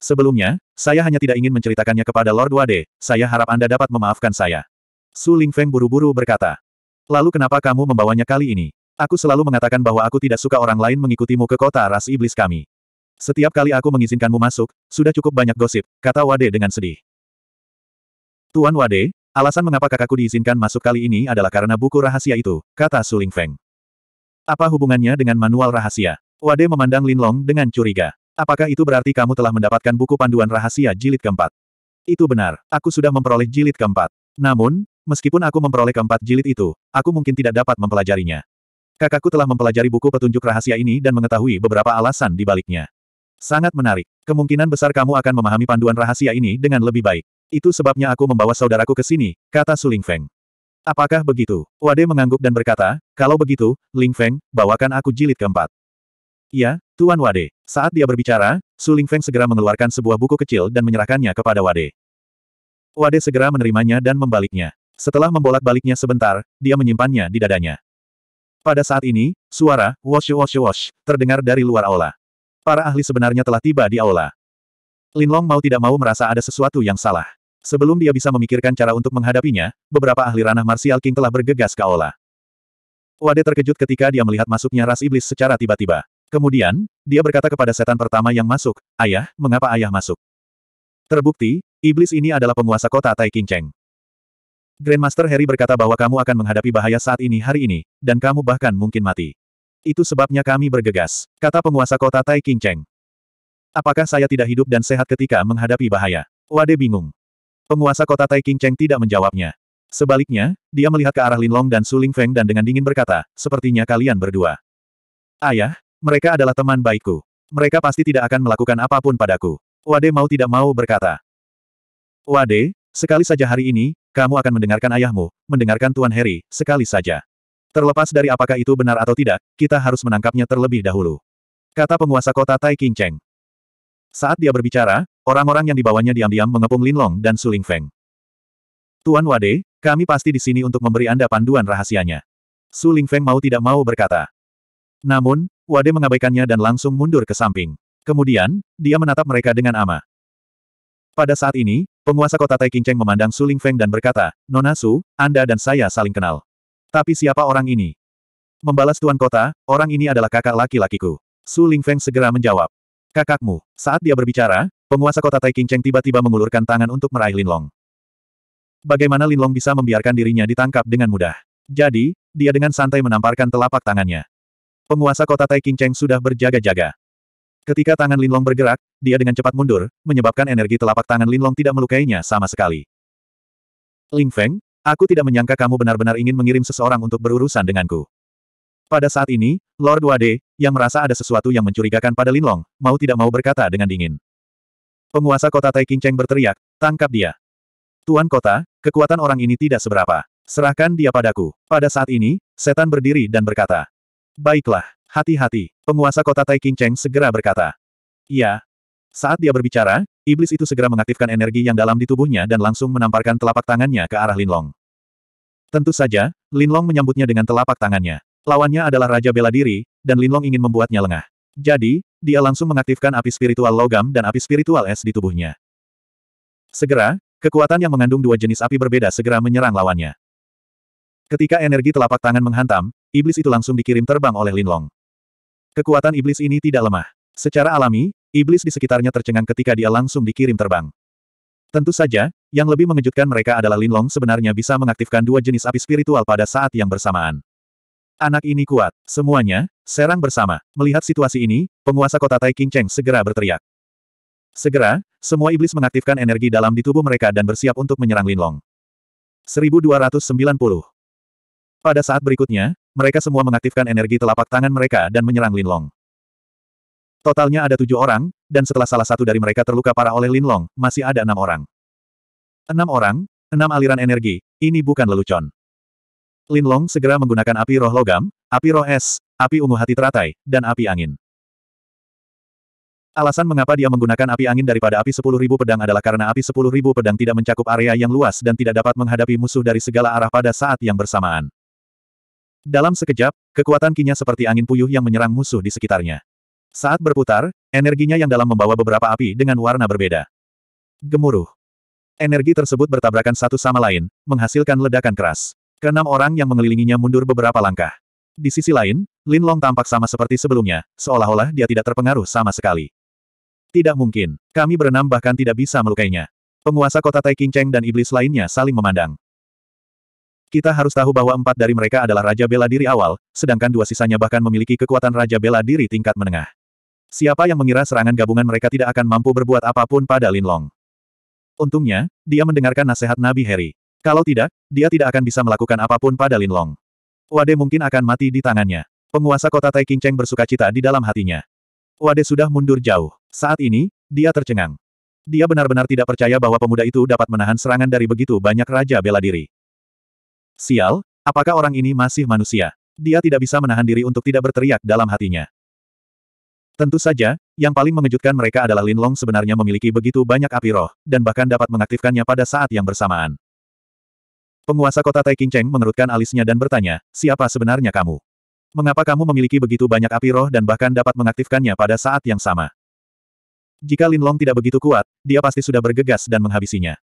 Sebelumnya, saya hanya tidak ingin menceritakannya kepada Lord Wade, saya harap Anda dapat memaafkan saya. Su Feng buru-buru berkata. Lalu kenapa kamu membawanya kali ini? Aku selalu mengatakan bahwa aku tidak suka orang lain mengikutimu ke kota ras iblis kami. Setiap kali aku mengizinkanmu masuk, sudah cukup banyak gosip, kata Wade dengan sedih. Tuan Wade, Alasan mengapa kakakku diizinkan masuk kali ini adalah karena buku rahasia itu, kata Suling Feng. Apa hubungannya dengan manual rahasia? Wade memandang Lin Long dengan curiga. Apakah itu berarti kamu telah mendapatkan buku panduan rahasia jilid keempat? Itu benar, aku sudah memperoleh jilid keempat. Namun, meskipun aku memperoleh keempat jilid itu, aku mungkin tidak dapat mempelajarinya. Kakakku telah mempelajari buku petunjuk rahasia ini dan mengetahui beberapa alasan di baliknya. Sangat menarik. Kemungkinan besar kamu akan memahami panduan rahasia ini dengan lebih baik. Itu sebabnya aku membawa saudaraku ke sini, kata Suling Feng. Apakah begitu? Wade mengangguk dan berkata, kalau begitu, Ling Feng, bawakan aku jilid keempat. "Ya, Tuan Wade. Saat dia berbicara, Su Ling Feng segera mengeluarkan sebuah buku kecil dan menyerahkannya kepada Wade. Wade segera menerimanya dan membaliknya. Setelah membolak-baliknya sebentar, dia menyimpannya di dadanya. Pada saat ini, suara, wash wash wash, terdengar dari luar aula. Para ahli sebenarnya telah tiba di aula. Linlong mau tidak mau merasa ada sesuatu yang salah. Sebelum dia bisa memikirkan cara untuk menghadapinya, beberapa ahli ranah Martial King telah bergegas ke Aula. Wade terkejut ketika dia melihat masuknya ras iblis secara tiba-tiba. Kemudian, dia berkata kepada setan pertama yang masuk, Ayah, mengapa ayah masuk? Terbukti, iblis ini adalah penguasa kota Tai Cheng. Grandmaster Harry berkata bahwa kamu akan menghadapi bahaya saat ini hari ini, dan kamu bahkan mungkin mati. Itu sebabnya kami bergegas, kata penguasa kota Tai Cheng. Apakah saya tidak hidup dan sehat ketika menghadapi bahaya? Wade bingung. Penguasa kota Tai Cheng tidak menjawabnya. Sebaliknya, dia melihat ke arah Linlong dan Su Feng dan dengan dingin berkata, sepertinya kalian berdua. Ayah, mereka adalah teman baikku. Mereka pasti tidak akan melakukan apapun padaku. Wade mau tidak mau berkata. Wade, sekali saja hari ini, kamu akan mendengarkan ayahmu, mendengarkan Tuan Harry, sekali saja. Terlepas dari apakah itu benar atau tidak, kita harus menangkapnya terlebih dahulu. Kata penguasa kota Tai Cheng. Saat dia berbicara, orang-orang yang dibawanya diam-diam mengepung Linlong dan Suling Feng. Tuan Wade, kami pasti di sini untuk memberi Anda panduan rahasianya. Suling Feng mau tidak mau berkata. Namun, Wade mengabaikannya dan langsung mundur ke samping. Kemudian, dia menatap mereka dengan aman. Pada saat ini, penguasa kota Tai Qingcheng memandang Suling Feng dan berkata, Nona Su, Anda dan saya saling kenal. Tapi siapa orang ini? Membalas tuan kota, orang ini adalah kakak laki-lakiku. Su Ling Feng segera menjawab. Kakakmu. Saat dia berbicara, penguasa kota Taiking Cheng tiba-tiba mengulurkan tangan untuk meraih Linlong. Bagaimana Linlong bisa membiarkan dirinya ditangkap dengan mudah? Jadi, dia dengan santai menamparkan telapak tangannya. Penguasa kota Taiking Cheng sudah berjaga-jaga. Ketika tangan Linlong bergerak, dia dengan cepat mundur, menyebabkan energi telapak tangan Linlong tidak melukainya sama sekali. Ling Feng, aku tidak menyangka kamu benar-benar ingin mengirim seseorang untuk berurusan denganku. Pada saat ini, Lord Wade, yang merasa ada sesuatu yang mencurigakan pada Linlong, mau tidak mau berkata dengan dingin. Penguasa kota Tai Cheng berteriak, tangkap dia. Tuan kota, kekuatan orang ini tidak seberapa. Serahkan dia padaku. Pada saat ini, setan berdiri dan berkata. Baiklah, hati-hati. Penguasa kota Tai Cheng segera berkata. Iya. Saat dia berbicara, iblis itu segera mengaktifkan energi yang dalam di tubuhnya dan langsung menamparkan telapak tangannya ke arah Linlong. Tentu saja, Linlong menyambutnya dengan telapak tangannya. Lawannya adalah Raja Bela Diri, dan Linlong ingin membuatnya lengah. Jadi, dia langsung mengaktifkan api spiritual logam dan api spiritual es di tubuhnya. Segera, kekuatan yang mengandung dua jenis api berbeda segera menyerang lawannya. Ketika energi telapak tangan menghantam, iblis itu langsung dikirim terbang oleh Linlong. Kekuatan iblis ini tidak lemah. Secara alami, iblis di sekitarnya tercengang ketika dia langsung dikirim terbang. Tentu saja, yang lebih mengejutkan mereka adalah Linlong sebenarnya bisa mengaktifkan dua jenis api spiritual pada saat yang bersamaan. Anak ini kuat. Semuanya, serang bersama. Melihat situasi ini, penguasa kota Tai Cheng segera berteriak. Segera, semua iblis mengaktifkan energi dalam di tubuh mereka dan bersiap untuk menyerang Linlong. 1290 Pada saat berikutnya, mereka semua mengaktifkan energi telapak tangan mereka dan menyerang Lin Long. Totalnya ada tujuh orang, dan setelah salah satu dari mereka terluka parah oleh Lin Long, masih ada enam orang. Enam orang, enam aliran energi, ini bukan lelucon. Lin Long segera menggunakan api roh logam, api roh es, api ungu hati teratai, dan api angin. Alasan mengapa dia menggunakan api angin daripada api sepuluh ribu pedang adalah karena api sepuluh ribu pedang tidak mencakup area yang luas dan tidak dapat menghadapi musuh dari segala arah pada saat yang bersamaan. Dalam sekejap, kekuatan kinya seperti angin puyuh yang menyerang musuh di sekitarnya. Saat berputar, energinya yang dalam membawa beberapa api dengan warna berbeda. Gemuruh. Energi tersebut bertabrakan satu sama lain, menghasilkan ledakan keras. Keenam orang yang mengelilinginya mundur beberapa langkah. Di sisi lain, Lin Long tampak sama seperti sebelumnya, seolah-olah dia tidak terpengaruh sama sekali. Tidak mungkin. Kami berenam bahkan tidak bisa melukainya. Penguasa kota Tai Cheng dan iblis lainnya saling memandang. Kita harus tahu bahwa empat dari mereka adalah Raja Bela Diri awal, sedangkan dua sisanya bahkan memiliki kekuatan Raja Bela Diri tingkat menengah. Siapa yang mengira serangan gabungan mereka tidak akan mampu berbuat apapun pada Lin Long? Untungnya, dia mendengarkan nasihat Nabi Harry. Kalau tidak, dia tidak akan bisa melakukan apapun pada Linlong. Wade mungkin akan mati di tangannya. Penguasa kota Tai Cheng bersuka cita di dalam hatinya. Wade sudah mundur jauh. Saat ini, dia tercengang. Dia benar-benar tidak percaya bahwa pemuda itu dapat menahan serangan dari begitu banyak raja bela diri. Sial, apakah orang ini masih manusia? Dia tidak bisa menahan diri untuk tidak berteriak dalam hatinya. Tentu saja, yang paling mengejutkan mereka adalah Linlong sebenarnya memiliki begitu banyak api roh, dan bahkan dapat mengaktifkannya pada saat yang bersamaan. Penguasa kota Taiking Cheng mengerutkan alisnya dan bertanya, siapa sebenarnya kamu? Mengapa kamu memiliki begitu banyak api roh dan bahkan dapat mengaktifkannya pada saat yang sama? Jika Lin Long tidak begitu kuat, dia pasti sudah bergegas dan menghabisinya.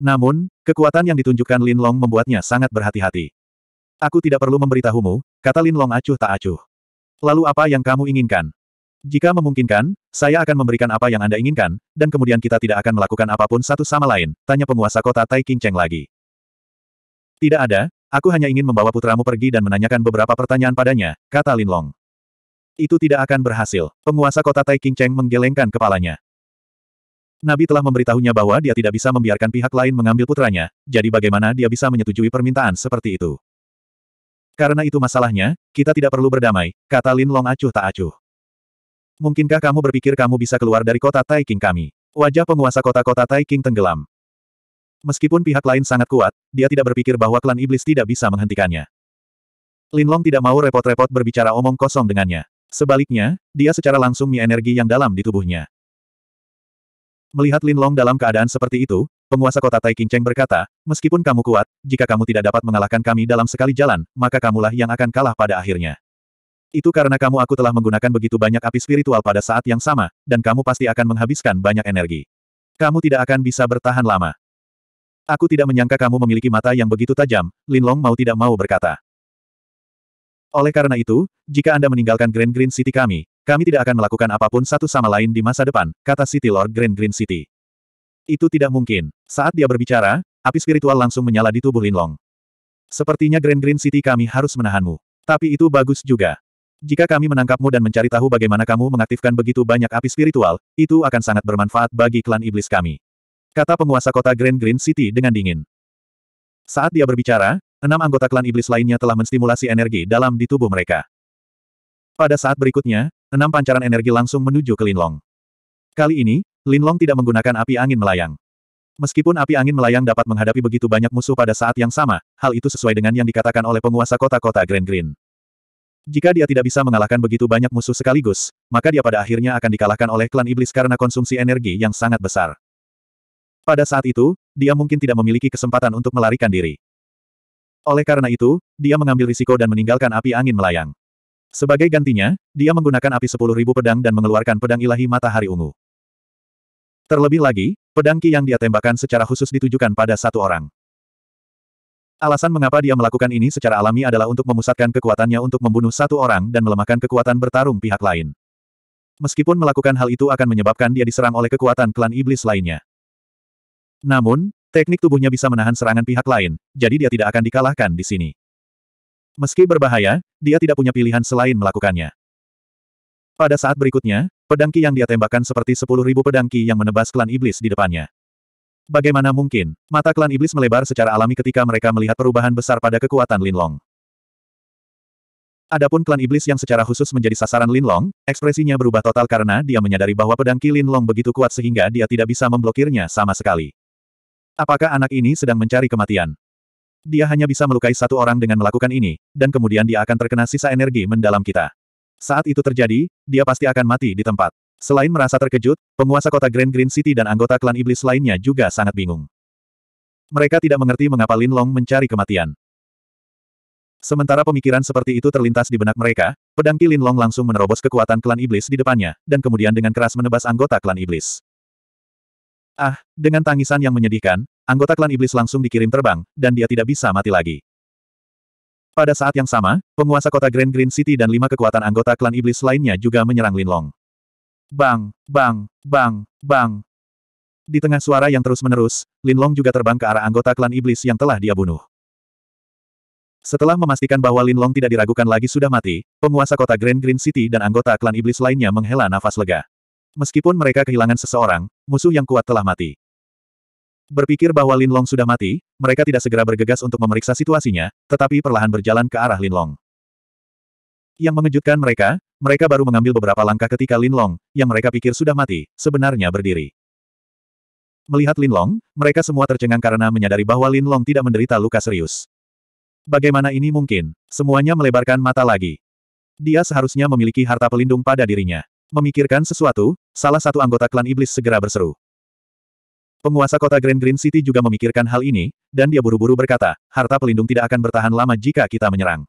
Namun, kekuatan yang ditunjukkan Lin Long membuatnya sangat berhati-hati. Aku tidak perlu memberitahumu, kata Lin Long acuh tak acuh. Lalu apa yang kamu inginkan? Jika memungkinkan, saya akan memberikan apa yang Anda inginkan, dan kemudian kita tidak akan melakukan apapun satu sama lain, tanya penguasa kota Tai Cheng lagi. Tidak ada, aku hanya ingin membawa putramu pergi dan menanyakan beberapa pertanyaan padanya, kata Long. Itu tidak akan berhasil. Penguasa kota Tai King Cheng menggelengkan kepalanya. Nabi telah memberitahunya bahwa dia tidak bisa membiarkan pihak lain mengambil putranya, jadi bagaimana dia bisa menyetujui permintaan seperti itu? Karena itu masalahnya, kita tidak perlu berdamai, kata Lin Long acuh tak acuh. Mungkinkah kamu berpikir kamu bisa keluar dari kota Tai King kami? Wajah penguasa kota-kota Tai King tenggelam. Meskipun pihak lain sangat kuat, dia tidak berpikir bahwa klan iblis tidak bisa menghentikannya. Linlong tidak mau repot-repot berbicara omong kosong dengannya. Sebaliknya, dia secara langsung mie energi yang dalam di tubuhnya. Melihat Linlong dalam keadaan seperti itu, penguasa kota Tai Cheng berkata, meskipun kamu kuat, jika kamu tidak dapat mengalahkan kami dalam sekali jalan, maka kamulah yang akan kalah pada akhirnya. Itu karena kamu aku telah menggunakan begitu banyak api spiritual pada saat yang sama, dan kamu pasti akan menghabiskan banyak energi. Kamu tidak akan bisa bertahan lama. Aku tidak menyangka kamu memiliki mata yang begitu tajam, Linlong mau tidak mau berkata. Oleh karena itu, jika Anda meninggalkan Grand Green City kami, kami tidak akan melakukan apapun satu sama lain di masa depan, kata City Lord Grand Green City. Itu tidak mungkin. Saat dia berbicara, api spiritual langsung menyala di tubuh Linlong. Sepertinya Grand Green City kami harus menahanmu. Tapi itu bagus juga. Jika kami menangkapmu dan mencari tahu bagaimana kamu mengaktifkan begitu banyak api spiritual, itu akan sangat bermanfaat bagi klan iblis kami. Kata penguasa kota Grand Green City dengan dingin. Saat dia berbicara, enam anggota klan iblis lainnya telah menstimulasi energi dalam di tubuh mereka. Pada saat berikutnya, enam pancaran energi langsung menuju ke Linlong. Kali ini, Linlong tidak menggunakan api angin melayang. Meskipun api angin melayang dapat menghadapi begitu banyak musuh pada saat yang sama, hal itu sesuai dengan yang dikatakan oleh penguasa kota-kota Grand Green. Jika dia tidak bisa mengalahkan begitu banyak musuh sekaligus, maka dia pada akhirnya akan dikalahkan oleh klan iblis karena konsumsi energi yang sangat besar. Pada saat itu, dia mungkin tidak memiliki kesempatan untuk melarikan diri. Oleh karena itu, dia mengambil risiko dan meninggalkan api angin melayang. Sebagai gantinya, dia menggunakan api sepuluh ribu pedang dan mengeluarkan pedang ilahi matahari ungu. Terlebih lagi, pedang ki yang dia tembakan secara khusus ditujukan pada satu orang. Alasan mengapa dia melakukan ini secara alami adalah untuk memusatkan kekuatannya untuk membunuh satu orang dan melemahkan kekuatan bertarung pihak lain. Meskipun melakukan hal itu akan menyebabkan dia diserang oleh kekuatan klan iblis lainnya. Namun, teknik tubuhnya bisa menahan serangan pihak lain, jadi dia tidak akan dikalahkan di sini. Meski berbahaya, dia tidak punya pilihan selain melakukannya. Pada saat berikutnya, pedangki yang dia tembakkan seperti sepuluh ribu yang menebas klan iblis di depannya. Bagaimana mungkin, mata klan iblis melebar secara alami ketika mereka melihat perubahan besar pada kekuatan Linlong. Adapun klan iblis yang secara khusus menjadi sasaran Linlong, ekspresinya berubah total karena dia menyadari bahwa pedangki Lin Linlong begitu kuat sehingga dia tidak bisa memblokirnya sama sekali. Apakah anak ini sedang mencari kematian? Dia hanya bisa melukai satu orang dengan melakukan ini, dan kemudian dia akan terkena sisa energi mendalam kita. Saat itu terjadi, dia pasti akan mati di tempat. Selain merasa terkejut, penguasa kota Grand Green City dan anggota klan iblis lainnya juga sangat bingung. Mereka tidak mengerti mengapa Lin Long mencari kematian. Sementara pemikiran seperti itu terlintas di benak mereka, pedang Lin Long langsung menerobos kekuatan klan iblis di depannya, dan kemudian dengan keras menebas anggota klan iblis. Ah, dengan tangisan yang menyedihkan, anggota klan iblis langsung dikirim terbang, dan dia tidak bisa mati lagi. Pada saat yang sama, penguasa kota Grand Green City dan lima kekuatan anggota klan iblis lainnya juga menyerang Linlong. Bang, bang, bang, bang. Di tengah suara yang terus-menerus, Linlong juga terbang ke arah anggota klan iblis yang telah dia bunuh. Setelah memastikan bahwa Linlong tidak diragukan lagi sudah mati, penguasa kota Grand Green City dan anggota klan iblis lainnya menghela nafas lega. Meskipun mereka kehilangan seseorang, musuh yang kuat telah mati. Berpikir bahwa Lin Long sudah mati, mereka tidak segera bergegas untuk memeriksa situasinya, tetapi perlahan berjalan ke arah Lin Long. Yang mengejutkan mereka, mereka baru mengambil beberapa langkah ketika Lin Long, yang mereka pikir sudah mati, sebenarnya berdiri. Melihat Lin Long, mereka semua tercengang karena menyadari bahwa Lin Long tidak menderita luka serius. Bagaimana ini mungkin? Semuanya melebarkan mata lagi. Dia seharusnya memiliki harta pelindung pada dirinya. Memikirkan sesuatu, Salah satu anggota klan iblis segera berseru. Penguasa kota Grand Green City juga memikirkan hal ini, dan dia buru-buru berkata, harta pelindung tidak akan bertahan lama jika kita menyerang.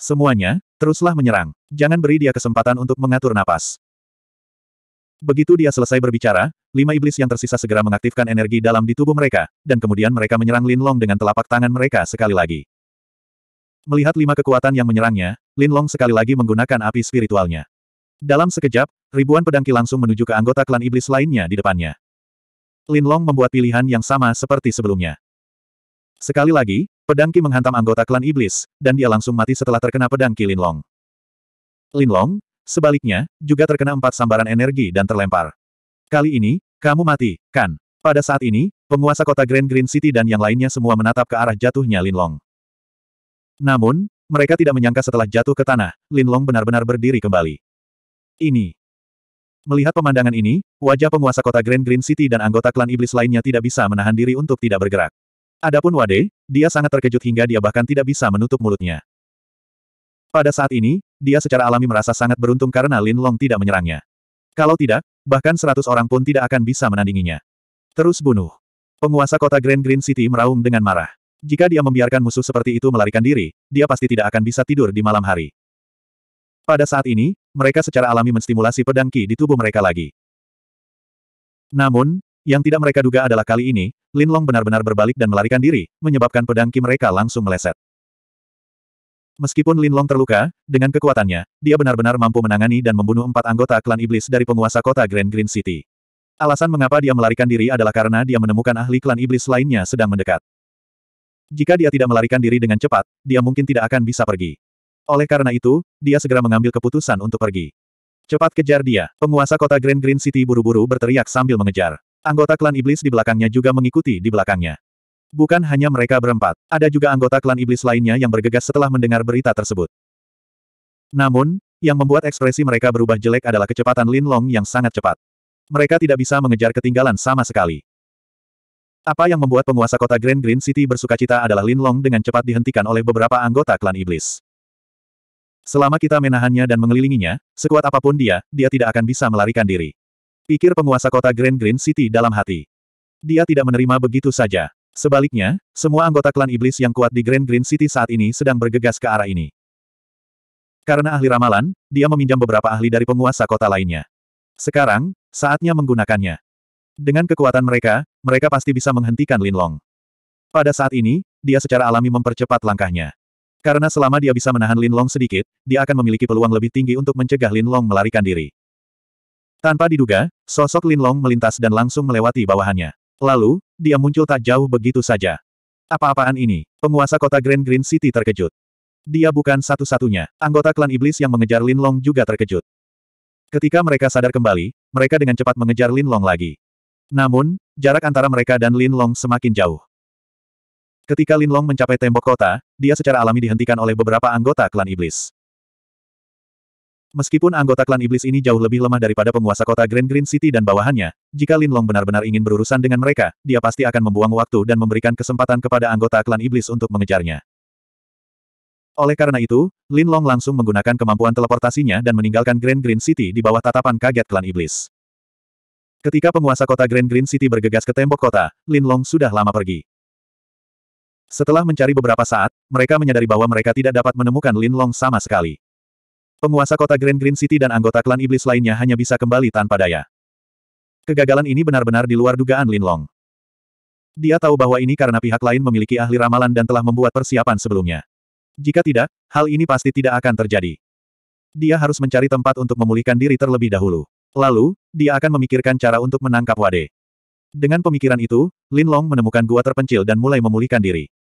Semuanya, teruslah menyerang. Jangan beri dia kesempatan untuk mengatur napas. Begitu dia selesai berbicara, lima iblis yang tersisa segera mengaktifkan energi dalam di tubuh mereka, dan kemudian mereka menyerang Lin Long dengan telapak tangan mereka sekali lagi. Melihat lima kekuatan yang menyerangnya, Lin Long sekali lagi menggunakan api spiritualnya. Dalam sekejap, Ribuan pedangki langsung menuju ke anggota klan iblis lainnya di depannya. Lin Long membuat pilihan yang sama seperti sebelumnya. Sekali lagi, pedangki menghantam anggota klan iblis, dan dia langsung mati setelah terkena pedangki Lin Long. Lin Long, sebaliknya, juga terkena empat sambaran energi dan terlempar. Kali ini, kamu mati, kan? Pada saat ini, penguasa kota Grand Green City dan yang lainnya semua menatap ke arah jatuhnya Lin Long. Namun, mereka tidak menyangka setelah jatuh ke tanah, Lin Long benar-benar berdiri kembali. Ini, Melihat pemandangan ini, wajah penguasa kota Grand Green City dan anggota klan iblis lainnya tidak bisa menahan diri untuk tidak bergerak. Adapun Wade, dia sangat terkejut hingga dia bahkan tidak bisa menutup mulutnya. Pada saat ini, dia secara alami merasa sangat beruntung karena Lin Long tidak menyerangnya. Kalau tidak, bahkan seratus orang pun tidak akan bisa menandinginya. Terus bunuh. Penguasa kota Grand Green City meraung dengan marah. Jika dia membiarkan musuh seperti itu melarikan diri, dia pasti tidak akan bisa tidur di malam hari. Pada saat ini, mereka secara alami menstimulasi pedang Ki di tubuh mereka lagi. Namun, yang tidak mereka duga adalah kali ini, Lin Long benar-benar berbalik dan melarikan diri, menyebabkan pedang Ki mereka langsung meleset. Meskipun Lin Long terluka, dengan kekuatannya, dia benar-benar mampu menangani dan membunuh empat anggota klan iblis dari penguasa kota Grand Green City. Alasan mengapa dia melarikan diri adalah karena dia menemukan ahli klan iblis lainnya sedang mendekat. Jika dia tidak melarikan diri dengan cepat, dia mungkin tidak akan bisa pergi. Oleh karena itu, dia segera mengambil keputusan untuk pergi. Cepat kejar dia. Penguasa kota Grand Green City buru-buru berteriak sambil mengejar. Anggota klan iblis di belakangnya juga mengikuti di belakangnya. Bukan hanya mereka berempat, ada juga anggota klan iblis lainnya yang bergegas setelah mendengar berita tersebut. Namun, yang membuat ekspresi mereka berubah jelek adalah kecepatan Lin Long yang sangat cepat. Mereka tidak bisa mengejar ketinggalan sama sekali. Apa yang membuat penguasa kota Grand Green City bersukacita adalah Lin Long dengan cepat dihentikan oleh beberapa anggota klan iblis. Selama kita menahannya dan mengelilinginya, sekuat apapun dia, dia tidak akan bisa melarikan diri. Pikir penguasa kota Grand Green City dalam hati. Dia tidak menerima begitu saja. Sebaliknya, semua anggota klan iblis yang kuat di Grand Green City saat ini sedang bergegas ke arah ini. Karena ahli ramalan, dia meminjam beberapa ahli dari penguasa kota lainnya. Sekarang, saatnya menggunakannya. Dengan kekuatan mereka, mereka pasti bisa menghentikan Linlong. Pada saat ini, dia secara alami mempercepat langkahnya. Karena selama dia bisa menahan Lin Long sedikit, dia akan memiliki peluang lebih tinggi untuk mencegah Lin Long melarikan diri. Tanpa diduga, sosok Lin Long melintas dan langsung melewati bawahannya. Lalu, dia muncul tak jauh begitu saja. Apa-apaan ini? Penguasa kota Grand Green City terkejut. Dia bukan satu-satunya. Anggota klan iblis yang mengejar Lin Long juga terkejut. Ketika mereka sadar kembali, mereka dengan cepat mengejar Lin Long lagi. Namun, jarak antara mereka dan Lin Long semakin jauh. Ketika Lin Long mencapai tembok kota, dia secara alami dihentikan oleh beberapa anggota klan iblis. Meskipun anggota klan iblis ini jauh lebih lemah daripada penguasa kota Grand Green City dan bawahannya, jika Lin Long benar-benar ingin berurusan dengan mereka, dia pasti akan membuang waktu dan memberikan kesempatan kepada anggota klan iblis untuk mengejarnya. Oleh karena itu, Lin Long langsung menggunakan kemampuan teleportasinya dan meninggalkan Grand Green City di bawah tatapan kaget klan iblis. Ketika penguasa kota Grand Green City bergegas ke tembok kota, Lin Long sudah lama pergi. Setelah mencari beberapa saat, mereka menyadari bahwa mereka tidak dapat menemukan Lin Long sama sekali. Penguasa kota Grand Green City dan anggota klan iblis lainnya hanya bisa kembali tanpa daya. Kegagalan ini benar-benar di luar dugaan Lin Long. Dia tahu bahwa ini karena pihak lain memiliki ahli ramalan dan telah membuat persiapan sebelumnya. Jika tidak, hal ini pasti tidak akan terjadi. Dia harus mencari tempat untuk memulihkan diri terlebih dahulu. Lalu, dia akan memikirkan cara untuk menangkap Wade. Dengan pemikiran itu, Lin Long menemukan gua terpencil dan mulai memulihkan diri.